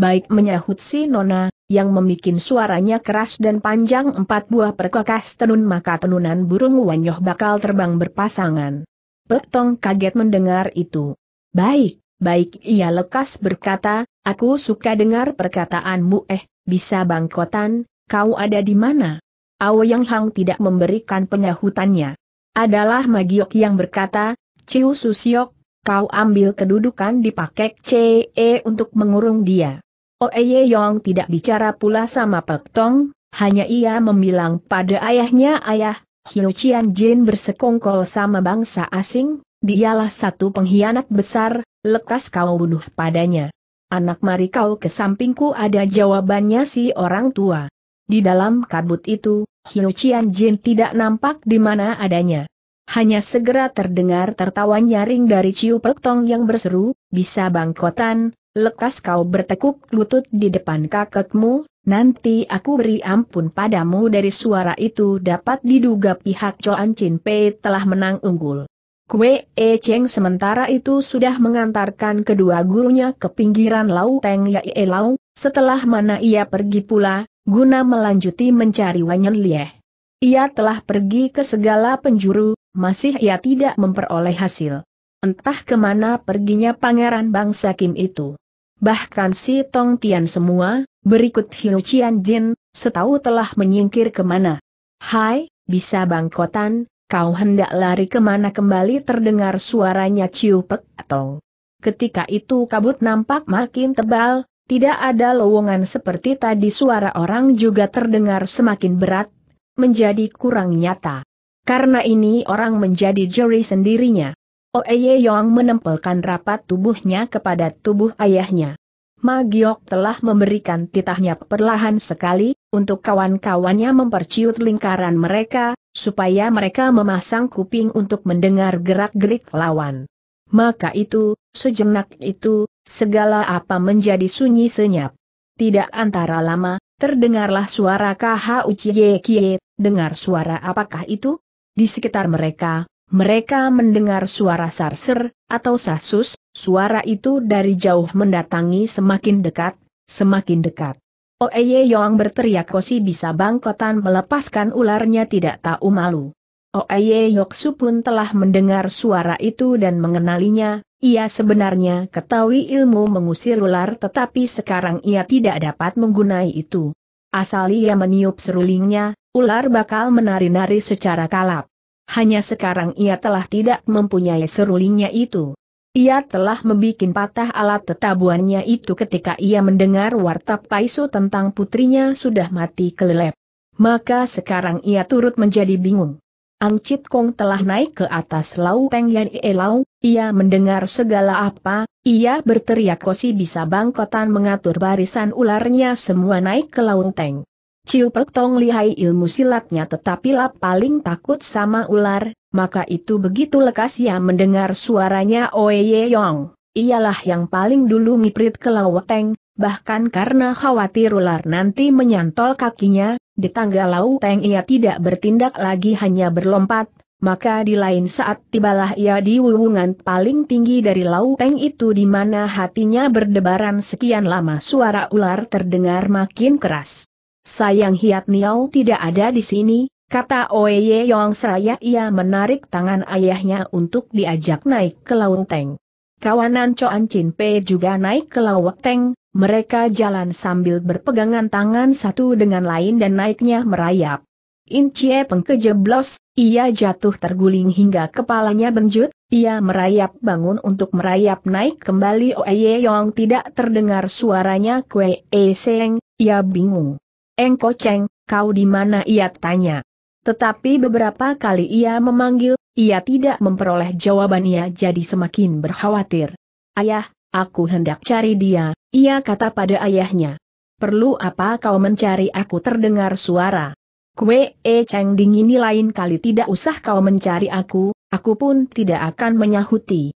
Baik menyahut si Nona, yang memikin suaranya keras dan panjang empat buah perkakas tenun maka tenunan burung wanyoh bakal terbang berpasangan. Petong kaget mendengar itu. Baik, baik ia lekas berkata, aku suka dengar perkataanmu eh, bisa bangkotan, kau ada di mana? Yang Hang tidak memberikan penyahutannya. Adalah Magiok yang berkata, Ciu Susiok, kau ambil kedudukan di pakek CE untuk mengurung dia. Oeye oh, Yong tidak bicara pula sama Pek Tong, hanya ia membilang pada ayahnya ayah, Hyo Chian Jin bersekongkol sama bangsa asing, dialah satu pengkhianat besar, lekas kau bunuh padanya. Anak mari kau ke sampingku ada jawabannya si orang tua. Di dalam kabut itu, Hyo Chian Jin tidak nampak di mana adanya. Hanya segera terdengar tertawa nyaring dari Ciu Tong yang berseru, bisa bangkotan, lekas kau bertekuk lutut di depan kakekmu, nanti aku beri ampun padamu dari suara itu dapat diduga pihak Choan Chin Pei telah menang unggul. Kue E Cheng sementara itu sudah mengantarkan kedua gurunya ke pinggiran Lau Teng Yai e Lau, setelah mana ia pergi pula, guna melanjuti mencari Wanyan Lieh. Ia telah pergi ke segala penjuru, masih ia tidak memperoleh hasil. Entah kemana perginya pangeran bangsa Kim itu bahkan si Tong Tian semua, berikut Hiu Qian Jin, setahu telah menyingkir kemana. Hai, bisa bangkotan, kau hendak lari kemana kembali terdengar suaranya Chiu Pek atau. Ketika itu kabut nampak makin tebal, tidak ada lowongan seperti tadi suara orang juga terdengar semakin berat, menjadi kurang nyata. Karena ini orang menjadi juri sendirinya. Oeye oh, Yong menempelkan rapat tubuhnya kepada tubuh ayahnya. Magiok telah memberikan titahnya perlahan sekali, untuk kawan-kawannya memperciut lingkaran mereka, supaya mereka memasang kuping untuk mendengar gerak-gerik lawan. Maka itu, sejenak itu, segala apa menjadi sunyi senyap. Tidak antara lama, terdengarlah suara KHUCYE Kie, dengar suara apakah itu? Di sekitar mereka, mereka mendengar suara sarser, atau sasus, suara itu dari jauh mendatangi semakin dekat, semakin dekat. Oeye oh, Yong berteriak kosi bisa bangkotan melepaskan ularnya tidak tahu malu. Oeye oh, Yoksu pun telah mendengar suara itu dan mengenalinya, ia sebenarnya ketahui ilmu mengusir ular tetapi sekarang ia tidak dapat menggunai itu. Asal ia meniup serulingnya, ular bakal menari-nari secara kalap. Hanya sekarang ia telah tidak mempunyai serulingnya itu. Ia telah membuat patah alat tetabuannya itu ketika ia mendengar warta Paiso tentang putrinya sudah mati kelelep. Maka sekarang ia turut menjadi bingung. Angcit Kong telah naik ke atas Lau Peng Yan Ie Lau, ia mendengar segala apa, ia berteriak kosi bisa bangkotan mengatur barisan ularnya semua naik ke Lau Teng. Ciu Pek Tong lihai ilmu silatnya tetapi lah paling takut sama ular, maka itu begitu lekas ia mendengar suaranya Oe Ye Yong. Ialah yang paling dulu ngiprit ke Lauteng, bahkan karena khawatir ular nanti menyantol kakinya, di tangga Lauteng ia tidak bertindak lagi hanya berlompat, maka di lain saat tibalah ia di wuwungan paling tinggi dari Lauteng itu di mana hatinya berdebaran sekian lama suara ular terdengar makin keras. Sayang Hiat Niau tidak ada di sini, kata Oeye Yong seraya ia menarik tangan ayahnya untuk diajak naik ke Lauteng. Kawanan Coan Chin Pe juga naik ke Lauteng, mereka jalan sambil berpegangan tangan satu dengan lain dan naiknya merayap. In Peng kejeblos, ia jatuh terguling hingga kepalanya benjut, ia merayap bangun untuk merayap naik kembali Oeye Yong tidak terdengar suaranya Kwe E Seng, ia bingung. Engko Cheng, kau di mana ia tanya. Tetapi beberapa kali ia memanggil, ia tidak memperoleh jawabannya jadi semakin berkhawatir. Ayah, aku hendak cari dia, ia kata pada ayahnya. Perlu apa kau mencari aku terdengar suara. Kue e Cheng dingini lain kali tidak usah kau mencari aku, aku pun tidak akan menyahuti.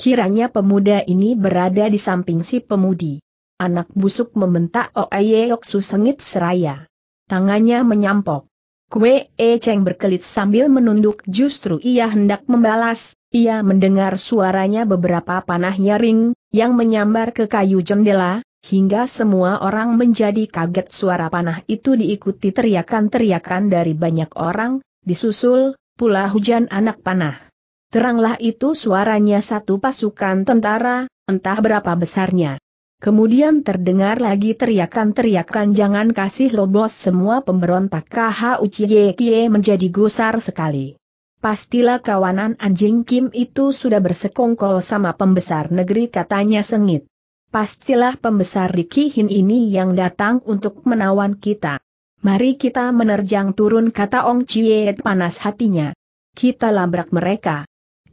Kiranya pemuda ini berada di samping si pemudi. Anak busuk membentak Oeyoksu oh, sengit seraya. Tangannya menyampok. Kue E Cheng berkelit sambil menunduk justru ia hendak membalas, ia mendengar suaranya beberapa panah nyaring, yang menyambar ke kayu jendela, hingga semua orang menjadi kaget suara panah itu diikuti teriakan-teriakan dari banyak orang, disusul, pula hujan anak panah. Teranglah itu suaranya satu pasukan tentara, entah berapa besarnya. Kemudian terdengar lagi teriakan-teriakan jangan kasih lobos semua pemberontak KH Uchiye Kie menjadi gusar sekali. Pastilah kawanan anjing Kim itu sudah bersekongkol sama pembesar negeri katanya sengit. Pastilah pembesar Hin ini yang datang untuk menawan kita. Mari kita menerjang turun kata Ong Chie panas hatinya. Kita labrak mereka.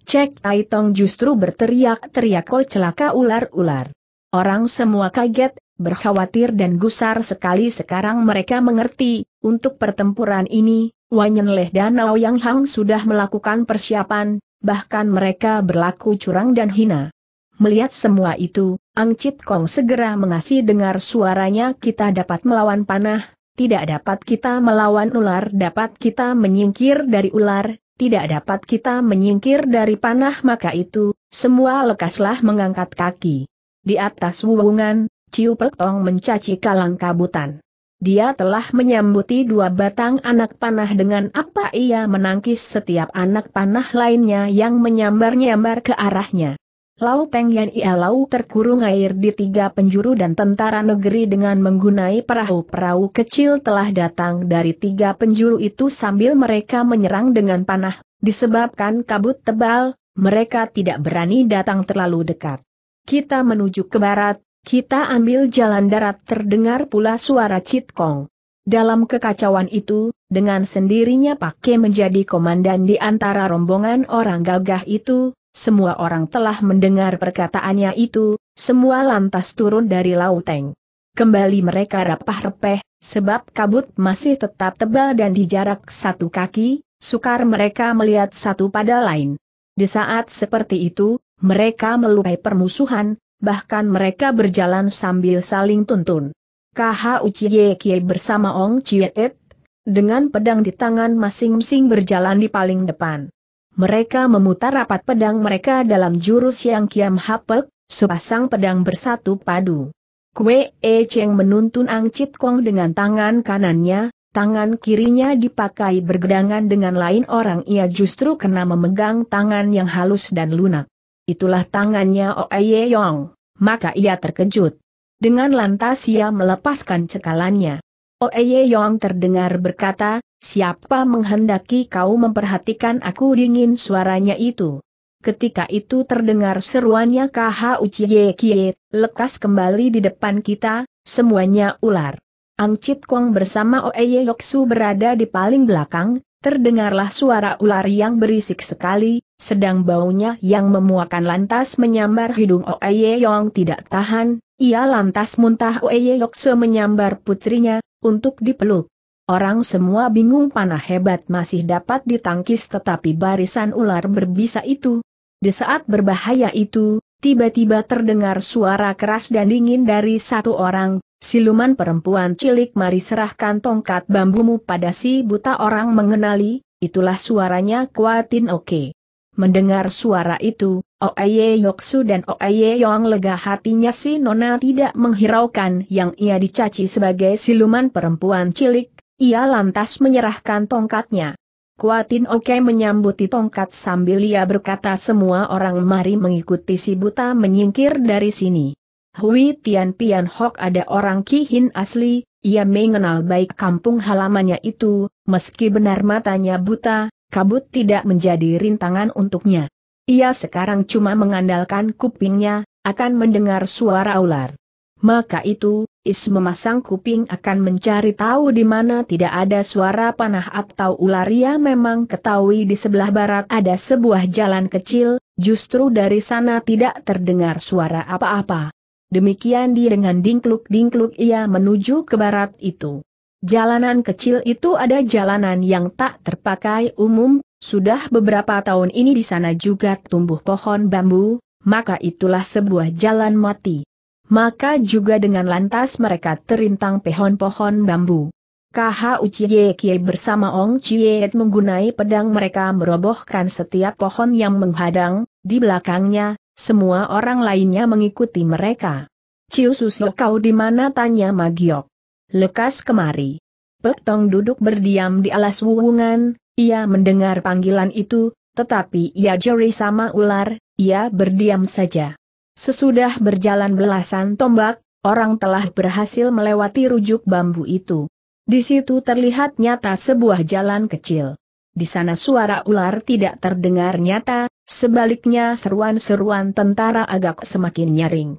Cek Tai Tong justru berteriak-teriak kok celaka ular-ular. Orang semua kaget, berkhawatir dan gusar sekali sekarang mereka mengerti, untuk pertempuran ini, Wanyenleh dan Yang Hang sudah melakukan persiapan, bahkan mereka berlaku curang dan hina. Melihat semua itu, Ang Chit Kong segera mengasih dengar suaranya kita dapat melawan panah, tidak dapat kita melawan ular dapat kita menyingkir dari ular, tidak dapat kita menyingkir dari panah maka itu, semua lekaslah mengangkat kaki. Di atas wuwungan, Ciu Petong mencaci kalang kabutan. Dia telah menyambuti dua batang anak panah dengan apa ia menangkis setiap anak panah lainnya yang menyambar-nyambar ke arahnya. Lau Peng Yan Ia Lau terkurung air di tiga penjuru dan tentara negeri dengan menggunai perahu-perahu kecil telah datang dari tiga penjuru itu sambil mereka menyerang dengan panah, disebabkan kabut tebal, mereka tidak berani datang terlalu dekat. Kita menuju ke barat, kita ambil jalan darat terdengar pula suara Kong. Dalam kekacauan itu, dengan sendirinya pakai menjadi komandan di antara rombongan orang gagah itu, semua orang telah mendengar perkataannya itu, semua lantas turun dari lauteng. Kembali mereka rapah repeh, sebab kabut masih tetap tebal dan di jarak satu kaki, sukar mereka melihat satu pada lain. Di saat seperti itu, mereka melukai permusuhan, bahkan mereka berjalan sambil saling tuntun. Kaha Uchiye Kie bersama Ong Chieet, dengan pedang di tangan masing-masing berjalan di paling depan. Mereka memutar rapat pedang mereka dalam jurus yang kiam hapek, sepasang pedang bersatu padu. Kue E Cheng menuntun Ang Chit Kong dengan tangan kanannya, tangan kirinya dipakai bergedangan dengan lain orang ia justru kena memegang tangan yang halus dan lunak itulah tangannya Oye Yong, maka ia terkejut. Dengan lantas ia melepaskan cekalannya. Oye Yong terdengar berkata, siapa menghendaki kau memperhatikan aku dingin suaranya itu. Ketika itu terdengar seruannya KH Uciye Kie, lekas kembali di depan kita, semuanya ular. Angcit Kong bersama Oye Yoksu berada di paling belakang, terdengarlah suara ular yang berisik sekali, sedang baunya yang memuakan lantas menyambar hidung Oeye Yong tidak tahan, ia lantas muntah Oeye Yokso menyambar putrinya, untuk dipeluk. Orang semua bingung panah hebat masih dapat ditangkis tetapi barisan ular berbisa itu. Di saat berbahaya itu, tiba-tiba terdengar suara keras dan dingin dari satu orang, siluman perempuan cilik mari serahkan tongkat bambumu pada si buta orang mengenali, itulah suaranya Kuatin Oke. Mendengar suara itu, Oeye Yoksu dan Oeye Yong lega hatinya si Nona tidak menghiraukan yang ia dicaci sebagai siluman perempuan cilik, ia lantas menyerahkan tongkatnya. Kuatin Oke menyambuti tongkat sambil ia berkata semua orang mari mengikuti si buta menyingkir dari sini. Hui Tian Pian Hok ada orang Kihin asli, ia mengenal baik kampung halamannya itu, meski benar matanya buta, kabut tidak menjadi rintangan untuknya. Ia sekarang cuma mengandalkan kupingnya, akan mendengar suara ular. Maka itu, Is memasang kuping akan mencari tahu di mana tidak ada suara panah atau ular. Ia memang ketahui di sebelah barat ada sebuah jalan kecil, justru dari sana tidak terdengar suara apa-apa. Demikian dia dengan dingkluk-dingkluk ia menuju ke barat itu. Jalanan kecil itu ada jalanan yang tak terpakai umum, sudah beberapa tahun ini di sana juga tumbuh pohon bambu, maka itulah sebuah jalan mati. Maka juga dengan lantas mereka terintang pohon-pohon bambu. KH Uchiye Kie bersama Ong Chiet menggunai pedang mereka merobohkan setiap pohon yang menghadang, di belakangnya, semua orang lainnya mengikuti mereka. Ciu Susio kau di mana tanya Magiok lekas kemari. Petong duduk berdiam di alas wuwungan, ia mendengar panggilan itu, tetapi ia jeri sama ular, ia berdiam saja. Sesudah berjalan belasan tombak, orang telah berhasil melewati rujuk bambu itu. Di situ terlihat nyata sebuah jalan kecil. Di sana suara ular tidak terdengar nyata, sebaliknya seruan-seruan tentara agak semakin nyaring.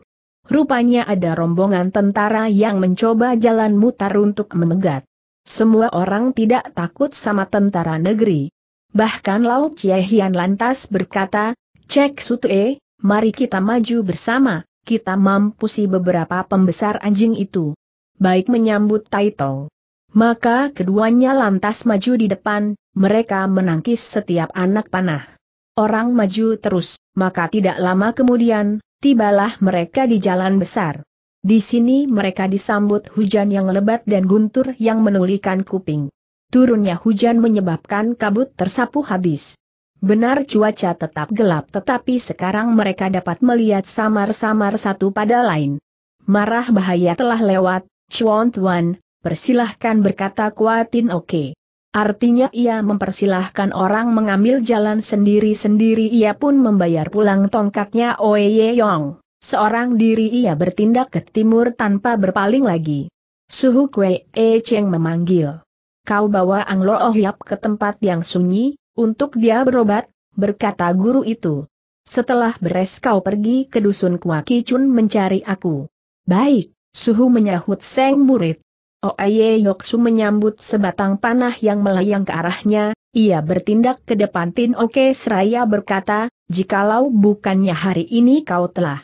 Rupanya ada rombongan tentara yang mencoba jalan mutar untuk menegat. Semua orang tidak takut sama tentara negeri. Bahkan Lauk Chiehian lantas berkata, Cek Sute, mari kita maju bersama, kita mampu si beberapa pembesar anjing itu. Baik menyambut Taito. Maka keduanya lantas maju di depan, mereka menangkis setiap anak panah. Orang maju terus, maka tidak lama kemudian, tibalah mereka di jalan besar. Di sini mereka disambut hujan yang lebat dan guntur yang menulikan kuping. Turunnya hujan menyebabkan kabut tersapu habis. Benar cuaca tetap gelap tetapi sekarang mereka dapat melihat samar-samar satu pada lain. Marah bahaya telah lewat, Chuan Tuan, persilahkan berkata Kuatin Oke. Okay. Artinya ia mempersilahkan orang mengambil jalan sendiri-sendiri ia pun membayar pulang tongkatnya Oye Yong. Seorang diri ia bertindak ke timur tanpa berpaling lagi. Suhu Kwe E Cheng memanggil. Kau bawa Anglo Oh Yap ke tempat yang sunyi, untuk dia berobat, berkata guru itu. Setelah beres kau pergi ke dusun Kwaki Chun mencari aku. Baik, Suhu menyahut Seng murid. Oaye oh, Yoksu menyambut sebatang panah yang melayang ke arahnya, ia bertindak ke depan Tin Oke Seraya berkata, jikalau bukannya hari ini kau telah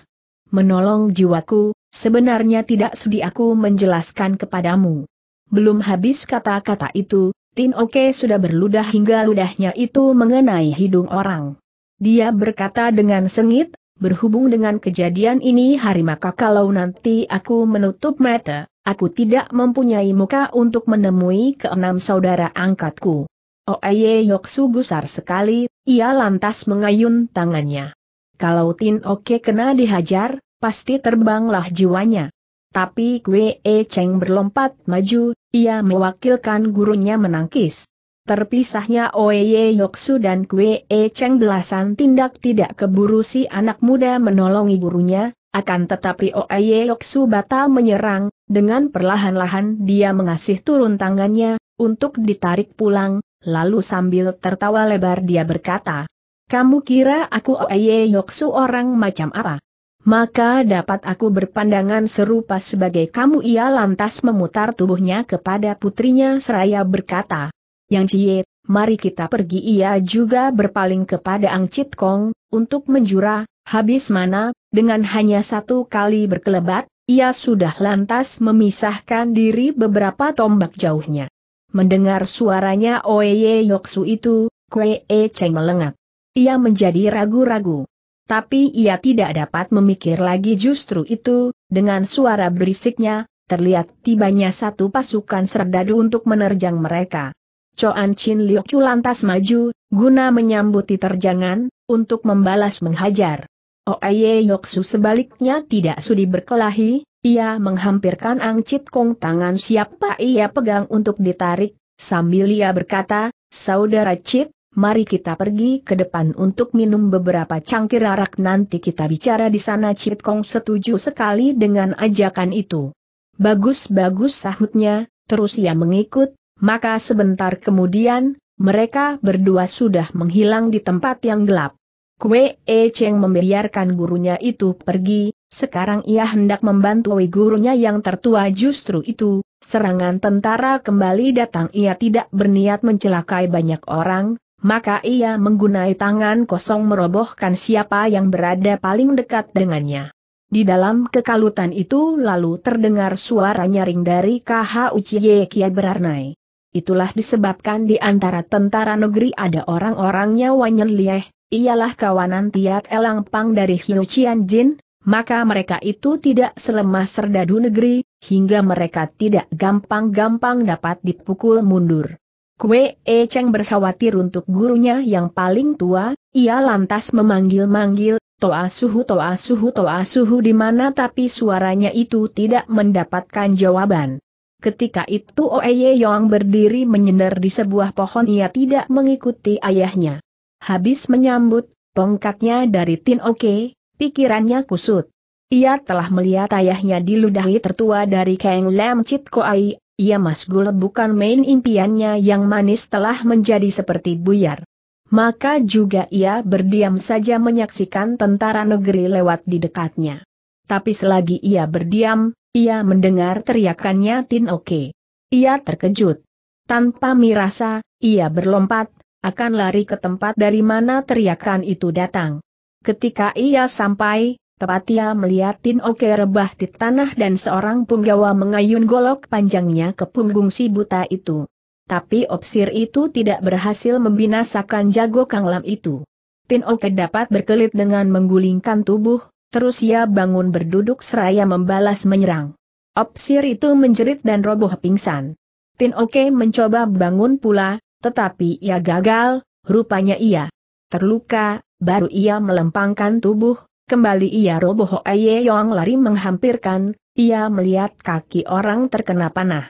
menolong jiwaku, sebenarnya tidak sudi aku menjelaskan kepadamu. Belum habis kata-kata itu, Tin Oke sudah berludah hingga ludahnya itu mengenai hidung orang. Dia berkata dengan sengit, berhubung dengan kejadian ini hari maka kalau nanti aku menutup mata, Aku tidak mempunyai muka untuk menemui keenam saudara angkatku. Oeye Yoksu gusar sekali, ia lantas mengayun tangannya. Kalau Tin Oke kena dihajar, pasti terbanglah jiwanya. Tapi Kwe E Cheng berlompat maju, ia mewakilkan gurunya menangkis. Terpisahnya Oeye Yoksu dan Kwe E Cheng belasan tindak tidak keburu si anak muda menolongi gurunya, akan tetapi Oeye Yoksu batal menyerang, dengan perlahan-lahan dia mengasih turun tangannya, untuk ditarik pulang, lalu sambil tertawa lebar dia berkata, Kamu kira aku Oye Yoksu orang macam apa? Maka dapat aku berpandangan serupa sebagai kamu ia lantas memutar tubuhnya kepada putrinya seraya berkata, Yang Cie, mari kita pergi ia juga berpaling kepada Ang Chit Kong, untuk menjura, habis mana, dengan hanya satu kali berkelebat, ia sudah lantas memisahkan diri beberapa tombak jauhnya. Mendengar suaranya Oeye Yoksu itu, Kue E Cheng melengak. Ia menjadi ragu-ragu. Tapi ia tidak dapat memikir lagi justru itu, dengan suara berisiknya, terlihat tibanya satu pasukan serdadu untuk menerjang mereka. Choan Chin Liu lantas maju, guna menyambuti terjangan, untuk membalas menghajar. Oeye oh, Yoksu sebaliknya tidak sudi berkelahi, ia menghampirkan Angcit Kong tangan siapa ia pegang untuk ditarik, sambil ia berkata, Saudara Cit, mari kita pergi ke depan untuk minum beberapa cangkir arak nanti kita bicara di sana Cit Kong setuju sekali dengan ajakan itu. Bagus-bagus sahutnya, terus ia mengikut, maka sebentar kemudian, mereka berdua sudah menghilang di tempat yang gelap. Kue E Cheng membiarkan gurunya itu pergi, sekarang ia hendak membantu gurunya yang tertua justru itu, serangan tentara kembali datang ia tidak berniat mencelakai banyak orang, maka ia menggunai tangan kosong merobohkan siapa yang berada paling dekat dengannya. Di dalam kekalutan itu lalu terdengar suara nyaring dari KH Uciye Kia Berarnai. Itulah disebabkan di antara tentara negeri ada orang orangnya Wanyen lieh, ialah kawanan Tiat Elang Pang dari Hiu Qian Jin, maka mereka itu tidak selemah serdadu negeri, hingga mereka tidak gampang-gampang dapat dipukul mundur. Kue E Cheng berkhawatir untuk gurunya yang paling tua, ia lantas memanggil-manggil, Toa suhu toa suhu toa suhu di mana tapi suaranya itu tidak mendapatkan jawaban. Ketika itu Oeye Yong berdiri menyender di sebuah pohon ia tidak mengikuti ayahnya. Habis menyambut, tongkatnya dari Tin Oke, pikirannya kusut. Ia telah melihat ayahnya diludahi tertua dari Kang Lam Chit Koai, ia masgul bukan main impiannya yang manis telah menjadi seperti buyar. Maka juga ia berdiam saja menyaksikan tentara negeri lewat di dekatnya. Tapi selagi ia berdiam, ia mendengar teriakannya Tin Oke. Ia terkejut. Tanpa mirasa, ia berlompat, akan lari ke tempat dari mana teriakan itu datang. Ketika ia sampai, tepat ia melihat Tin oke rebah di tanah dan seorang punggawa mengayun golok panjangnya ke punggung si buta itu. Tapi opsir itu tidak berhasil membinasakan jago lam itu. Tin Oke dapat berkelit dengan menggulingkan tubuh, terus ia bangun berduduk seraya membalas menyerang. Opsir itu menjerit dan roboh pingsan. Tin Oke mencoba bangun pula, tetapi ia gagal, rupanya ia terluka, baru ia melempangkan tubuh, kembali ia roboh Aye Yong lari menghampirkan, ia melihat kaki orang terkena panah.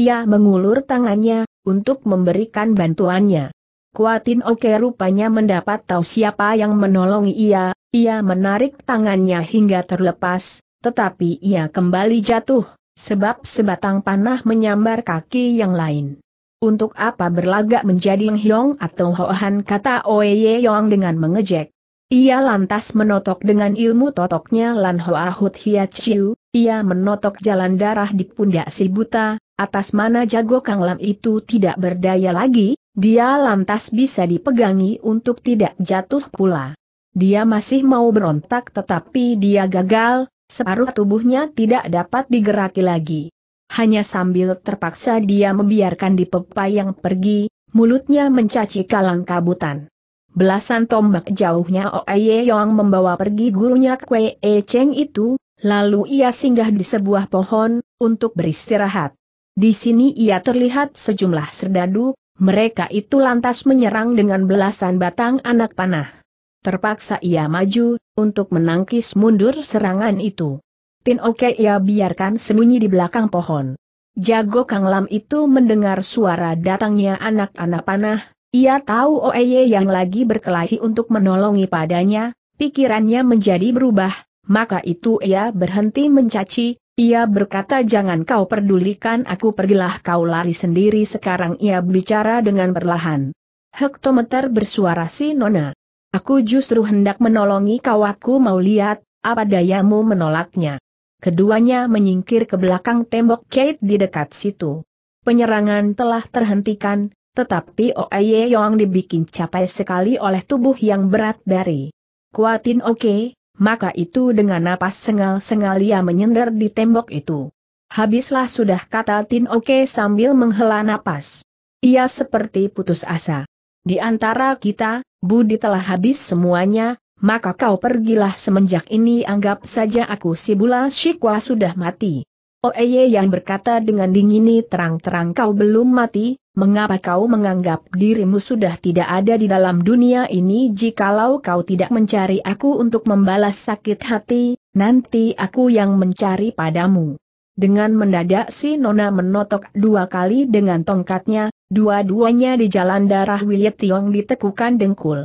Ia mengulur tangannya, untuk memberikan bantuannya. Kuatin Oke rupanya mendapat tahu siapa yang menolong ia, ia menarik tangannya hingga terlepas, tetapi ia kembali jatuh, sebab sebatang panah menyambar kaki yang lain. Untuk apa berlagak menjadi Hyong atau Hohan kata Oye Yong dengan mengejek. Ia lantas menotok dengan ilmu totoknya Lan Hoa Hut Hia Chiu, ia menotok jalan darah di pundak si buta, atas mana jago Kang Lam itu tidak berdaya lagi, dia lantas bisa dipegangi untuk tidak jatuh pula. Dia masih mau berontak tetapi dia gagal, separuh tubuhnya tidak dapat digeraki lagi hanya sambil terpaksa dia membiarkan di yang pergi, mulutnya mencaci kalang kabutan. Belasan tombak jauhnya Oye Yong membawa pergi gurunya Kwe E Cheng itu, lalu ia singgah di sebuah pohon, untuk beristirahat. Di sini ia terlihat sejumlah serdadu, mereka itu lantas menyerang dengan belasan batang anak panah. Terpaksa ia maju, untuk menangkis mundur serangan itu. Tin Oke ia ya biarkan sembunyi di belakang pohon. Jago Kang Lam itu mendengar suara datangnya anak-anak panah, ia tahu Oeye yang lagi berkelahi untuk menolongi padanya, pikirannya menjadi berubah, maka itu ia berhenti mencaci, ia berkata jangan kau pedulikan aku pergilah kau lari sendiri sekarang ia bicara dengan perlahan. Hektometer bersuara si Nona. Aku justru hendak menolongi kau aku mau lihat, apa dayamu menolaknya. Keduanya menyingkir ke belakang tembok Kate di dekat situ. Penyerangan telah terhentikan, tetapi Oye Yong dibikin capai sekali oleh tubuh yang berat dari Kuatin Oke, maka itu dengan napas sengal-sengal ia menyender di tembok itu. Habislah sudah kata Tin Oke sambil menghela napas. Ia seperti putus asa. Di antara kita, Budi telah habis semuanya, maka kau pergilah semenjak ini anggap saja aku si Bula Shikwa sudah mati. Oeye yang berkata dengan dingini terang-terang kau belum mati, mengapa kau menganggap dirimu sudah tidak ada di dalam dunia ini jikalau kau tidak mencari aku untuk membalas sakit hati, nanti aku yang mencari padamu. Dengan mendadak si Nona menotok dua kali dengan tongkatnya, dua-duanya di jalan darah William Tiong ditekukan dengkul.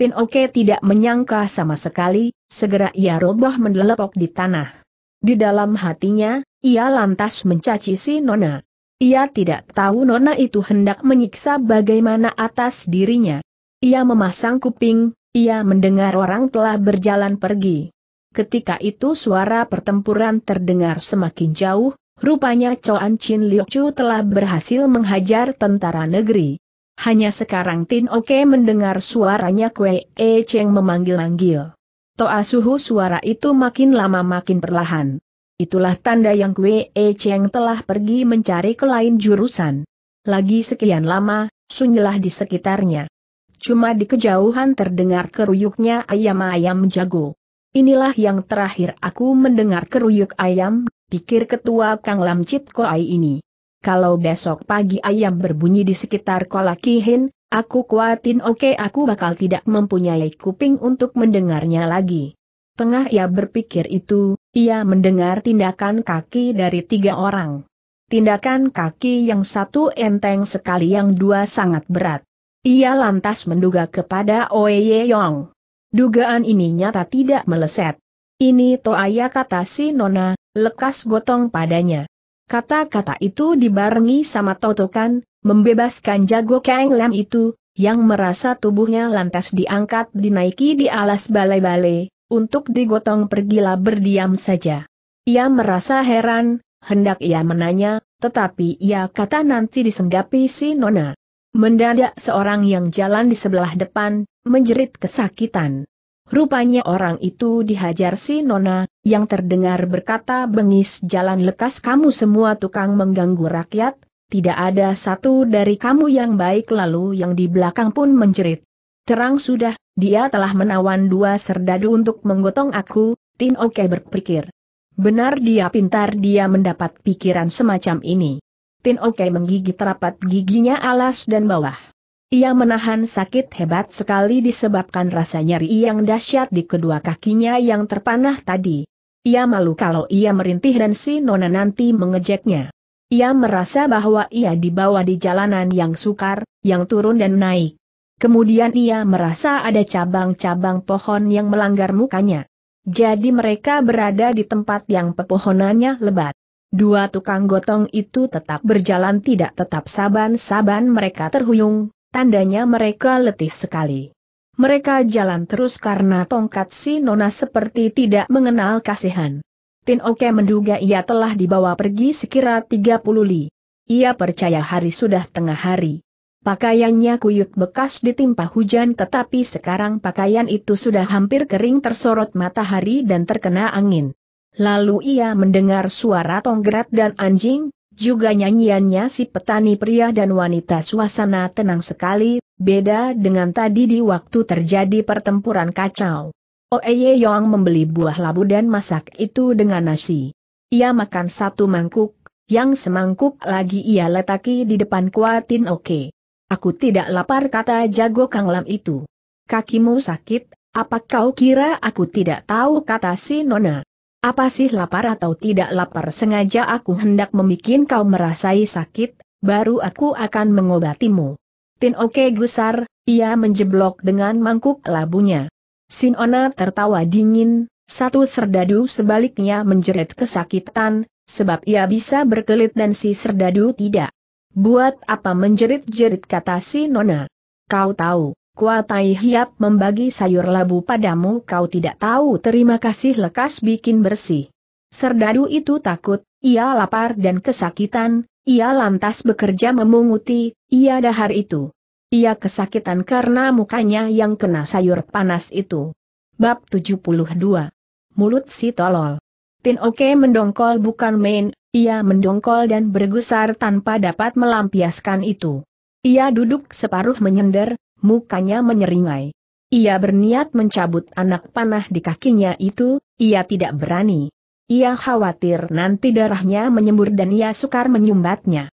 Pin Oke tidak menyangka sama sekali, segera ia roboh mendelepok di tanah. Di dalam hatinya, ia lantas mencaci si Nona. Ia tidak tahu Nona itu hendak menyiksa bagaimana atas dirinya. Ia memasang kuping, ia mendengar orang telah berjalan pergi. Ketika itu suara pertempuran terdengar semakin jauh, rupanya Choan Chin Liu Chu telah berhasil menghajar tentara negeri. Hanya sekarang Tin Oke mendengar suaranya kue E Cheng memanggil-manggil. Toa suhu suara itu makin lama makin perlahan. Itulah tanda yang kue E Cheng telah pergi mencari ke lain jurusan. Lagi sekian lama, sunyilah di sekitarnya. Cuma di kejauhan terdengar keruyuknya ayam-ayam jago. Inilah yang terakhir aku mendengar keruyuk ayam, pikir ketua Kang Lam Chit Koai ini kalau besok pagi ayam berbunyi di sekitar Kolakihin, aku kuatin oke okay aku bakal tidak mempunyai kuping untuk mendengarnya lagi. Tengah ia berpikir itu, ia mendengar tindakan kaki dari tiga orang. Tindakan kaki yang satu enteng sekali yang dua sangat berat. Ia lantas menduga kepada Oye Yong. Dugaan ini nyata tidak meleset. Ini Toaya kata si Nona, lekas gotong padanya. Kata-kata itu dibarengi sama totokan, membebaskan jago Kang Lam itu, yang merasa tubuhnya lantas diangkat dinaiki di alas balai-balai, untuk digotong pergilah berdiam saja. Ia merasa heran, hendak ia menanya, tetapi ia kata nanti disenggapi si Nona. Mendadak seorang yang jalan di sebelah depan, menjerit kesakitan. Rupanya orang itu dihajar si Nona, yang terdengar berkata bengis jalan lekas kamu semua tukang mengganggu rakyat, tidak ada satu dari kamu yang baik lalu yang di belakang pun menjerit. Terang sudah, dia telah menawan dua serdadu untuk menggotong aku, Tin Oke berpikir. Benar dia pintar dia mendapat pikiran semacam ini. Tin Oke menggigit rapat giginya alas dan bawah. Ia menahan sakit hebat sekali disebabkan rasa nyeri yang dahsyat di kedua kakinya yang terpanah tadi. Ia malu kalau ia merintih dan si Nona nanti mengejeknya. Ia merasa bahwa ia dibawa di jalanan yang sukar, yang turun dan naik. Kemudian ia merasa ada cabang-cabang pohon yang melanggar mukanya. Jadi mereka berada di tempat yang pepohonannya lebat. Dua tukang gotong itu tetap berjalan tidak tetap saban-saban mereka terhuyung, Tandanya mereka letih sekali. Mereka jalan terus karena tongkat si Nona seperti tidak mengenal kasihan. Tin Oke menduga ia telah dibawa pergi sekira 30 li. Ia percaya hari sudah tengah hari. Pakaiannya kuyuk bekas ditimpa hujan tetapi sekarang pakaian itu sudah hampir kering tersorot matahari dan terkena angin. Lalu ia mendengar suara tonggrat dan anjing, juga nyanyiannya si petani pria dan wanita suasana tenang sekali, beda dengan tadi di waktu terjadi pertempuran kacau. Oeye oh, Yong membeli buah labu dan masak itu dengan nasi. Ia makan satu mangkuk, yang semangkuk lagi ia letaki di depan kuatin oke. Aku tidak lapar kata jago Kang Lam itu. Kakimu sakit, apa kau kira aku tidak tahu kata si Nona. Apa sih lapar atau tidak lapar sengaja aku hendak membuat kau merasai sakit, baru aku akan mengobatimu. Tin oke gusar, ia menjeblok dengan mangkuk labunya. Sinona tertawa dingin, satu serdadu sebaliknya menjerit kesakitan, sebab ia bisa berkelit dan si serdadu tidak. Buat apa menjerit-jerit kata si Nona. Kau tahu, Kua Tai Hiap membagi sayur labu padamu kau tidak tahu terima kasih lekas bikin bersih. Serdadu itu takut, ia lapar dan kesakitan, ia lantas bekerja memunguti, ia dahar itu. Ia kesakitan karena mukanya yang kena sayur panas itu. Bab 72 Mulut si tolol Pin Oke mendongkol bukan main, ia mendongkol dan bergusar tanpa dapat melampiaskan itu. Ia duduk separuh menyender, mukanya menyeringai. Ia berniat mencabut anak panah di kakinya itu, ia tidak berani. Ia khawatir nanti darahnya menyembur dan ia sukar menyumbatnya.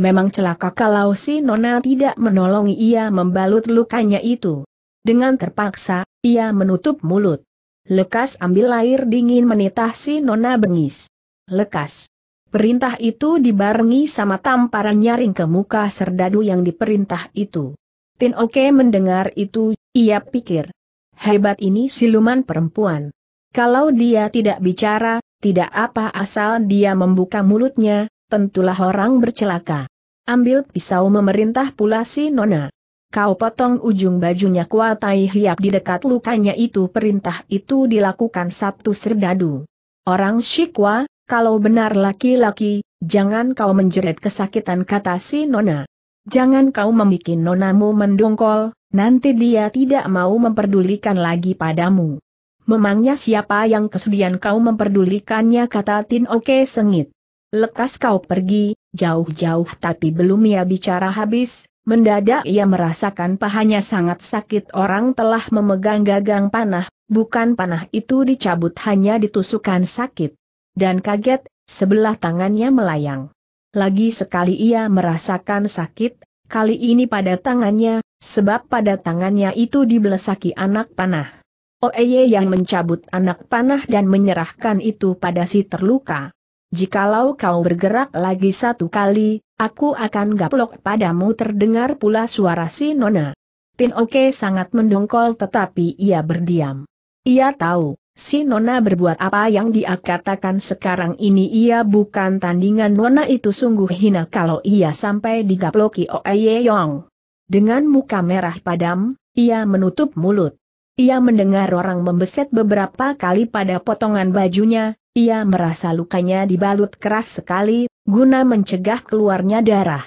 Memang celaka kalau si Nona tidak menolong ia membalut lukanya itu. Dengan terpaksa, ia menutup mulut. Lekas ambil air dingin menitah si Nona bengis. Lekas. Perintah itu dibarengi sama tamparan nyaring ke muka serdadu yang diperintah itu. Tin Oke mendengar itu, ia pikir. Hebat ini siluman perempuan. Kalau dia tidak bicara, tidak apa asal dia membuka mulutnya, tentulah orang bercelaka. Ambil pisau memerintah pula si Nona. Kau potong ujung bajunya kuatai hiap di dekat lukanya itu perintah itu dilakukan Sabtu Serdadu. Orang Shikwa, kalau benar laki-laki, jangan kau menjerit kesakitan kata si Nona. Jangan kau membuat nonamu mendongkol, nanti dia tidak mau memperdulikan lagi padamu. Memangnya siapa yang kesudian kau memperdulikannya kata Tin Oke sengit. Lekas kau pergi, jauh-jauh tapi belum ia bicara habis, mendadak ia merasakan pahanya sangat sakit orang telah memegang gagang panah, bukan panah itu dicabut hanya ditusukan sakit. Dan kaget, sebelah tangannya melayang. Lagi sekali ia merasakan sakit, kali ini pada tangannya, sebab pada tangannya itu dibelesaki anak panah. Oeye yang mencabut anak panah dan menyerahkan itu pada si terluka. Jikalau kau bergerak lagi satu kali, aku akan gaplok padamu terdengar pula suara si Nona. Tin Oke sangat mendongkol tetapi ia berdiam. Ia tahu, Si Nona berbuat apa yang dia katakan sekarang ini ia bukan tandingan Nona itu sungguh hina kalau ia sampai digaploki Oeye Yong. Dengan muka merah padam, ia menutup mulut. Ia mendengar orang membeset beberapa kali pada potongan bajunya, ia merasa lukanya dibalut keras sekali, guna mencegah keluarnya darah.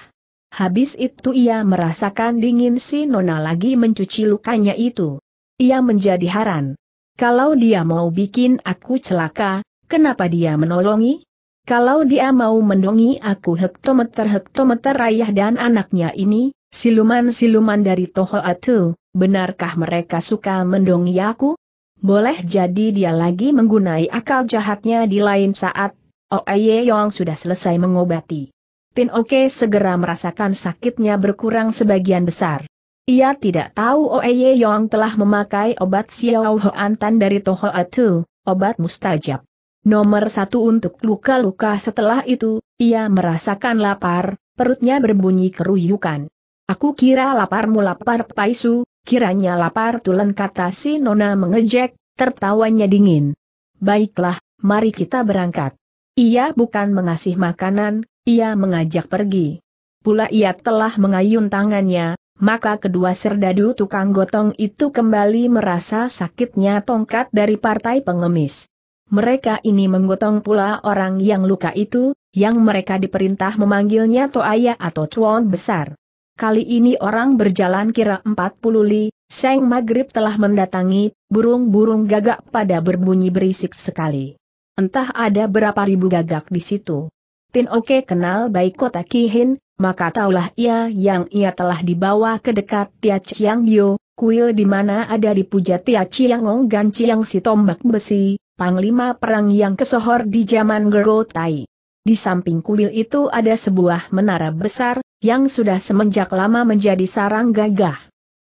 Habis itu ia merasakan dingin si Nona lagi mencuci lukanya itu. Ia menjadi haran. Kalau dia mau bikin aku celaka, kenapa dia menolongi? Kalau dia mau mendongi aku hektometer-hektometer ayah dan anaknya ini, siluman-siluman dari Toho Tohoatu, benarkah mereka suka mendongi aku? Boleh jadi dia lagi menggunai akal jahatnya di lain saat, Oh Oye Yong sudah selesai mengobati. Pin Oke segera merasakan sakitnya berkurang sebagian besar. Ia tidak tahu Oeye Yong telah memakai obat Xiao Antan dari Toho Atu, obat mustajab. Nomor satu untuk luka-luka setelah itu, ia merasakan lapar, perutnya berbunyi keruyukan. Aku kira laparmu lapar paisu, kiranya lapar tulen kata si Nona mengejek, tertawanya dingin. Baiklah, mari kita berangkat. Ia bukan mengasih makanan, ia mengajak pergi. Pula ia telah mengayun tangannya, maka kedua serdadu tukang gotong itu kembali merasa sakitnya tongkat dari partai pengemis. Mereka ini menggotong pula orang yang luka itu, yang mereka diperintah memanggilnya Toaya atau Cuan Besar. Kali ini orang berjalan kira 40 li, Seng Maghrib telah mendatangi, burung-burung gagak pada berbunyi berisik sekali. Entah ada berapa ribu gagak di situ. Tin Oke kenal baik kota Kihin, maka taulah ia yang ia telah dibawa ke dekat Tia Chiang Bio, kuil di mana ada dipuja Tia Chiang Ong Gan Chiang si tombak besi, panglima perang yang kesohor di zaman Gergo Tai. Di samping kuil itu ada sebuah menara besar, yang sudah semenjak lama menjadi sarang gagah.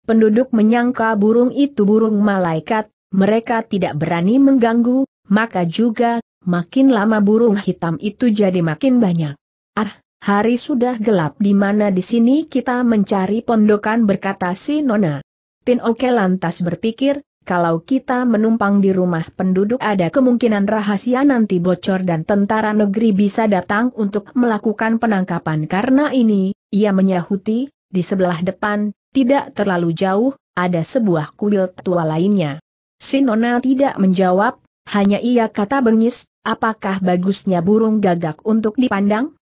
Penduduk menyangka burung itu burung malaikat, mereka tidak berani mengganggu, maka juga, makin lama burung hitam itu jadi makin banyak. Ah, Hari sudah gelap di mana di sini kita mencari pondokan berkata si Nona. Tin Oke lantas berpikir, kalau kita menumpang di rumah penduduk ada kemungkinan rahasia nanti bocor dan tentara negeri bisa datang untuk melakukan penangkapan karena ini, ia menyahuti, di sebelah depan, tidak terlalu jauh, ada sebuah kuil tua lainnya. Si Nona tidak menjawab, hanya ia kata bengis, apakah bagusnya burung gagak untuk dipandang?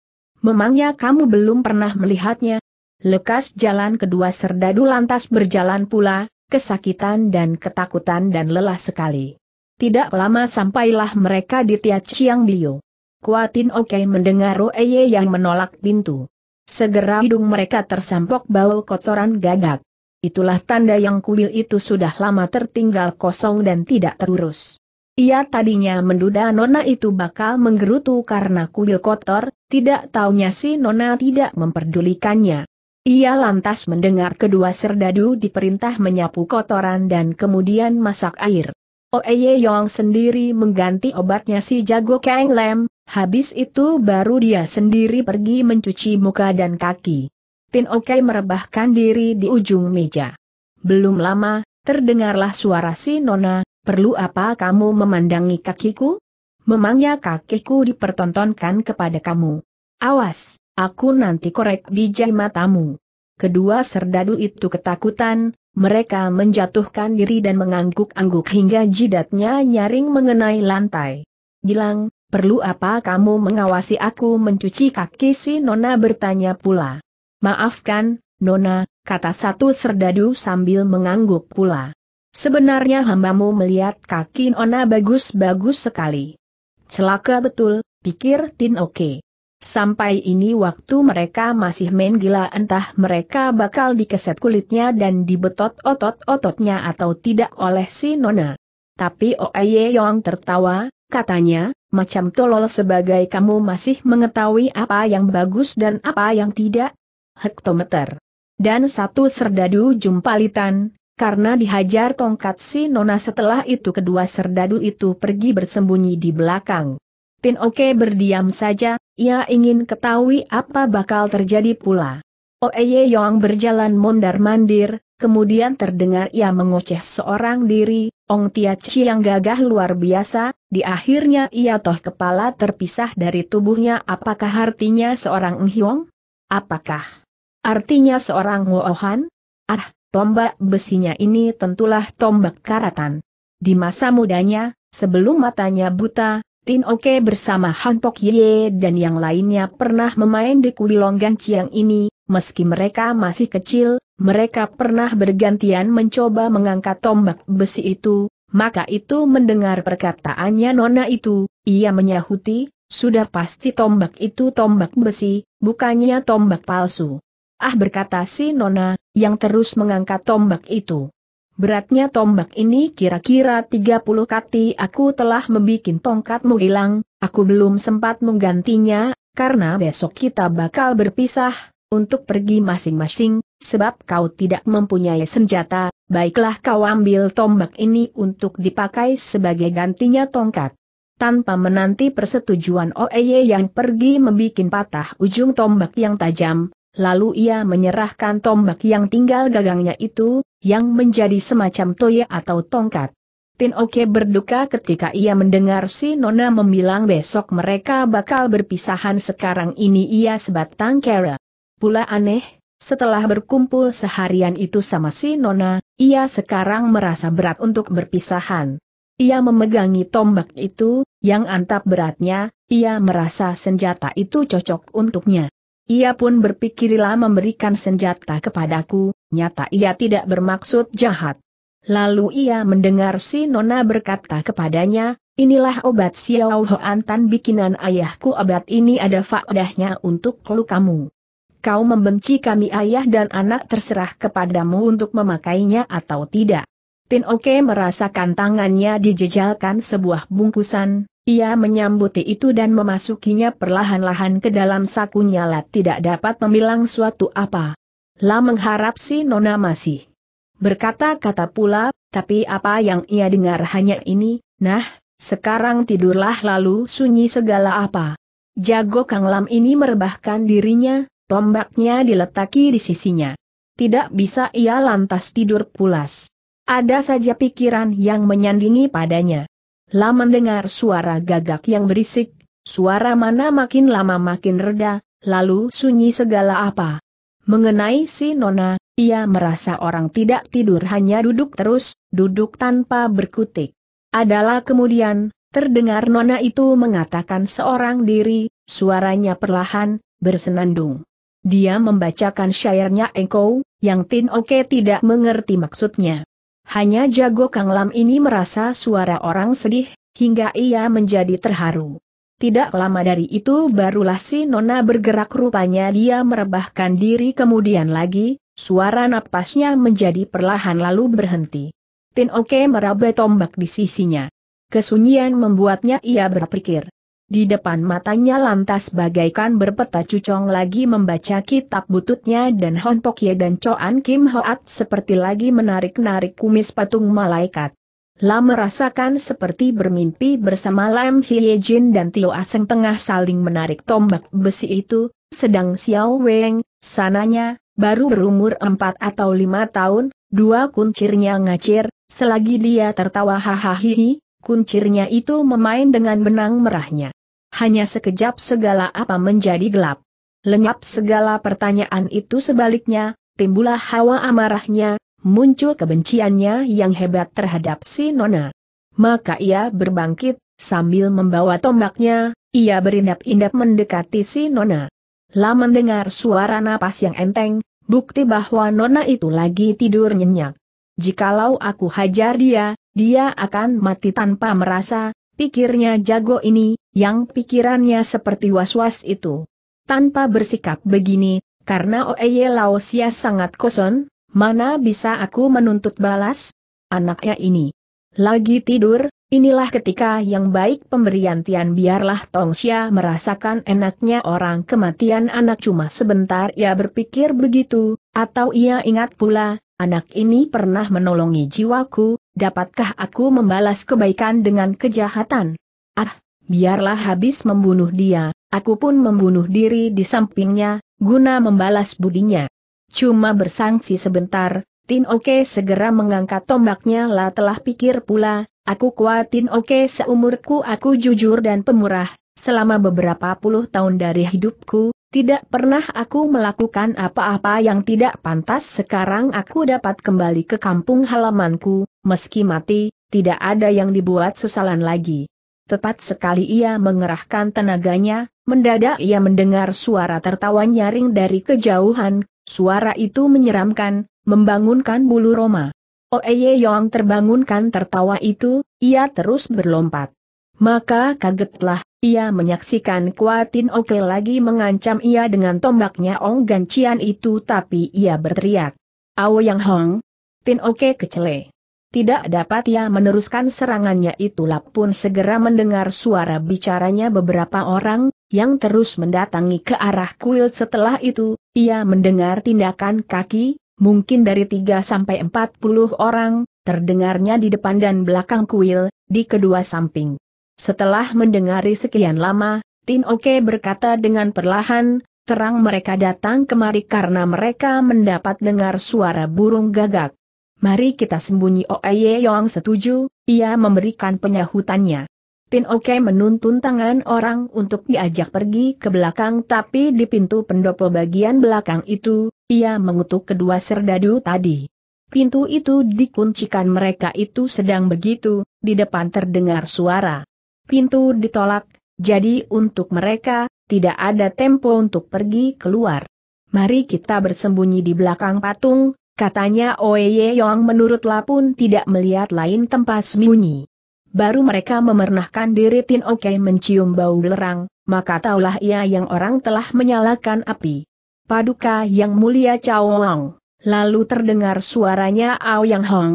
memangnya kamu belum pernah melihatnya? Lekas jalan kedua serdadu lantas berjalan pula, kesakitan dan ketakutan dan lelah sekali. Tidak lama sampailah mereka di Tiat Chiang Bio. Kuatin Oke mendengar Roeye yang menolak pintu. Segera hidung mereka tersampok bau kotoran gagak. Itulah tanda yang kuil itu sudah lama tertinggal kosong dan tidak terurus. Ia tadinya menduda Nona itu bakal menggerutu karena kuil kotor, tidak taunya si Nona tidak memperdulikannya. Ia lantas mendengar kedua serdadu diperintah menyapu kotoran dan kemudian masak air. Oeye Yong sendiri mengganti obatnya si jago Kang Lem, habis itu baru dia sendiri pergi mencuci muka dan kaki. Tin Oke merebahkan diri di ujung meja. Belum lama, terdengarlah suara si Nona, Perlu apa kamu memandangi kakiku? Memangnya kakiku dipertontonkan kepada kamu. Awas, aku nanti korek bijai matamu. Kedua serdadu itu ketakutan, mereka menjatuhkan diri dan mengangguk-angguk hingga jidatnya nyaring mengenai lantai. Gilang, perlu apa kamu mengawasi aku mencuci kaki si Nona bertanya pula. Maafkan, Nona, kata satu serdadu sambil mengangguk pula. Sebenarnya hambamu melihat kaki Nona bagus-bagus sekali. Celaka betul, pikir Tin Oke. Sampai ini waktu mereka masih main gila entah mereka bakal dikeset kulitnya dan dibetot otot-ototnya atau tidak oleh si Nona. Tapi Oye Yong tertawa, katanya, macam tolol sebagai kamu masih mengetahui apa yang bagus dan apa yang tidak? Hektometer. Dan satu serdadu jumpalitan, karena dihajar tongkat si Nona setelah itu kedua serdadu itu pergi bersembunyi di belakang. Pin Oke berdiam saja, ia ingin ketahui apa bakal terjadi pula. Oeye Yong berjalan mondar-mandir, kemudian terdengar ia mengoceh seorang diri, Ong Tia yang gagah luar biasa, di akhirnya ia toh kepala terpisah dari tubuhnya apakah artinya seorang Hyong? Apakah artinya seorang Wohan? Ah, Tombak besinya ini tentulah tombak karatan. Di masa mudanya, sebelum matanya buta, Tin Oke bersama Han Pok Ye dan yang lainnya pernah memain di Kuil Longgang Ciang ini, meski mereka masih kecil, mereka pernah bergantian mencoba mengangkat tombak besi itu, maka itu mendengar perkataannya Nona itu, ia menyahuti, sudah pasti tombak itu tombak besi, bukannya tombak palsu. Ah berkata si Nona, yang terus mengangkat tombak itu. Beratnya tombak ini kira-kira 30 kati aku telah membuat tongkatmu hilang, aku belum sempat menggantinya, karena besok kita bakal berpisah, untuk pergi masing-masing, sebab kau tidak mempunyai senjata, baiklah kau ambil tombak ini untuk dipakai sebagai gantinya tongkat. Tanpa menanti persetujuan Oeye yang pergi membuat patah ujung tombak yang tajam, lalu ia menyerahkan tombak yang tinggal gagangnya itu, yang menjadi semacam toya atau tongkat. Tin Oke berduka ketika ia mendengar si Nona membilang besok mereka bakal berpisahan sekarang ini ia sebatang kera. Pula aneh, setelah berkumpul seharian itu sama si Nona, ia sekarang merasa berat untuk berpisahan. Ia memegangi tombak itu, yang antap beratnya, ia merasa senjata itu cocok untuknya. Ia pun berpikirlah memberikan senjata kepadaku, nyata ia tidak bermaksud jahat. Lalu ia mendengar si Nona berkata kepadanya, inilah obat Xiao Hoan Tan bikinan ayahku obat ini ada faedahnya untuk kamu. Kau membenci kami ayah dan anak terserah kepadamu untuk memakainya atau tidak. Pin Oke merasakan tangannya dijejalkan sebuah bungkusan, ia menyambuti itu dan memasukinya perlahan-lahan ke dalam sakunya Lat tidak dapat memilang suatu apa. Lam mengharap si Nona masih berkata-kata pula, tapi apa yang ia dengar hanya ini, nah, sekarang tidurlah lalu sunyi segala apa. Jago Kang Lam ini merebahkan dirinya, tombaknya diletaki di sisinya. Tidak bisa ia lantas tidur pulas. Ada saja pikiran yang menyandingi padanya. Lam mendengar suara gagak yang berisik, suara mana makin lama makin reda, lalu sunyi segala apa. Mengenai si Nona, ia merasa orang tidak tidur hanya duduk terus, duduk tanpa berkutik. Adalah kemudian, terdengar Nona itu mengatakan seorang diri, suaranya perlahan, bersenandung. Dia membacakan syairnya Engkau, yang Tin Oke tidak mengerti maksudnya. Hanya jago Kang Lam ini merasa suara orang sedih, hingga ia menjadi terharu. Tidak lama dari itu barulah si Nona bergerak rupanya dia merebahkan diri kemudian lagi, suara napasnya menjadi perlahan lalu berhenti. Tin Oke meraba tombak di sisinya. Kesunyian membuatnya ia berpikir. Di depan matanya lantas bagaikan berpeta cucong lagi membaca kitab bututnya dan Hon Pokye dan Choan Kim Hoat seperti lagi menarik-narik kumis patung malaikat. Lam merasakan seperti bermimpi bersama Lam Hye Jin dan Tio Aseng tengah saling menarik tombak besi itu, sedang Xiao Weng, sananya, baru berumur empat atau lima tahun, dua kuncirnya ngacir, selagi dia tertawa hahaha kuncirnya itu memain dengan benang merahnya. Hanya sekejap segala apa menjadi gelap. Lenyap segala pertanyaan itu sebaliknya, timbullah hawa amarahnya, muncul kebenciannya yang hebat terhadap si Nona. Maka ia berbangkit, sambil membawa tombaknya, ia berindap-indap mendekati si Nona. Lama mendengar suara napas yang enteng, bukti bahwa Nona itu lagi tidur nyenyak. Jikalau aku hajar dia, dia akan mati tanpa merasa, pikirnya jago ini, yang pikirannya seperti was-was itu. Tanpa bersikap begini, karena Oeye Laosia sangat kosong, mana bisa aku menuntut balas? Anaknya ini. Lagi tidur, inilah ketika yang baik pemberian Tian biarlah Tongxia merasakan enaknya orang kematian anak cuma sebentar ia berpikir begitu, atau ia ingat pula, anak ini pernah menolongi jiwaku, dapatkah aku membalas kebaikan dengan kejahatan? Ah, biarlah habis membunuh dia, aku pun membunuh diri di sampingnya, guna membalas budinya. Cuma bersangsi sebentar, Tin Oke segera mengangkat tombaknya lah telah pikir pula, aku kuat Tin Oke seumurku aku jujur dan pemurah, selama beberapa puluh tahun dari hidupku, tidak pernah aku melakukan apa-apa yang tidak pantas sekarang aku dapat kembali ke kampung halamanku, meski mati, tidak ada yang dibuat sesalan lagi. Tepat sekali ia mengerahkan tenaganya, mendadak ia mendengar suara tertawa nyaring dari kejauhan, suara itu menyeramkan, membangunkan bulu Roma. Oeye Yong terbangunkan tertawa itu, ia terus berlompat. Maka kagetlah, ia menyaksikan Kuatin Oke lagi mengancam ia dengan tombaknya Ong Gancian itu tapi ia berteriak. Awo Yang Hong, Tin Oke kecele. Tidak dapat ia meneruskan serangannya itu pun segera mendengar suara bicaranya beberapa orang, yang terus mendatangi ke arah kuil setelah itu, ia mendengar tindakan kaki, mungkin dari 3 sampai 40 orang, terdengarnya di depan dan belakang kuil, di kedua samping. Setelah mendengari sekian lama, Tin Oke berkata dengan perlahan, terang mereka datang kemari karena mereka mendapat dengar suara burung gagak mari kita sembunyi Oe Yong setuju, ia memberikan penyahutannya. Tin Oke menuntun tangan orang untuk diajak pergi ke belakang tapi di pintu pendopo bagian belakang itu, ia mengutuk kedua serdadu tadi. Pintu itu dikuncikan mereka itu sedang begitu, di depan terdengar suara. Pintu ditolak, jadi untuk mereka, tidak ada tempo untuk pergi keluar. Mari kita bersembunyi di belakang patung, Katanya Oye Yong menurutlah pun tidak melihat lain tempat sembunyi. Baru mereka memernahkan diri Tin Oke mencium bau belerang, maka taulah ia yang orang telah menyalakan api. Paduka yang mulia Chao Wang. Lalu terdengar suaranya Ao Yang Hong.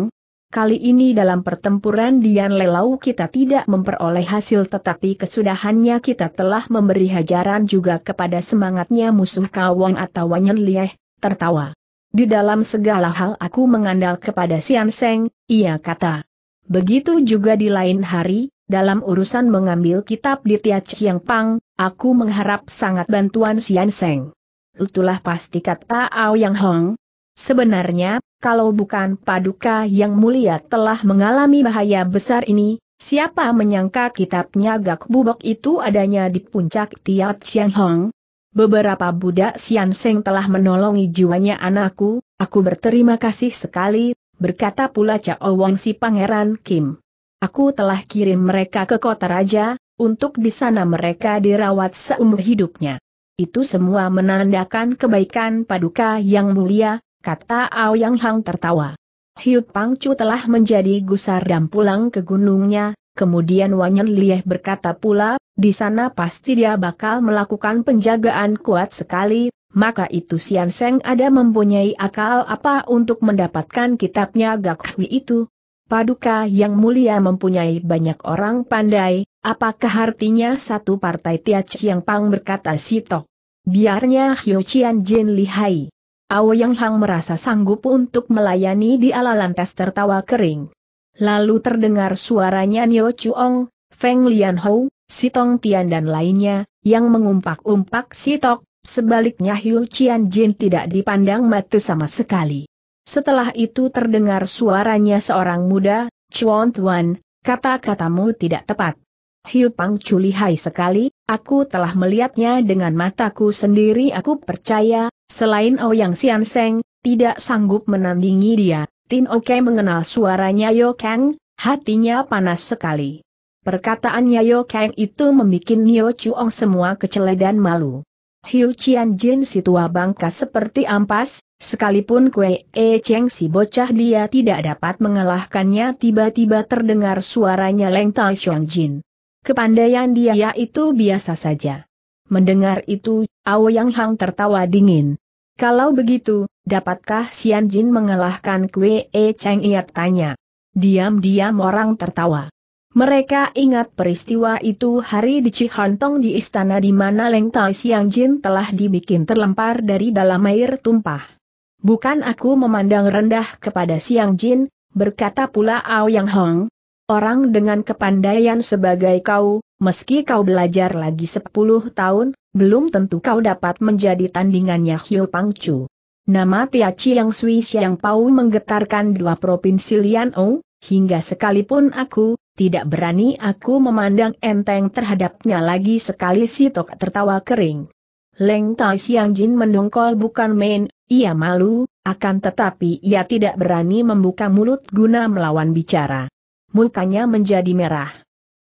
Kali ini dalam pertempuran Dian Lelau kita tidak memperoleh hasil tetapi kesudahannya kita telah memberi hajaran juga kepada semangatnya musuh Kawang atau Wanyan Lieh, tertawa. Di dalam segala hal aku mengandal kepada Sian Seng, ia kata. Begitu juga di lain hari, dalam urusan mengambil kitab di Tia Chiang Pang, aku mengharap sangat bantuan Sian Seng. Itulah pasti kata Ao Yang Hong. Sebenarnya, kalau bukan Paduka yang mulia telah mengalami bahaya besar ini, siapa menyangka kitabnya Gak Bubok itu adanya di puncak Tiat Chiang Hong? Beberapa budak Sian Seng telah menolongi jiwanya anakku, aku berterima kasih sekali, berkata pula Cao Wong si Pangeran Kim. Aku telah kirim mereka ke kota raja, untuk di sana mereka dirawat seumur hidupnya. Itu semua menandakan kebaikan paduka yang mulia, kata Ao Yang Hang tertawa. Hiu Pangcu telah menjadi gusar dan pulang ke gunungnya, Kemudian Wanyan Lieh berkata pula, di sana pasti dia bakal melakukan penjagaan kuat sekali, maka itu Sian Seng ada mempunyai akal apa untuk mendapatkan kitabnya Gak Hui itu. Paduka yang mulia mempunyai banyak orang pandai, apakah artinya satu partai Tia Chiang Pang berkata Sitok? Biarnya Hyo Chian Jin lihai. Ao Yang Hang merasa sanggup untuk melayani di ala lantas tertawa kering. Lalu terdengar suaranya Nio Chuong, Feng Lian Sitong Tian dan lainnya, yang mengumpak-umpak Sitok, sebaliknya Hiu Qian Jin tidak dipandang mata sama sekali. Setelah itu terdengar suaranya seorang muda, Chuan Tuan, kata-katamu tidak tepat. Hiu Pang Chu lihai sekali, aku telah melihatnya dengan mataku sendiri aku percaya, selain Ouyang oh Sian Seng, tidak sanggup menandingi dia. Tin Oke mengenal suaranya Yo Kang, hatinya panas sekali. Perkataan Yo Kang itu membuat Nio Chuong semua kecele dan malu. Hiu Cian Jin si tua bangka seperti ampas, sekalipun Kue E Cheng si bocah dia tidak dapat mengalahkannya tiba-tiba terdengar suaranya Leng Tai Xiong Jin. Kepandaian dia itu biasa saja. Mendengar itu, Ao Yang Hang tertawa dingin. Kalau begitu, dapatkah Sian Jin mengalahkan Kwe E Cheng Ia tanya. Diam-diam orang tertawa. Mereka ingat peristiwa itu hari di Cihontong di istana di mana Leng Tai Siang Jin telah dibikin terlempar dari dalam air tumpah. Bukan aku memandang rendah kepada Siang Jin, berkata pula Ao Yang Hong. Orang dengan kepandaian sebagai kau, meski kau belajar lagi 10 tahun, belum tentu kau dapat menjadi tandingannya Hiu Pangcu. Nama Tia Chiang Sui yang Pau menggetarkan dua provinsi Lian O, hingga sekalipun aku, tidak berani aku memandang enteng terhadapnya lagi sekali si Tok tertawa kering. Leng Tai Siang Jin mendongkol bukan main, ia malu, akan tetapi ia tidak berani membuka mulut guna melawan bicara. Mukanya menjadi merah.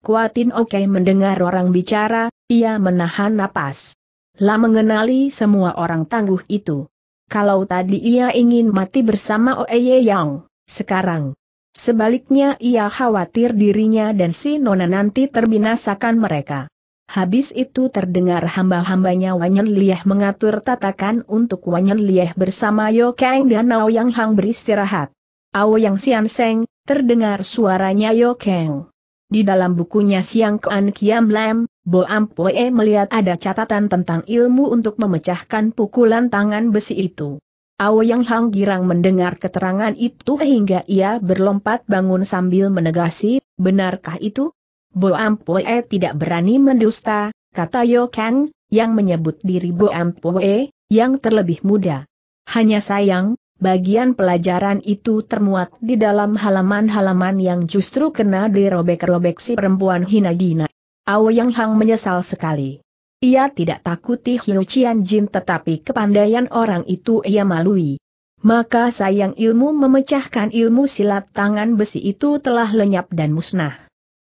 Kuatin Oke okay mendengar orang bicara, ia menahan napas. Lah mengenali semua orang tangguh itu. Kalau tadi ia ingin mati bersama Oeye Yang, sekarang. Sebaliknya ia khawatir dirinya dan si Nona nanti terbinasakan mereka. Habis itu terdengar hamba-hambanya Wanyan Lieh mengatur tatakan untuk Wanyan Lieh bersama Yo Kang dan Ao Yang Hang beristirahat. Ao Yang Sian Seng, terdengar suaranya Yo Kang. Di dalam bukunya Siang Kean Kiam Lam, Bo Ampoe melihat ada catatan tentang ilmu untuk memecahkan pukulan tangan besi itu. Yang Hang Girang mendengar keterangan itu hingga ia berlompat bangun sambil menegasi, benarkah itu? Bo Ampoe tidak berani mendusta, kata Yo Kang, yang menyebut diri Bo Ampoe, yang terlebih muda. Hanya sayang, bagian pelajaran itu termuat di dalam halaman-halaman yang justru kena dirobek-robek si perempuan hina dina. Yang Hang menyesal sekali. Ia tidak takuti Hiu Qian Jin tetapi kepandaian orang itu ia malui. Maka sayang ilmu memecahkan ilmu silat tangan besi itu telah lenyap dan musnah.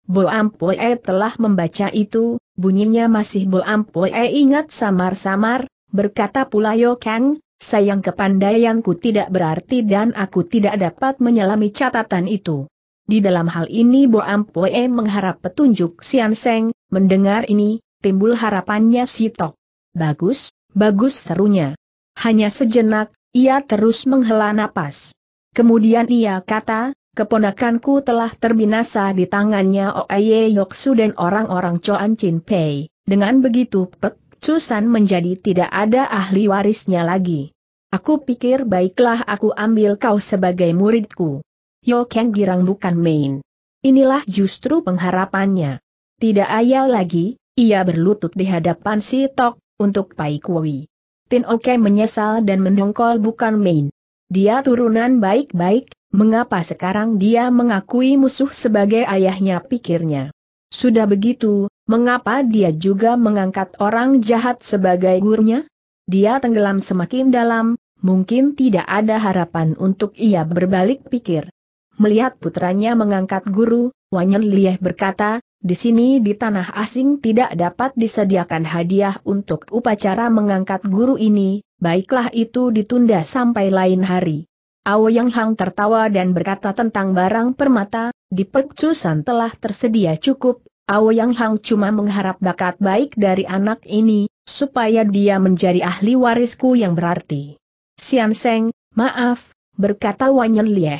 Bo Ampoe e telah membaca itu, bunyinya masih Bo Ampoe e ingat samar-samar, berkata pula Yo Kang, sayang kepandaianku tidak berarti dan aku tidak dapat menyelami catatan itu. Di dalam hal ini Bo Ampoe mengharap petunjuk Sian Seng, mendengar ini, timbul harapannya si Tok. Bagus, bagus serunya. Hanya sejenak, ia terus menghela napas. Kemudian ia kata, keponakanku telah terbinasa di tangannya Oaye Yoksu dan orang-orang Choan Chin Pei. Dengan begitu Pek Cusan menjadi tidak ada ahli warisnya lagi. Aku pikir baiklah aku ambil kau sebagai muridku. Yo Kang girang bukan main. Inilah justru pengharapannya. Tidak ayal lagi, ia berlutut di hadapan si Tok, untuk Pai Kui. Tin Oke menyesal dan mendongkol bukan main. Dia turunan baik-baik, mengapa sekarang dia mengakui musuh sebagai ayahnya pikirnya. Sudah begitu, mengapa dia juga mengangkat orang jahat sebagai gurunya? Dia tenggelam semakin dalam, mungkin tidak ada harapan untuk ia berbalik pikir. Melihat putranya mengangkat guru, Wanyan Lieh berkata, di sini di tanah asing tidak dapat disediakan hadiah untuk upacara mengangkat guru ini, baiklah itu ditunda sampai lain hari. Yang Hang tertawa dan berkata tentang barang permata, di percusan telah tersedia cukup, Yang Hang cuma mengharap bakat baik dari anak ini, supaya dia menjadi ahli warisku yang berarti. Sian Seng, maaf, berkata Wanyan Lieh.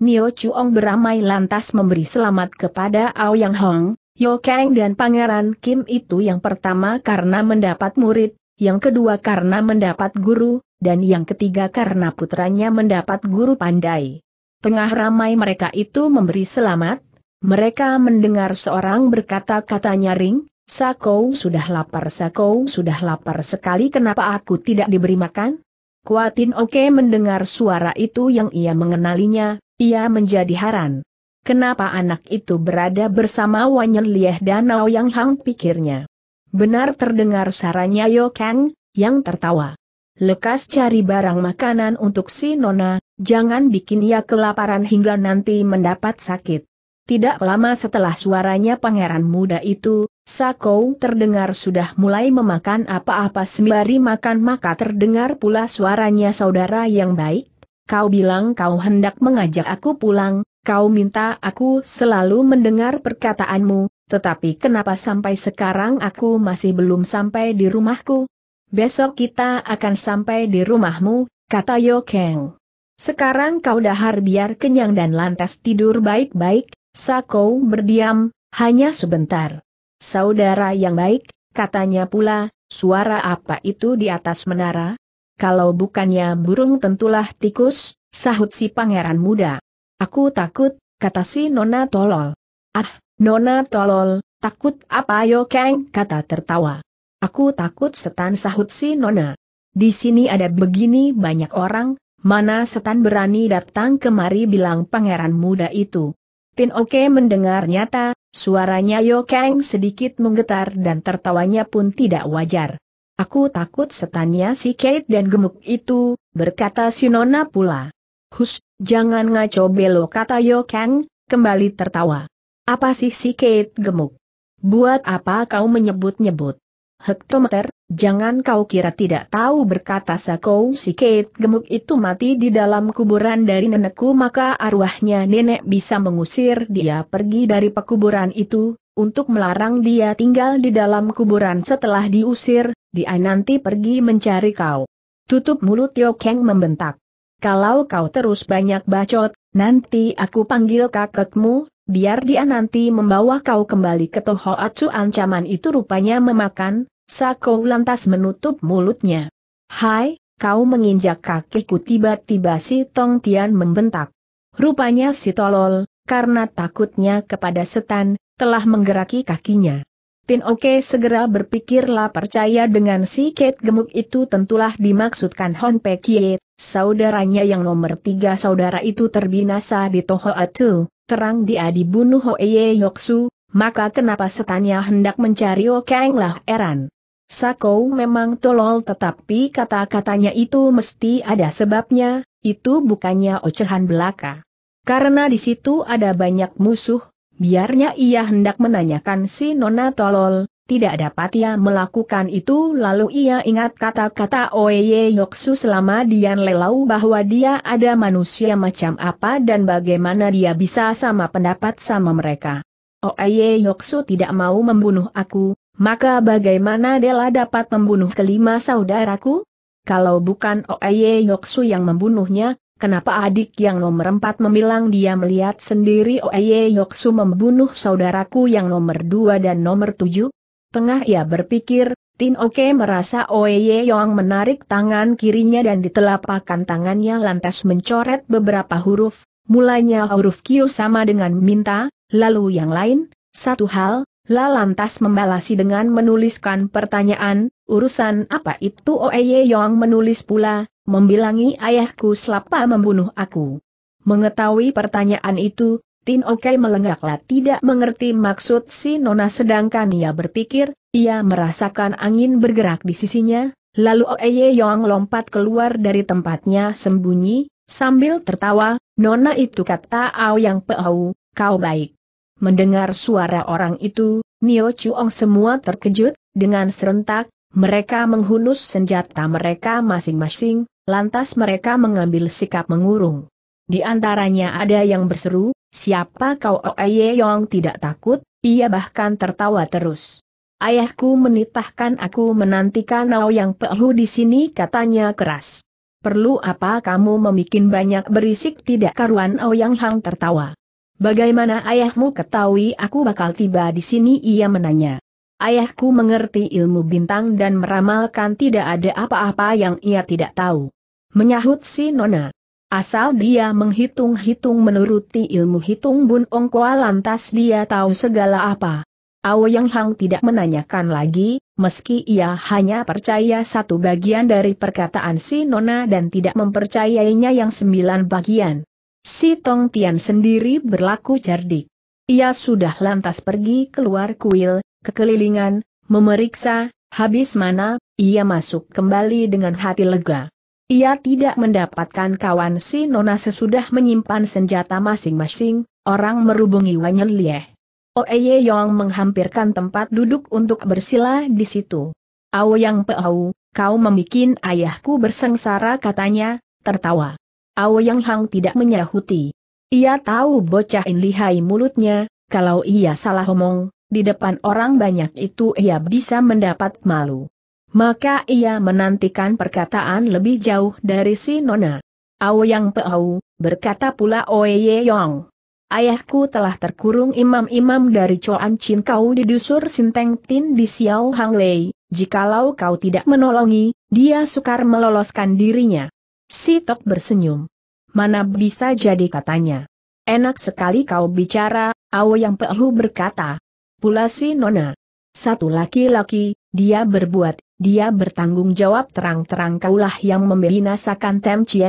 Nio Chuong beramai lantas memberi selamat kepada Ao Yang Hong, Yo Kang dan Pangeran Kim itu yang pertama karena mendapat murid, yang kedua karena mendapat guru, dan yang ketiga karena putranya mendapat guru pandai. Tengah ramai mereka itu memberi selamat, mereka mendengar seorang berkata-kata nyaring, Sakou sudah lapar Sakou sudah lapar sekali kenapa aku tidak diberi makan? Kuatin Oke mendengar suara itu yang ia mengenalinya, ia menjadi heran. Kenapa anak itu berada bersama Wanyan Lieh dan Yang Hang pikirnya. Benar terdengar sarannya, Yo Kang, yang tertawa. Lekas cari barang makanan untuk si Nona, jangan bikin ia kelaparan hingga nanti mendapat sakit. Tidak lama setelah suaranya pangeran muda itu, Sakou terdengar sudah mulai memakan apa-apa sembari makan maka terdengar pula suaranya saudara yang baik. Kau bilang kau hendak mengajak aku pulang, kau minta aku selalu mendengar perkataanmu, tetapi kenapa sampai sekarang aku masih belum sampai di rumahku? Besok kita akan sampai di rumahmu, kata Kang. Sekarang kau dahar biar kenyang dan lantas tidur baik-baik, Sakou berdiam, hanya sebentar. Saudara yang baik, katanya pula, suara apa itu di atas menara? Kalau bukannya burung tentulah tikus, sahut si pangeran muda. Aku takut, kata si nona tolol. Ah, nona tolol, takut apa yo keng, kata tertawa. Aku takut setan sahut si nona. Di sini ada begini banyak orang, mana setan berani datang kemari bilang pangeran muda itu. Tin Oke mendengar nyata, Suaranya Yo Kang sedikit menggetar dan tertawanya pun tidak wajar. Aku takut setannya si Kate dan gemuk itu, berkata si Nona pula. Hus, jangan ngaco belo kata Yo Kang, kembali tertawa. Apa sih si Kate gemuk? Buat apa kau menyebut-nyebut? Hektometer, Jangan kau kira tidak tahu berkata Sakou si Kate gemuk itu mati di dalam kuburan dari nenekku maka arwahnya nenek bisa mengusir dia pergi dari pekuburan itu, untuk melarang dia tinggal di dalam kuburan setelah diusir, dia nanti pergi mencari kau. Tutup mulut Yo Kang membentak. Kalau kau terus banyak bacot, nanti aku panggil kakekmu, biar dia nanti membawa kau kembali ke Tohoatsu ancaman itu rupanya memakan, Sako lantas menutup mulutnya. Hai, kau menginjak kakiku tiba-tiba si Tong Tian membentak. Rupanya si tolol, karena takutnya kepada setan, telah menggeraki kakinya. Pin Oke segera berpikirlah percaya dengan si Kate gemuk itu tentulah dimaksudkan Hon Kie, saudaranya yang nomor tiga saudara itu terbinasa di Toho Tohoatu, terang dia dibunuh Hoeye Yoksu, maka kenapa setannya hendak mencari Okeng lah Eran. Sakou memang tolol tetapi kata-katanya itu mesti ada sebabnya, itu bukannya ocehan belaka. Karena di situ ada banyak musuh, biarnya ia hendak menanyakan si Nona tolol, tidak dapat ia melakukan itu lalu ia ingat kata-kata Oye Yoksu selama dia lelau bahwa dia ada manusia macam apa dan bagaimana dia bisa sama pendapat sama mereka. Oye Yoksu tidak mau membunuh aku, maka bagaimana Dela dapat membunuh kelima saudaraku? Kalau bukan Oeye Yoksu yang membunuhnya, kenapa adik yang nomor empat memilang dia melihat sendiri Oeye Yoksu membunuh saudaraku yang nomor dua dan nomor tujuh? Tengah ia berpikir, Tin Oke merasa Oeye Yong menarik tangan kirinya dan ditelapakan tangannya lantas mencoret beberapa huruf, mulanya huruf Q sama dengan minta, lalu yang lain, satu hal, La lantas membalasi dengan menuliskan pertanyaan, urusan apa itu Oeye Yong menulis pula, membilangi ayahku selapa membunuh aku. Mengetahui pertanyaan itu, Tin Oke melengaklah tidak mengerti maksud si Nona sedangkan ia berpikir, ia merasakan angin bergerak di sisinya, lalu Oeye Yong lompat keluar dari tempatnya sembunyi, sambil tertawa, Nona itu kata Ao Yang Peau, kau baik. Mendengar suara orang itu, Nio Chuong semua terkejut, dengan serentak, mereka menghunus senjata mereka masing-masing, lantas mereka mengambil sikap mengurung. Di antaranya ada yang berseru, siapa kau Oye Yong tidak takut, ia bahkan tertawa terus. Ayahku menitahkan aku menantikan Nao Yang Pehu di sini katanya keras. Perlu apa kamu memikin banyak berisik tidak karuan yang Hang tertawa. Bagaimana ayahmu ketahui aku bakal tiba di sini? Ia menanya. Ayahku mengerti ilmu bintang dan meramalkan tidak ada apa-apa yang ia tidak tahu. Menyahut si Nona. Asal dia menghitung-hitung menuruti ilmu hitung Bun Ongkoa lantas dia tahu segala apa. yang Hang tidak menanyakan lagi, meski ia hanya percaya satu bagian dari perkataan si Nona dan tidak mempercayainya yang sembilan bagian. Si Tong Tian sendiri berlaku cerdik. Ia sudah lantas pergi keluar kuil, kekelilingan, memeriksa, habis mana, ia masuk kembali dengan hati lega. Ia tidak mendapatkan kawan si Nona sesudah menyimpan senjata masing-masing, orang merubungi Wanyan Lieh. Oeye Yong menghampirkan tempat duduk untuk bersila di situ. yang Peau, kau membuat ayahku bersengsara katanya, tertawa. Yang Hang tidak menyahuti. Ia tahu bocah in lihai mulutnya, kalau ia salah omong, di depan orang banyak itu ia bisa mendapat malu. Maka ia menantikan perkataan lebih jauh dari si Nona. Yang Peau, berkata pula Oye Yong. Ayahku telah terkurung imam-imam dari Choan Chin kau di dusur Sinteng Tin di Xiao Hang Lei, jikalau kau tidak menolongi, dia sukar meloloskan dirinya. Si Tok bersenyum. Mana bisa jadi katanya. Enak sekali kau bicara, Awo yang Pehu berkata. Pula si Nona. Satu laki-laki, dia berbuat, dia bertanggung jawab terang-terang kaulah yang membinasakan Tem Chie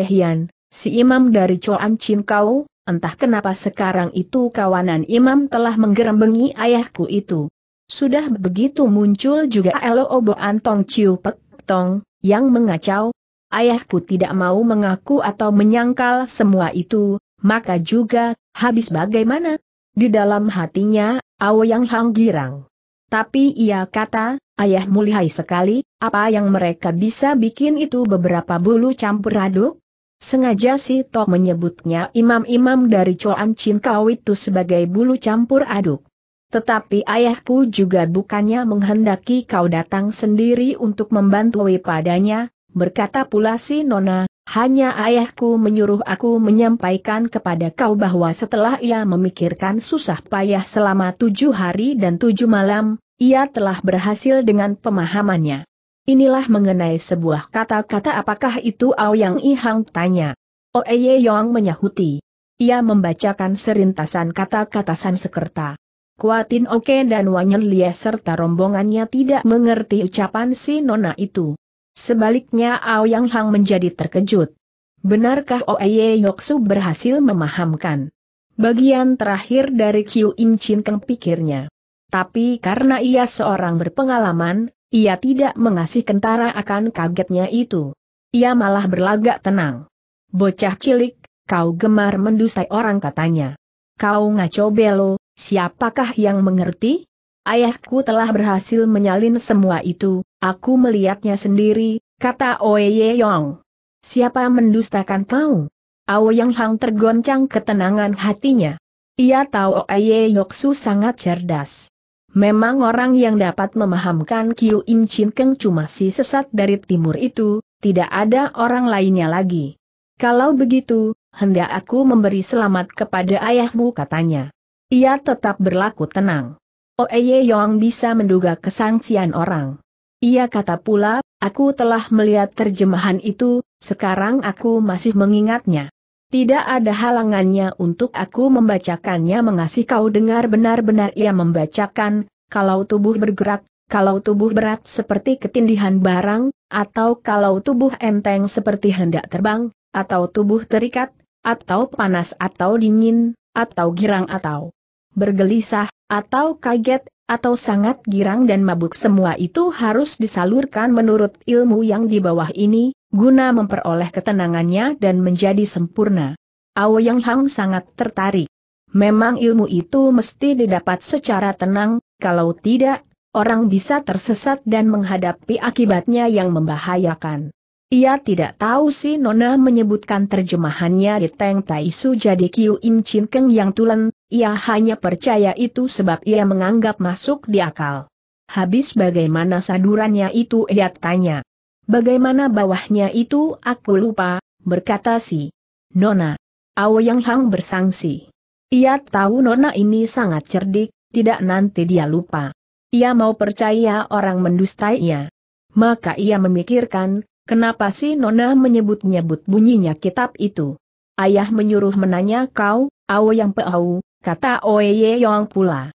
si imam dari coan Chin Kau, entah kenapa sekarang itu kawanan imam telah menggerembengi ayahku itu. Sudah begitu muncul juga Elo Obo Antong Ciu Pek Tong, yang mengacau, ayahku tidak mau mengaku atau menyangkal semua itu, maka juga, habis bagaimana? Di dalam hatinya, Aoyang Hang girang. Tapi ia kata, Ayah mulihai sekali, apa yang mereka bisa bikin itu beberapa bulu campur aduk? Sengaja si Tok menyebutnya imam-imam dari Coan Chin Kau itu sebagai bulu campur aduk. Tetapi ayahku juga bukannya menghendaki kau datang sendiri untuk membantu padanya, Berkata pula si Nona, hanya ayahku menyuruh aku menyampaikan kepada kau bahwa setelah ia memikirkan susah payah selama tujuh hari dan tujuh malam, ia telah berhasil dengan pemahamannya. Inilah mengenai sebuah kata-kata apakah itu Ao Yang Ihang tanya. Oeye Yong menyahuti. Ia membacakan serintasan kata-kata Sansekerta. Kuatin Oke dan Wanyan Lia serta rombongannya tidak mengerti ucapan si Nona itu. Sebaliknya Aoyang Hang menjadi terkejut. Benarkah Oeye Yoksu berhasil memahamkan? Bagian terakhir dari Kyu Im Chin Keng pikirnya. Tapi karena ia seorang berpengalaman, ia tidak mengasih kentara akan kagetnya itu. Ia malah berlagak tenang. Bocah cilik, kau gemar mendusai orang katanya. Kau ngaco belo, siapakah yang mengerti? Ayahku telah berhasil menyalin semua itu, Aku melihatnya sendiri, kata Oye Yong. Siapa mendustakan kau? Yang Hang tergoncang ketenangan hatinya. Ia tahu Oye Yoksu sangat cerdas. Memang orang yang dapat memahamkan Kiu Im Chin Keng cuma si sesat dari timur itu, tidak ada orang lainnya lagi. Kalau begitu, hendak aku memberi selamat kepada ayahmu katanya. Ia tetap berlaku tenang. Ye Yong bisa menduga kesangsian orang. Ia kata pula, aku telah melihat terjemahan itu, sekarang aku masih mengingatnya. Tidak ada halangannya untuk aku membacakannya mengasih kau dengar benar-benar ia membacakan, kalau tubuh bergerak, kalau tubuh berat seperti ketindihan barang, atau kalau tubuh enteng seperti hendak terbang, atau tubuh terikat, atau panas atau dingin, atau girang atau bergelisah, atau kaget, atau sangat girang dan mabuk semua itu harus disalurkan menurut ilmu yang di bawah ini, guna memperoleh ketenangannya dan menjadi sempurna. Yang Hang sangat tertarik. Memang ilmu itu mesti didapat secara tenang, kalau tidak, orang bisa tersesat dan menghadapi akibatnya yang membahayakan. Ia tidak tahu si Nona menyebutkan terjemahannya di Teng Tai Su jadi Kiu Im Chin Keng yang tulen, ia hanya percaya itu sebab ia menganggap masuk di akal. Habis bagaimana sadurannya itu ia tanya. Bagaimana bawahnya itu aku lupa, berkata si Nona. yang Hang bersangsi. Ia tahu Nona ini sangat cerdik, tidak nanti dia lupa. Ia mau percaya orang mendustainya. Maka ia memikirkan, Kenapa sih Nona menyebut-nyebut bunyinya kitab itu? Ayah menyuruh menanya kau, Ao Yang Peau, kata Oye Yong pula.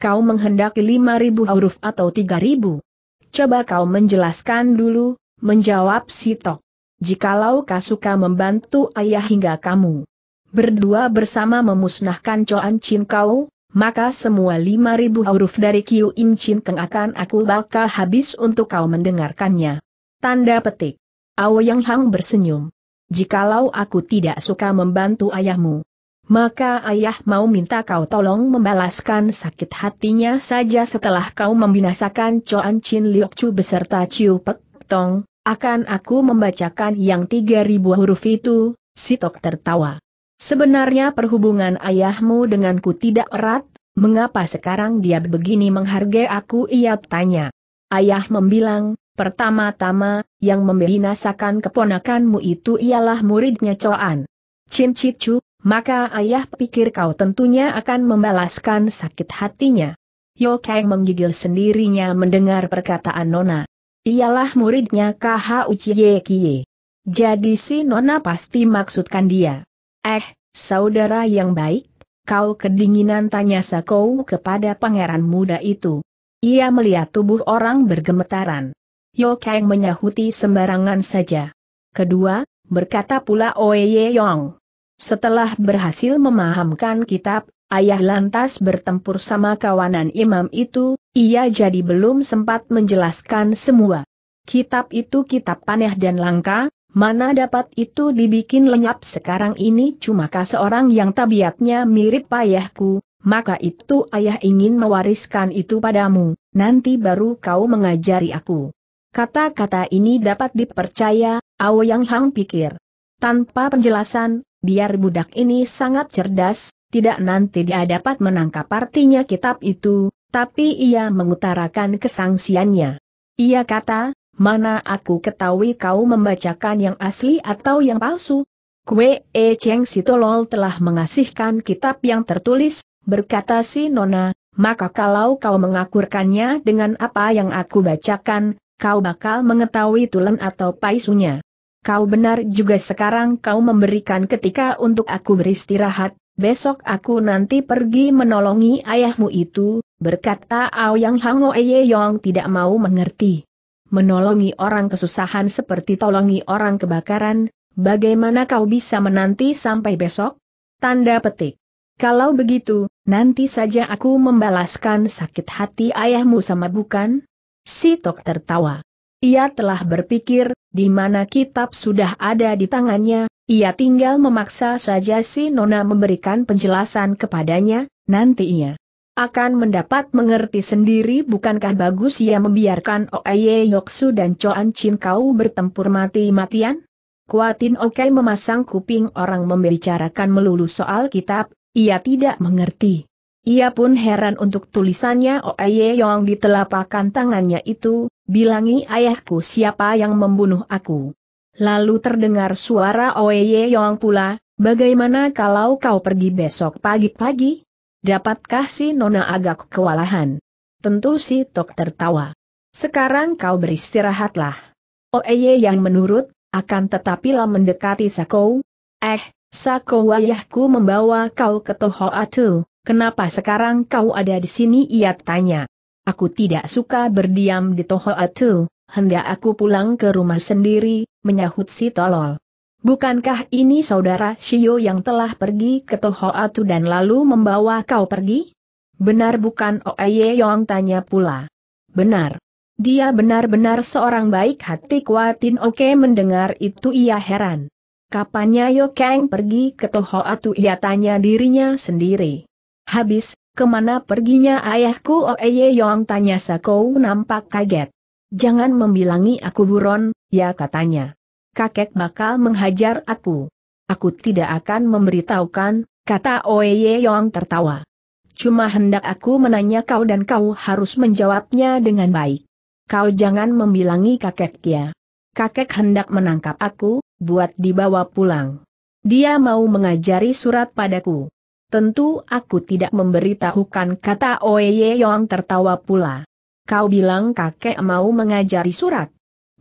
Kau menghendaki lima ribu huruf atau tiga ribu? Coba kau menjelaskan dulu, menjawab si Tok. Jikalau kau suka membantu ayah hingga kamu berdua bersama memusnahkan Coan Chin Kau, maka semua lima ribu huruf dari Kiu Im Chin Keng akan aku bakal habis untuk kau mendengarkannya. Tanda petik. Aoyang Hang bersenyum. Jikalau aku tidak suka membantu ayahmu, maka ayah mau minta kau tolong membalaskan sakit hatinya saja setelah kau membinasakan Choan Chin Liok Chu beserta Chiu Pek Tong, akan aku membacakan yang 3000 huruf itu, Si Sitok tertawa. Sebenarnya perhubungan ayahmu denganku tidak erat, mengapa sekarang dia begini menghargai aku ia tanya. Ayah membilang, Pertama-tama, yang membinasakan keponakanmu itu ialah muridnya Coan. Chin Chichu, maka ayah pikir kau tentunya akan membalaskan sakit hatinya. Yo Kang menggigil sendirinya mendengar perkataan Nona. Ialah muridnya KH Uchiye Kie. Jadi si Nona pasti maksudkan dia. Eh, saudara yang baik, kau kedinginan tanya Sakou kepada pangeran muda itu. Ia melihat tubuh orang bergemetaran. Yo Kang menyahuti sembarangan saja. Kedua, berkata pula Oe Ye Yong. Setelah berhasil memahamkan kitab, ayah lantas bertempur sama kawanan imam itu, ia jadi belum sempat menjelaskan semua. Kitab itu kitab paneh dan langka, mana dapat itu dibikin lenyap sekarang ini Cuma cumakah seorang yang tabiatnya mirip ayahku, maka itu ayah ingin mewariskan itu padamu, nanti baru kau mengajari aku. Kata-kata ini dapat dipercaya, Yang Hang pikir. Tanpa penjelasan, biar budak ini sangat cerdas, tidak nanti dia dapat menangkap artinya kitab itu, tapi ia mengutarakan kesangsiannya. Ia kata, mana aku ketahui kau membacakan yang asli atau yang palsu? Kue E Cheng Sitolol telah mengasihkan kitab yang tertulis, berkata si Nona, maka kalau kau mengakurkannya dengan apa yang aku bacakan, kau bakal mengetahui tulen atau paisunya. Kau benar juga sekarang kau memberikan ketika untuk aku beristirahat, besok aku nanti pergi menolongi ayahmu itu, berkata Aoyang Hango Yong tidak mau mengerti. Menolongi orang kesusahan seperti tolongi orang kebakaran, bagaimana kau bisa menanti sampai besok? Tanda petik. Kalau begitu, nanti saja aku membalaskan sakit hati ayahmu sama bukan? Si Tok tertawa. Ia telah berpikir, di mana kitab sudah ada di tangannya, ia tinggal memaksa saja si Nona memberikan penjelasan kepadanya, nanti ia akan mendapat mengerti sendiri bukankah bagus ia membiarkan Oeye Yoksu dan Choan Chin Kau bertempur mati-matian? Kuatin Oke memasang kuping orang membicarakan melulu soal kitab, ia tidak mengerti. Ia pun heran untuk tulisannya Oye Yong di telapakan tangannya itu, bilangi ayahku siapa yang membunuh aku. Lalu terdengar suara Oye Yong pula, bagaimana kalau kau pergi besok pagi-pagi? Dapatkah si Nona agak kewalahan? Tentu si Tok tertawa. Sekarang kau beristirahatlah. Oye yang menurut, akan tetapilah mendekati Sakou. Eh, Sakou ayahku membawa kau ke Toho Kenapa sekarang kau ada di sini? Ia tanya. Aku tidak suka berdiam di Toho Atu, hendak aku pulang ke rumah sendiri, menyahut si tolol. Bukankah ini saudara Shio yang telah pergi ke Toho Atu dan lalu membawa kau pergi? Benar bukan Oeye Yong tanya pula. Benar. Dia benar-benar seorang baik hati Kuatin Oke mendengar itu ia heran. Kapannya Yo Kang pergi ke Toho Atu ia tanya dirinya sendiri. Habis, kemana perginya ayahku Oeye oh, Yong tanya Sakou nampak kaget. Jangan membilangi aku buron, ya katanya. Kakek bakal menghajar aku. Aku tidak akan memberitahukan, kata Oeye Yong tertawa. Cuma hendak aku menanya kau dan kau harus menjawabnya dengan baik. Kau jangan membilangi kakek ya. Kakek hendak menangkap aku, buat dibawa pulang. Dia mau mengajari surat padaku. Tentu aku tidak memberitahukan kata Oye Yong tertawa pula. Kau bilang kakek mau mengajari surat.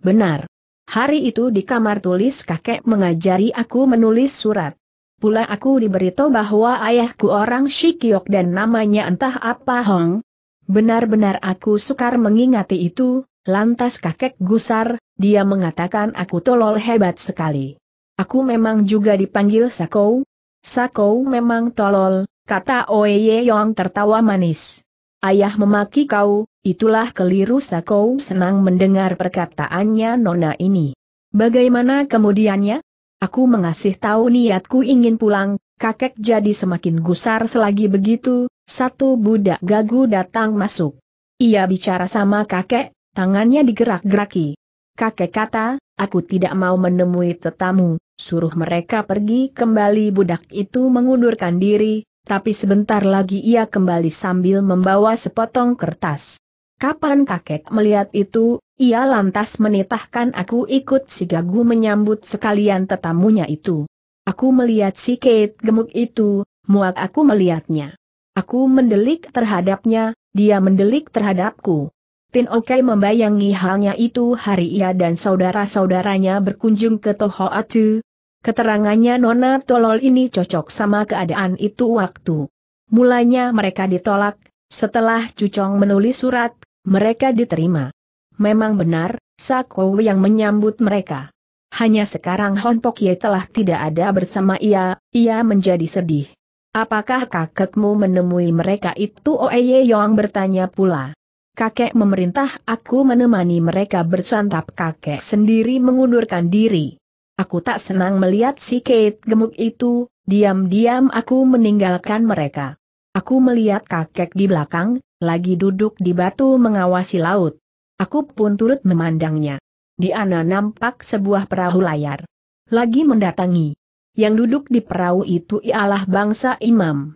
Benar. Hari itu di kamar tulis kakek mengajari aku menulis surat. Pula aku diberitahu bahwa ayahku orang Shikiok dan namanya entah apa Hong. Benar-benar aku sukar mengingati itu, lantas kakek gusar, dia mengatakan aku tolol hebat sekali. Aku memang juga dipanggil Sakou, Sakou memang tolol, kata Oye Yong tertawa manis. Ayah memaki kau, itulah keliru Sakou senang mendengar perkataannya nona ini. Bagaimana kemudiannya? Aku mengasih tahu niatku ingin pulang, kakek jadi semakin gusar selagi begitu, satu budak gagu datang masuk. Ia bicara sama kakek, tangannya digerak-geraki. Kakek kata, aku tidak mau menemui tetamu, Suruh mereka pergi kembali budak itu mengundurkan diri, tapi sebentar lagi ia kembali sambil membawa sepotong kertas. Kapan kakek melihat itu, ia lantas menitahkan aku ikut si Gagu menyambut sekalian tetamunya itu. Aku melihat si Kate gemuk itu, muak aku melihatnya. Aku mendelik terhadapnya, dia mendelik terhadapku. Pin Oke membayangi halnya itu hari ia dan saudara-saudaranya berkunjung ke Toho Atu. Keterangannya Nona Tolol ini cocok sama keadaan itu waktu. Mulanya mereka ditolak, setelah Cucong menulis surat, mereka diterima. Memang benar, Sako yang menyambut mereka. Hanya sekarang Hon Pokye telah tidak ada bersama ia, ia menjadi sedih. Apakah kakekmu menemui mereka itu Oeye Yong bertanya pula kakek memerintah aku menemani mereka bersantap kakek sendiri mengundurkan diri. Aku tak senang melihat si Kate gemuk itu, diam-diam aku meninggalkan mereka. Aku melihat kakek di belakang, lagi duduk di batu mengawasi laut. Aku pun turut memandangnya. Di ana nampak sebuah perahu layar. Lagi mendatangi. Yang duduk di perahu itu ialah bangsa imam.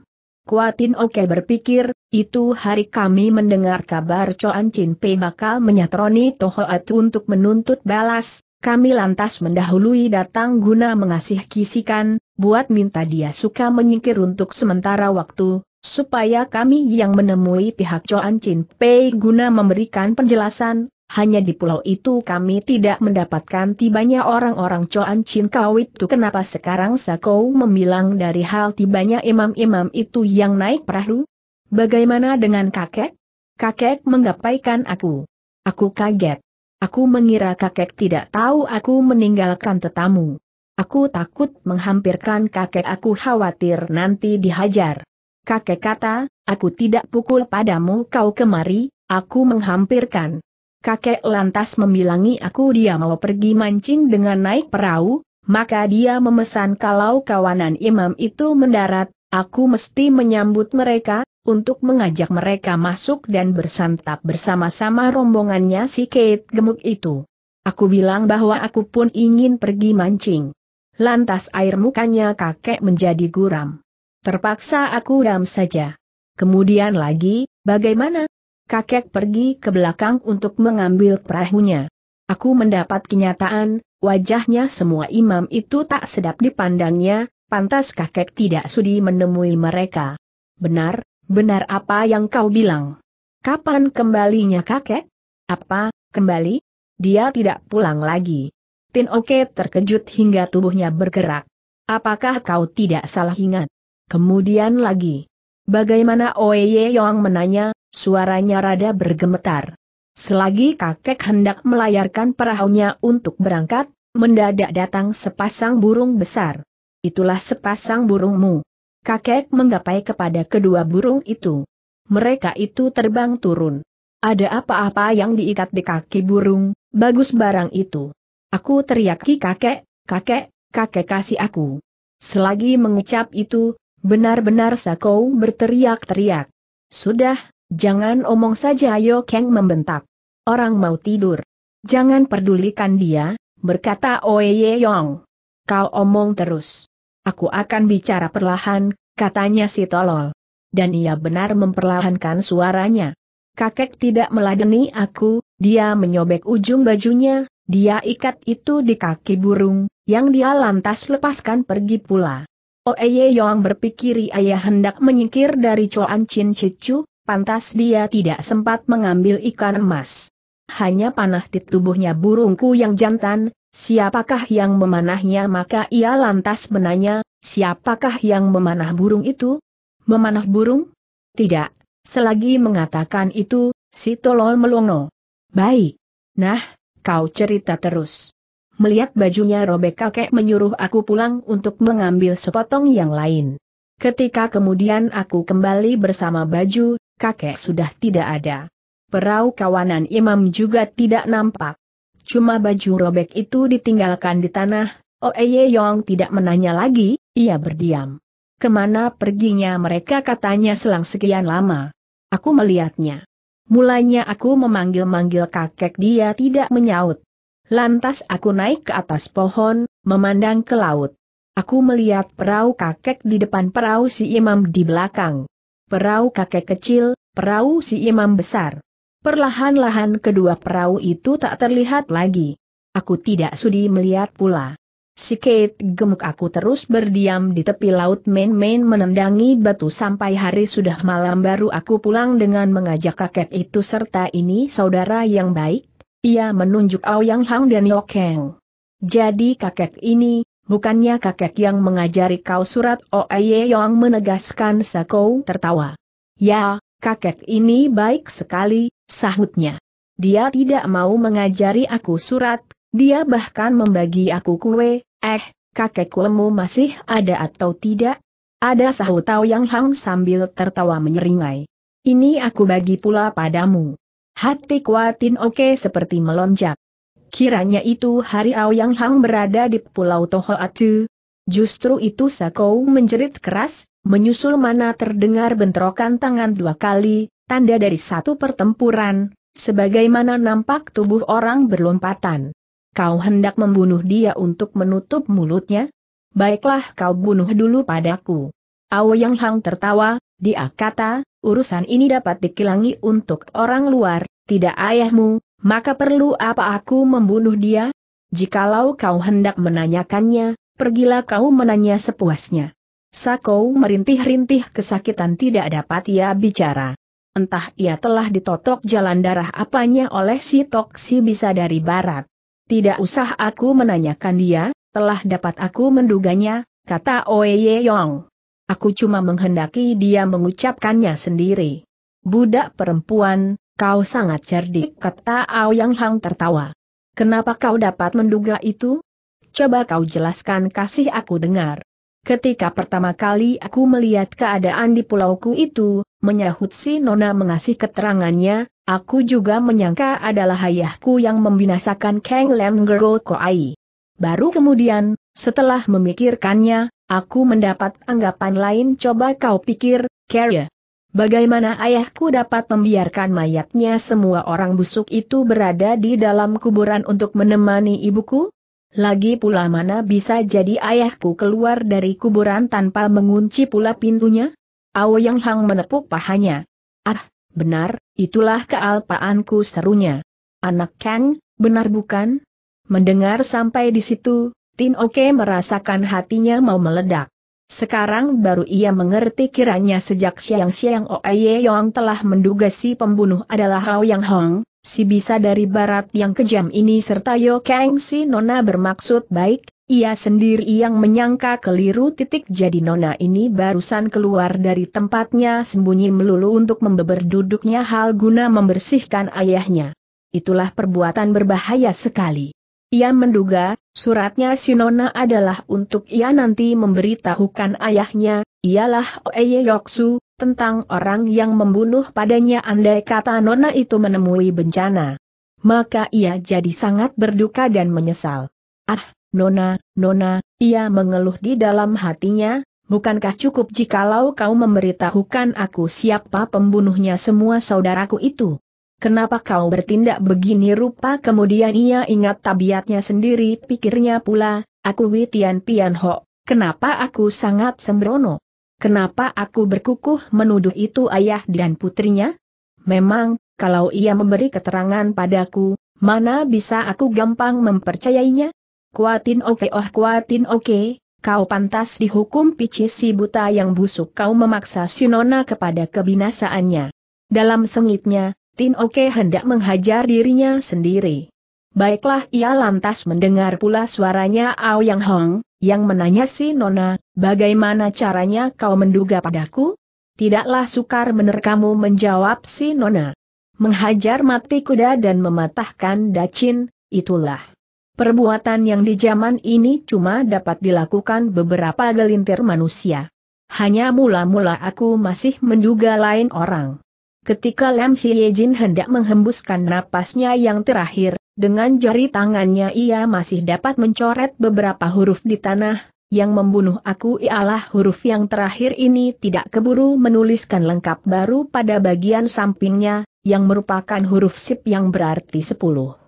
Kuatin Oke berpikir, itu hari kami mendengar kabar Coan Chin Pei bakal menyatroni Tohoat untuk menuntut balas, kami lantas mendahului datang guna mengasih kisikan, buat minta dia suka menyingkir untuk sementara waktu, supaya kami yang menemui pihak Coan Chin Pei guna memberikan penjelasan, hanya di pulau itu kami tidak mendapatkan tibanya orang-orang Coan Chin Kau itu kenapa sekarang Sakou membilang dari hal tibanya imam-imam itu yang naik perahu? Bagaimana dengan kakek? Kakek menggapaikan aku. Aku kaget. Aku mengira kakek tidak tahu aku meninggalkan tetamu. Aku takut menghampirkan kakek aku khawatir nanti dihajar. Kakek kata, aku tidak pukul padamu kau kemari, aku menghampirkan. Kakek lantas membilangi aku dia mau pergi mancing dengan naik perahu, maka dia memesan kalau kawanan imam itu mendarat, aku mesti menyambut mereka, untuk mengajak mereka masuk dan bersantap bersama-sama rombongannya si Kate gemuk itu. Aku bilang bahwa aku pun ingin pergi mancing. Lantas air mukanya kakek menjadi guram. Terpaksa aku dam saja. Kemudian lagi, bagaimana, kakek pergi ke belakang untuk mengambil perahunya. Aku mendapat kenyataan, wajahnya semua imam itu tak sedap dipandangnya, pantas kakek tidak sudi menemui mereka. Benar, benar apa yang kau bilang. Kapan kembalinya kakek? Apa, kembali? Dia tidak pulang lagi. Tin Oke terkejut hingga tubuhnya bergerak. Apakah kau tidak salah ingat? Kemudian lagi. Bagaimana Oye Yong menanya, Suaranya rada bergemetar. Selagi kakek hendak melayarkan perahunya untuk berangkat, mendadak datang sepasang burung besar. Itulah sepasang burungmu. Kakek menggapai kepada kedua burung itu. Mereka itu terbang turun. Ada apa-apa yang diikat di kaki burung, bagus barang itu. Aku teriaki kakek, kakek, kakek kasih aku. Selagi mengucap itu, benar-benar Sakou berteriak-teriak. Sudah, Jangan omong saja Ayo Kang membentak. Orang mau tidur. Jangan pedulikan dia, berkata Oye Yong. Kau omong terus. Aku akan bicara perlahan, katanya si tolol. Dan ia benar memperlahankan suaranya. Kakek tidak meladeni aku, dia menyobek ujung bajunya, dia ikat itu di kaki burung, yang dia lantas lepaskan pergi pula. Oye Yong berpikir ayah hendak menyingkir dari Choan Chin Cicu, pantas dia tidak sempat mengambil ikan emas. Hanya panah di tubuhnya burungku yang jantan, siapakah yang memanahnya maka ia lantas menanya, siapakah yang memanah burung itu? Memanah burung? Tidak, selagi mengatakan itu, si tolol melongo. Baik. Nah, kau cerita terus. Melihat bajunya robek kakek menyuruh aku pulang untuk mengambil sepotong yang lain. Ketika kemudian aku kembali bersama baju, kakek sudah tidak ada. Perahu kawanan imam juga tidak nampak. Cuma baju robek itu ditinggalkan di tanah, Oeye oh, Yong tidak menanya lagi, ia berdiam. Kemana perginya mereka katanya selang sekian lama. Aku melihatnya. Mulanya aku memanggil-manggil kakek dia tidak menyaut. Lantas aku naik ke atas pohon, memandang ke laut. Aku melihat perahu kakek di depan perahu si imam di belakang perahu kakek kecil, perahu si imam besar. Perlahan-lahan kedua perahu itu tak terlihat lagi. Aku tidak sudi melihat pula. Si Kate gemuk aku terus berdiam di tepi laut main-main menendangi batu sampai hari sudah malam baru aku pulang dengan mengajak kakek itu serta ini saudara yang baik, ia menunjuk Ao Yang Hang dan Lokeng. Jadi kakek ini, Bukannya kakek yang mengajari kau surat Oeye Yong menegaskan Sakou tertawa. Ya, kakek ini baik sekali, sahutnya. Dia tidak mau mengajari aku surat, dia bahkan membagi aku kue, eh, kakek kuemu masih ada atau tidak? Ada sahut Tao Yang Hang sambil tertawa menyeringai. Ini aku bagi pula padamu. Hati kuatin oke seperti melonjak. Kiranya itu hari yang Hang berada di Pulau toho Atu. Justru itu Sakou menjerit keras, menyusul mana terdengar bentrokan tangan dua kali, tanda dari satu pertempuran, sebagaimana nampak tubuh orang berlompatan. Kau hendak membunuh dia untuk menutup mulutnya? Baiklah kau bunuh dulu padaku. yang Hang tertawa, dia kata, urusan ini dapat dikilangi untuk orang luar, tidak ayahmu, maka perlu apa aku membunuh dia? Jikalau kau hendak menanyakannya, pergilah kau menanya sepuasnya. Sako merintih-rintih kesakitan tidak dapat ia bicara. Entah ia telah ditotok jalan darah apanya oleh si Toksi bisa dari barat. Tidak usah aku menanyakan dia, telah dapat aku menduganya, kata Oye Yong. Aku cuma menghendaki dia mengucapkannya sendiri. Budak perempuan, Kau sangat cerdik kata yang Hang tertawa. Kenapa kau dapat menduga itu? Coba kau jelaskan kasih aku dengar. Ketika pertama kali aku melihat keadaan di pulauku itu, menyahut si Nona mengasih keterangannya, aku juga menyangka adalah ayahku yang membinasakan Kang Lam ko Koai. Baru kemudian, setelah memikirkannya, aku mendapat anggapan lain coba kau pikir, Carrie. Bagaimana ayahku dapat membiarkan mayatnya semua orang busuk itu berada di dalam kuburan untuk menemani ibuku? Lagi pula mana bisa jadi ayahku keluar dari kuburan tanpa mengunci pula pintunya? Yang Hang menepuk pahanya. Ah, benar, itulah kealpaanku serunya. Anak Kang, benar bukan? Mendengar sampai di situ, Tin Oke merasakan hatinya mau meledak. Sekarang baru ia mengerti kiranya sejak siang-siang Oye Yong telah menduga si pembunuh adalah Hao Yang Hong, si bisa dari barat yang kejam ini serta Yo Kang si Nona bermaksud baik, ia sendiri yang menyangka keliru titik jadi Nona ini barusan keluar dari tempatnya sembunyi melulu untuk membeber duduknya hal guna membersihkan ayahnya. Itulah perbuatan berbahaya sekali. Ia menduga, suratnya Sinona adalah untuk ia nanti memberitahukan ayahnya, ialah Oeye Yoksu, tentang orang yang membunuh padanya andai kata Nona itu menemui bencana. Maka ia jadi sangat berduka dan menyesal. Ah, Nona, Nona, ia mengeluh di dalam hatinya, Bukankah cukup jikalau kau memberitahukan aku siapa pembunuhnya semua saudaraku itu? Kenapa kau bertindak begini rupa kemudian ia ingat tabiatnya sendiri pikirnya pula, aku Witian Pianho, kenapa aku sangat sembrono? Kenapa aku berkukuh menuduh itu ayah dan putrinya? Memang, kalau ia memberi keterangan padaku, mana bisa aku gampang mempercayainya? Kuatin oke okay oh kuatin oke, okay, kau pantas dihukum picis si buta yang busuk kau memaksa Sinona kepada kebinasaannya. Dalam sengitnya, Tin Oke hendak menghajar dirinya sendiri. Baiklah ia lantas mendengar pula suaranya Ao Yang Hong, yang menanya si Nona, bagaimana caranya kau menduga padaku? Tidaklah sukar menerkamu menjawab si Nona. Menghajar mati kuda dan mematahkan dacin, itulah. Perbuatan yang di zaman ini cuma dapat dilakukan beberapa gelintir manusia. Hanya mula-mula aku masih menduga lain orang. Ketika Lam Hye Jin hendak menghembuskan napasnya yang terakhir, dengan jari tangannya ia masih dapat mencoret beberapa huruf di tanah, yang membunuh aku ialah huruf yang terakhir ini tidak keburu menuliskan lengkap baru pada bagian sampingnya, yang merupakan huruf sip yang berarti sepuluh.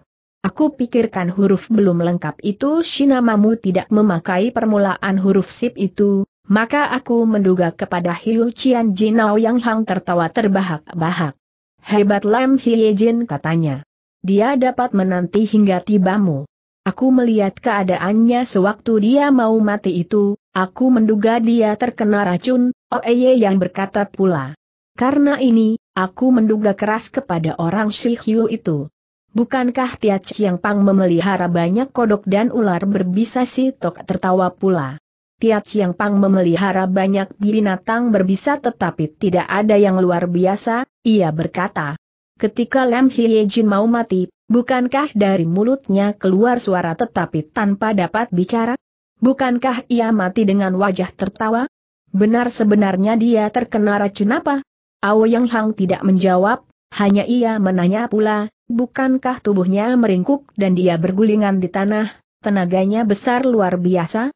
Aku pikirkan huruf belum lengkap itu Shinamamu tidak memakai permulaan huruf sip itu, maka aku menduga kepada Hiu Qian Jinao Yang Hang tertawa terbahak-bahak. Hebat Lam Hie Jin katanya. Dia dapat menanti hingga tibamu. Aku melihat keadaannya sewaktu dia mau mati itu, aku menduga dia terkena racun, Oeye yang berkata pula. Karena ini, aku menduga keras kepada orang Si Hiu itu. Bukankah Tia Chiang Pang memelihara banyak kodok dan ular berbisa si Tok tertawa pula? Tia Chiang Pang memelihara banyak binatang berbisa tetapi tidak ada yang luar biasa, ia berkata. Ketika Lam Hye Jin mau mati, bukankah dari mulutnya keluar suara tetapi tanpa dapat bicara? Bukankah ia mati dengan wajah tertawa? Benar sebenarnya dia terkena racun apa? Yang Hang tidak menjawab, hanya ia menanya pula, bukankah tubuhnya meringkuk dan dia bergulingan di tanah, tenaganya besar luar biasa?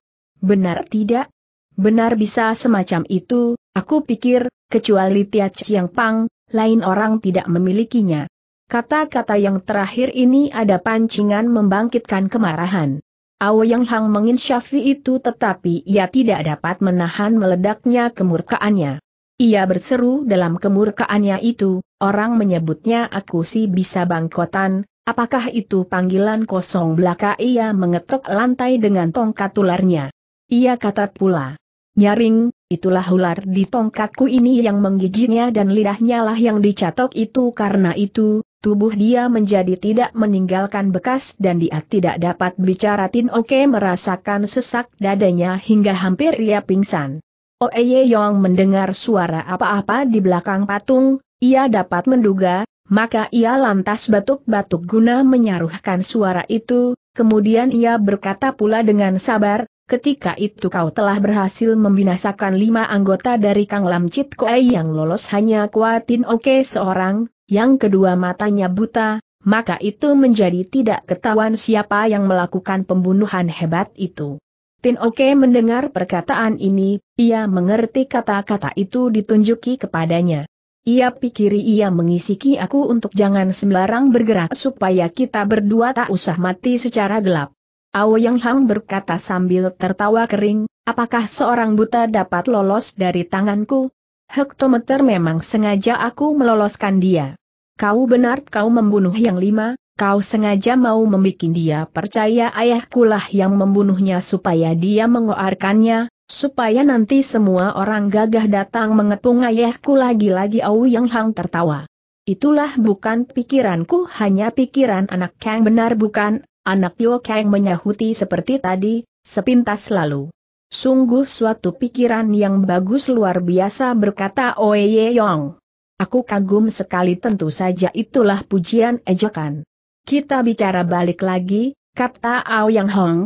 Benar tidak? Benar bisa semacam itu, aku pikir, kecuali Tia Chiang Pang, lain orang tidak memilikinya. Kata-kata yang terakhir ini ada pancingan membangkitkan kemarahan. Yang Hang menginsyafi itu tetapi ia tidak dapat menahan meledaknya kemurkaannya. Ia berseru dalam kemurkaannya itu, orang menyebutnya aku si bisa bangkotan, apakah itu panggilan kosong belaka ia mengetuk lantai dengan tongkat tularnya. Ia kata pula, nyaring, itulah ular di tongkatku ini yang menggigitnya dan lidahnya lah yang dicatok itu karena itu, tubuh dia menjadi tidak meninggalkan bekas dan dia tidak dapat bicara Tin Oke merasakan sesak dadanya hingga hampir ia pingsan. Oeye Yong mendengar suara apa-apa di belakang patung, ia dapat menduga, maka ia lantas batuk-batuk guna menyaruhkan suara itu, kemudian ia berkata pula dengan sabar, Ketika itu kau telah berhasil membinasakan lima anggota dari Kang Lam Chit Koei yang lolos hanya Kuatin Oke seorang, yang kedua matanya buta, maka itu menjadi tidak ketahuan siapa yang melakukan pembunuhan hebat itu. Tin Oke mendengar perkataan ini, ia mengerti kata-kata itu ditunjuki kepadanya. Ia pikir ia mengisiki aku untuk jangan sembarang bergerak supaya kita berdua tak usah mati secara gelap. Yang Hang berkata sambil tertawa kering, apakah seorang buta dapat lolos dari tanganku? Hektometer memang sengaja aku meloloskan dia. Kau benar kau membunuh yang lima, kau sengaja mau membuat dia percaya ayahkulah yang membunuhnya supaya dia mengoarkannya, supaya nanti semua orang gagah datang mengepung ayahku lagi-lagi Au Yang Hang tertawa. Itulah bukan pikiranku hanya pikiran anak yang benar bukan, Anak Yo Kang menyahuti seperti tadi, sepintas lalu. Sungguh suatu pikiran yang bagus luar biasa berkata Oye Yong. Aku kagum sekali tentu saja itulah pujian ejekan. Kita bicara balik lagi, kata Ao Yang Hong.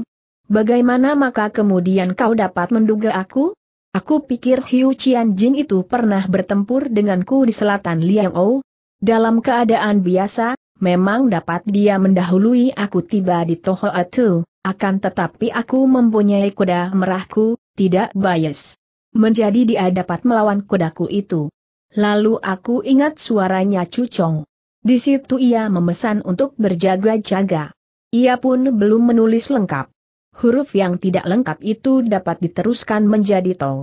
Bagaimana maka kemudian kau dapat menduga aku? Aku pikir Hiu Qian Jin itu pernah bertempur denganku di selatan Liang Ou. Dalam keadaan biasa, memang dapat dia mendahului aku tiba di Toho Tohoatu, akan tetapi aku mempunyai kuda merahku, tidak bias. Menjadi dia dapat melawan kudaku itu. Lalu aku ingat suaranya Cucong. Di situ ia memesan untuk berjaga-jaga. Ia pun belum menulis lengkap. Huruf yang tidak lengkap itu dapat diteruskan menjadi tong.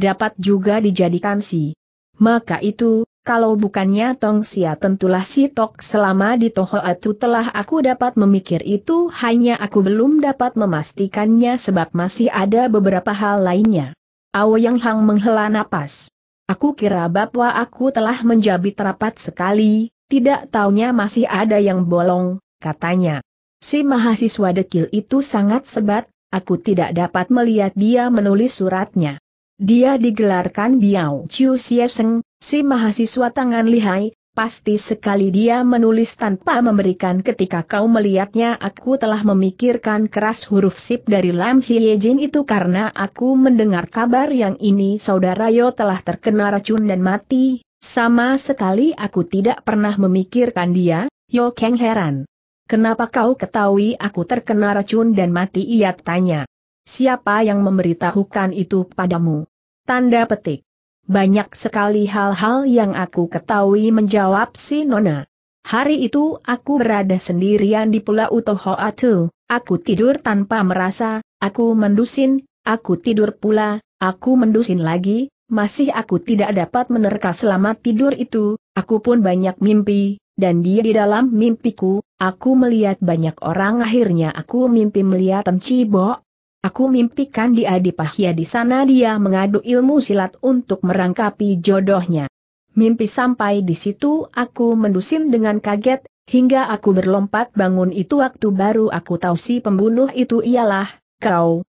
Dapat juga dijadikan si. Maka itu, kalau bukannya Tong Sia tentulah si Tok selama di Toho Atu telah aku dapat memikir itu hanya aku belum dapat memastikannya sebab masih ada beberapa hal lainnya. Yang Hang menghela napas. Aku kira bahwa aku telah menjabit rapat sekali, tidak taunya masih ada yang bolong, katanya. Si mahasiswa dekil itu sangat sebat, aku tidak dapat melihat dia menulis suratnya. Dia digelarkan Biao Chiu Sieseng, si mahasiswa tangan lihai, pasti sekali dia menulis tanpa memberikan ketika kau melihatnya aku telah memikirkan keras huruf sip dari Lam Jin itu karena aku mendengar kabar yang ini saudara Yo telah terkena racun dan mati, sama sekali aku tidak pernah memikirkan dia, Yo Kang heran. Kenapa kau ketahui aku terkena racun dan mati ia tanya. Siapa yang memberitahukan itu padamu? Tanda petik. Banyak sekali hal-hal yang aku ketahui menjawab si Nona. Hari itu aku berada sendirian di Pulau Tohoatu, aku tidur tanpa merasa, aku mendusin, aku tidur pula, aku mendusin lagi, masih aku tidak dapat menerka selama tidur itu, aku pun banyak mimpi, dan dia di dalam mimpiku, aku melihat banyak orang akhirnya aku mimpi melihat Bok, Aku mimpikan dia di pahia di sana dia mengadu ilmu silat untuk merangkapi jodohnya. Mimpi sampai di situ aku mendusin dengan kaget, hingga aku berlompat bangun itu waktu baru aku tahu si pembunuh itu ialah, kau,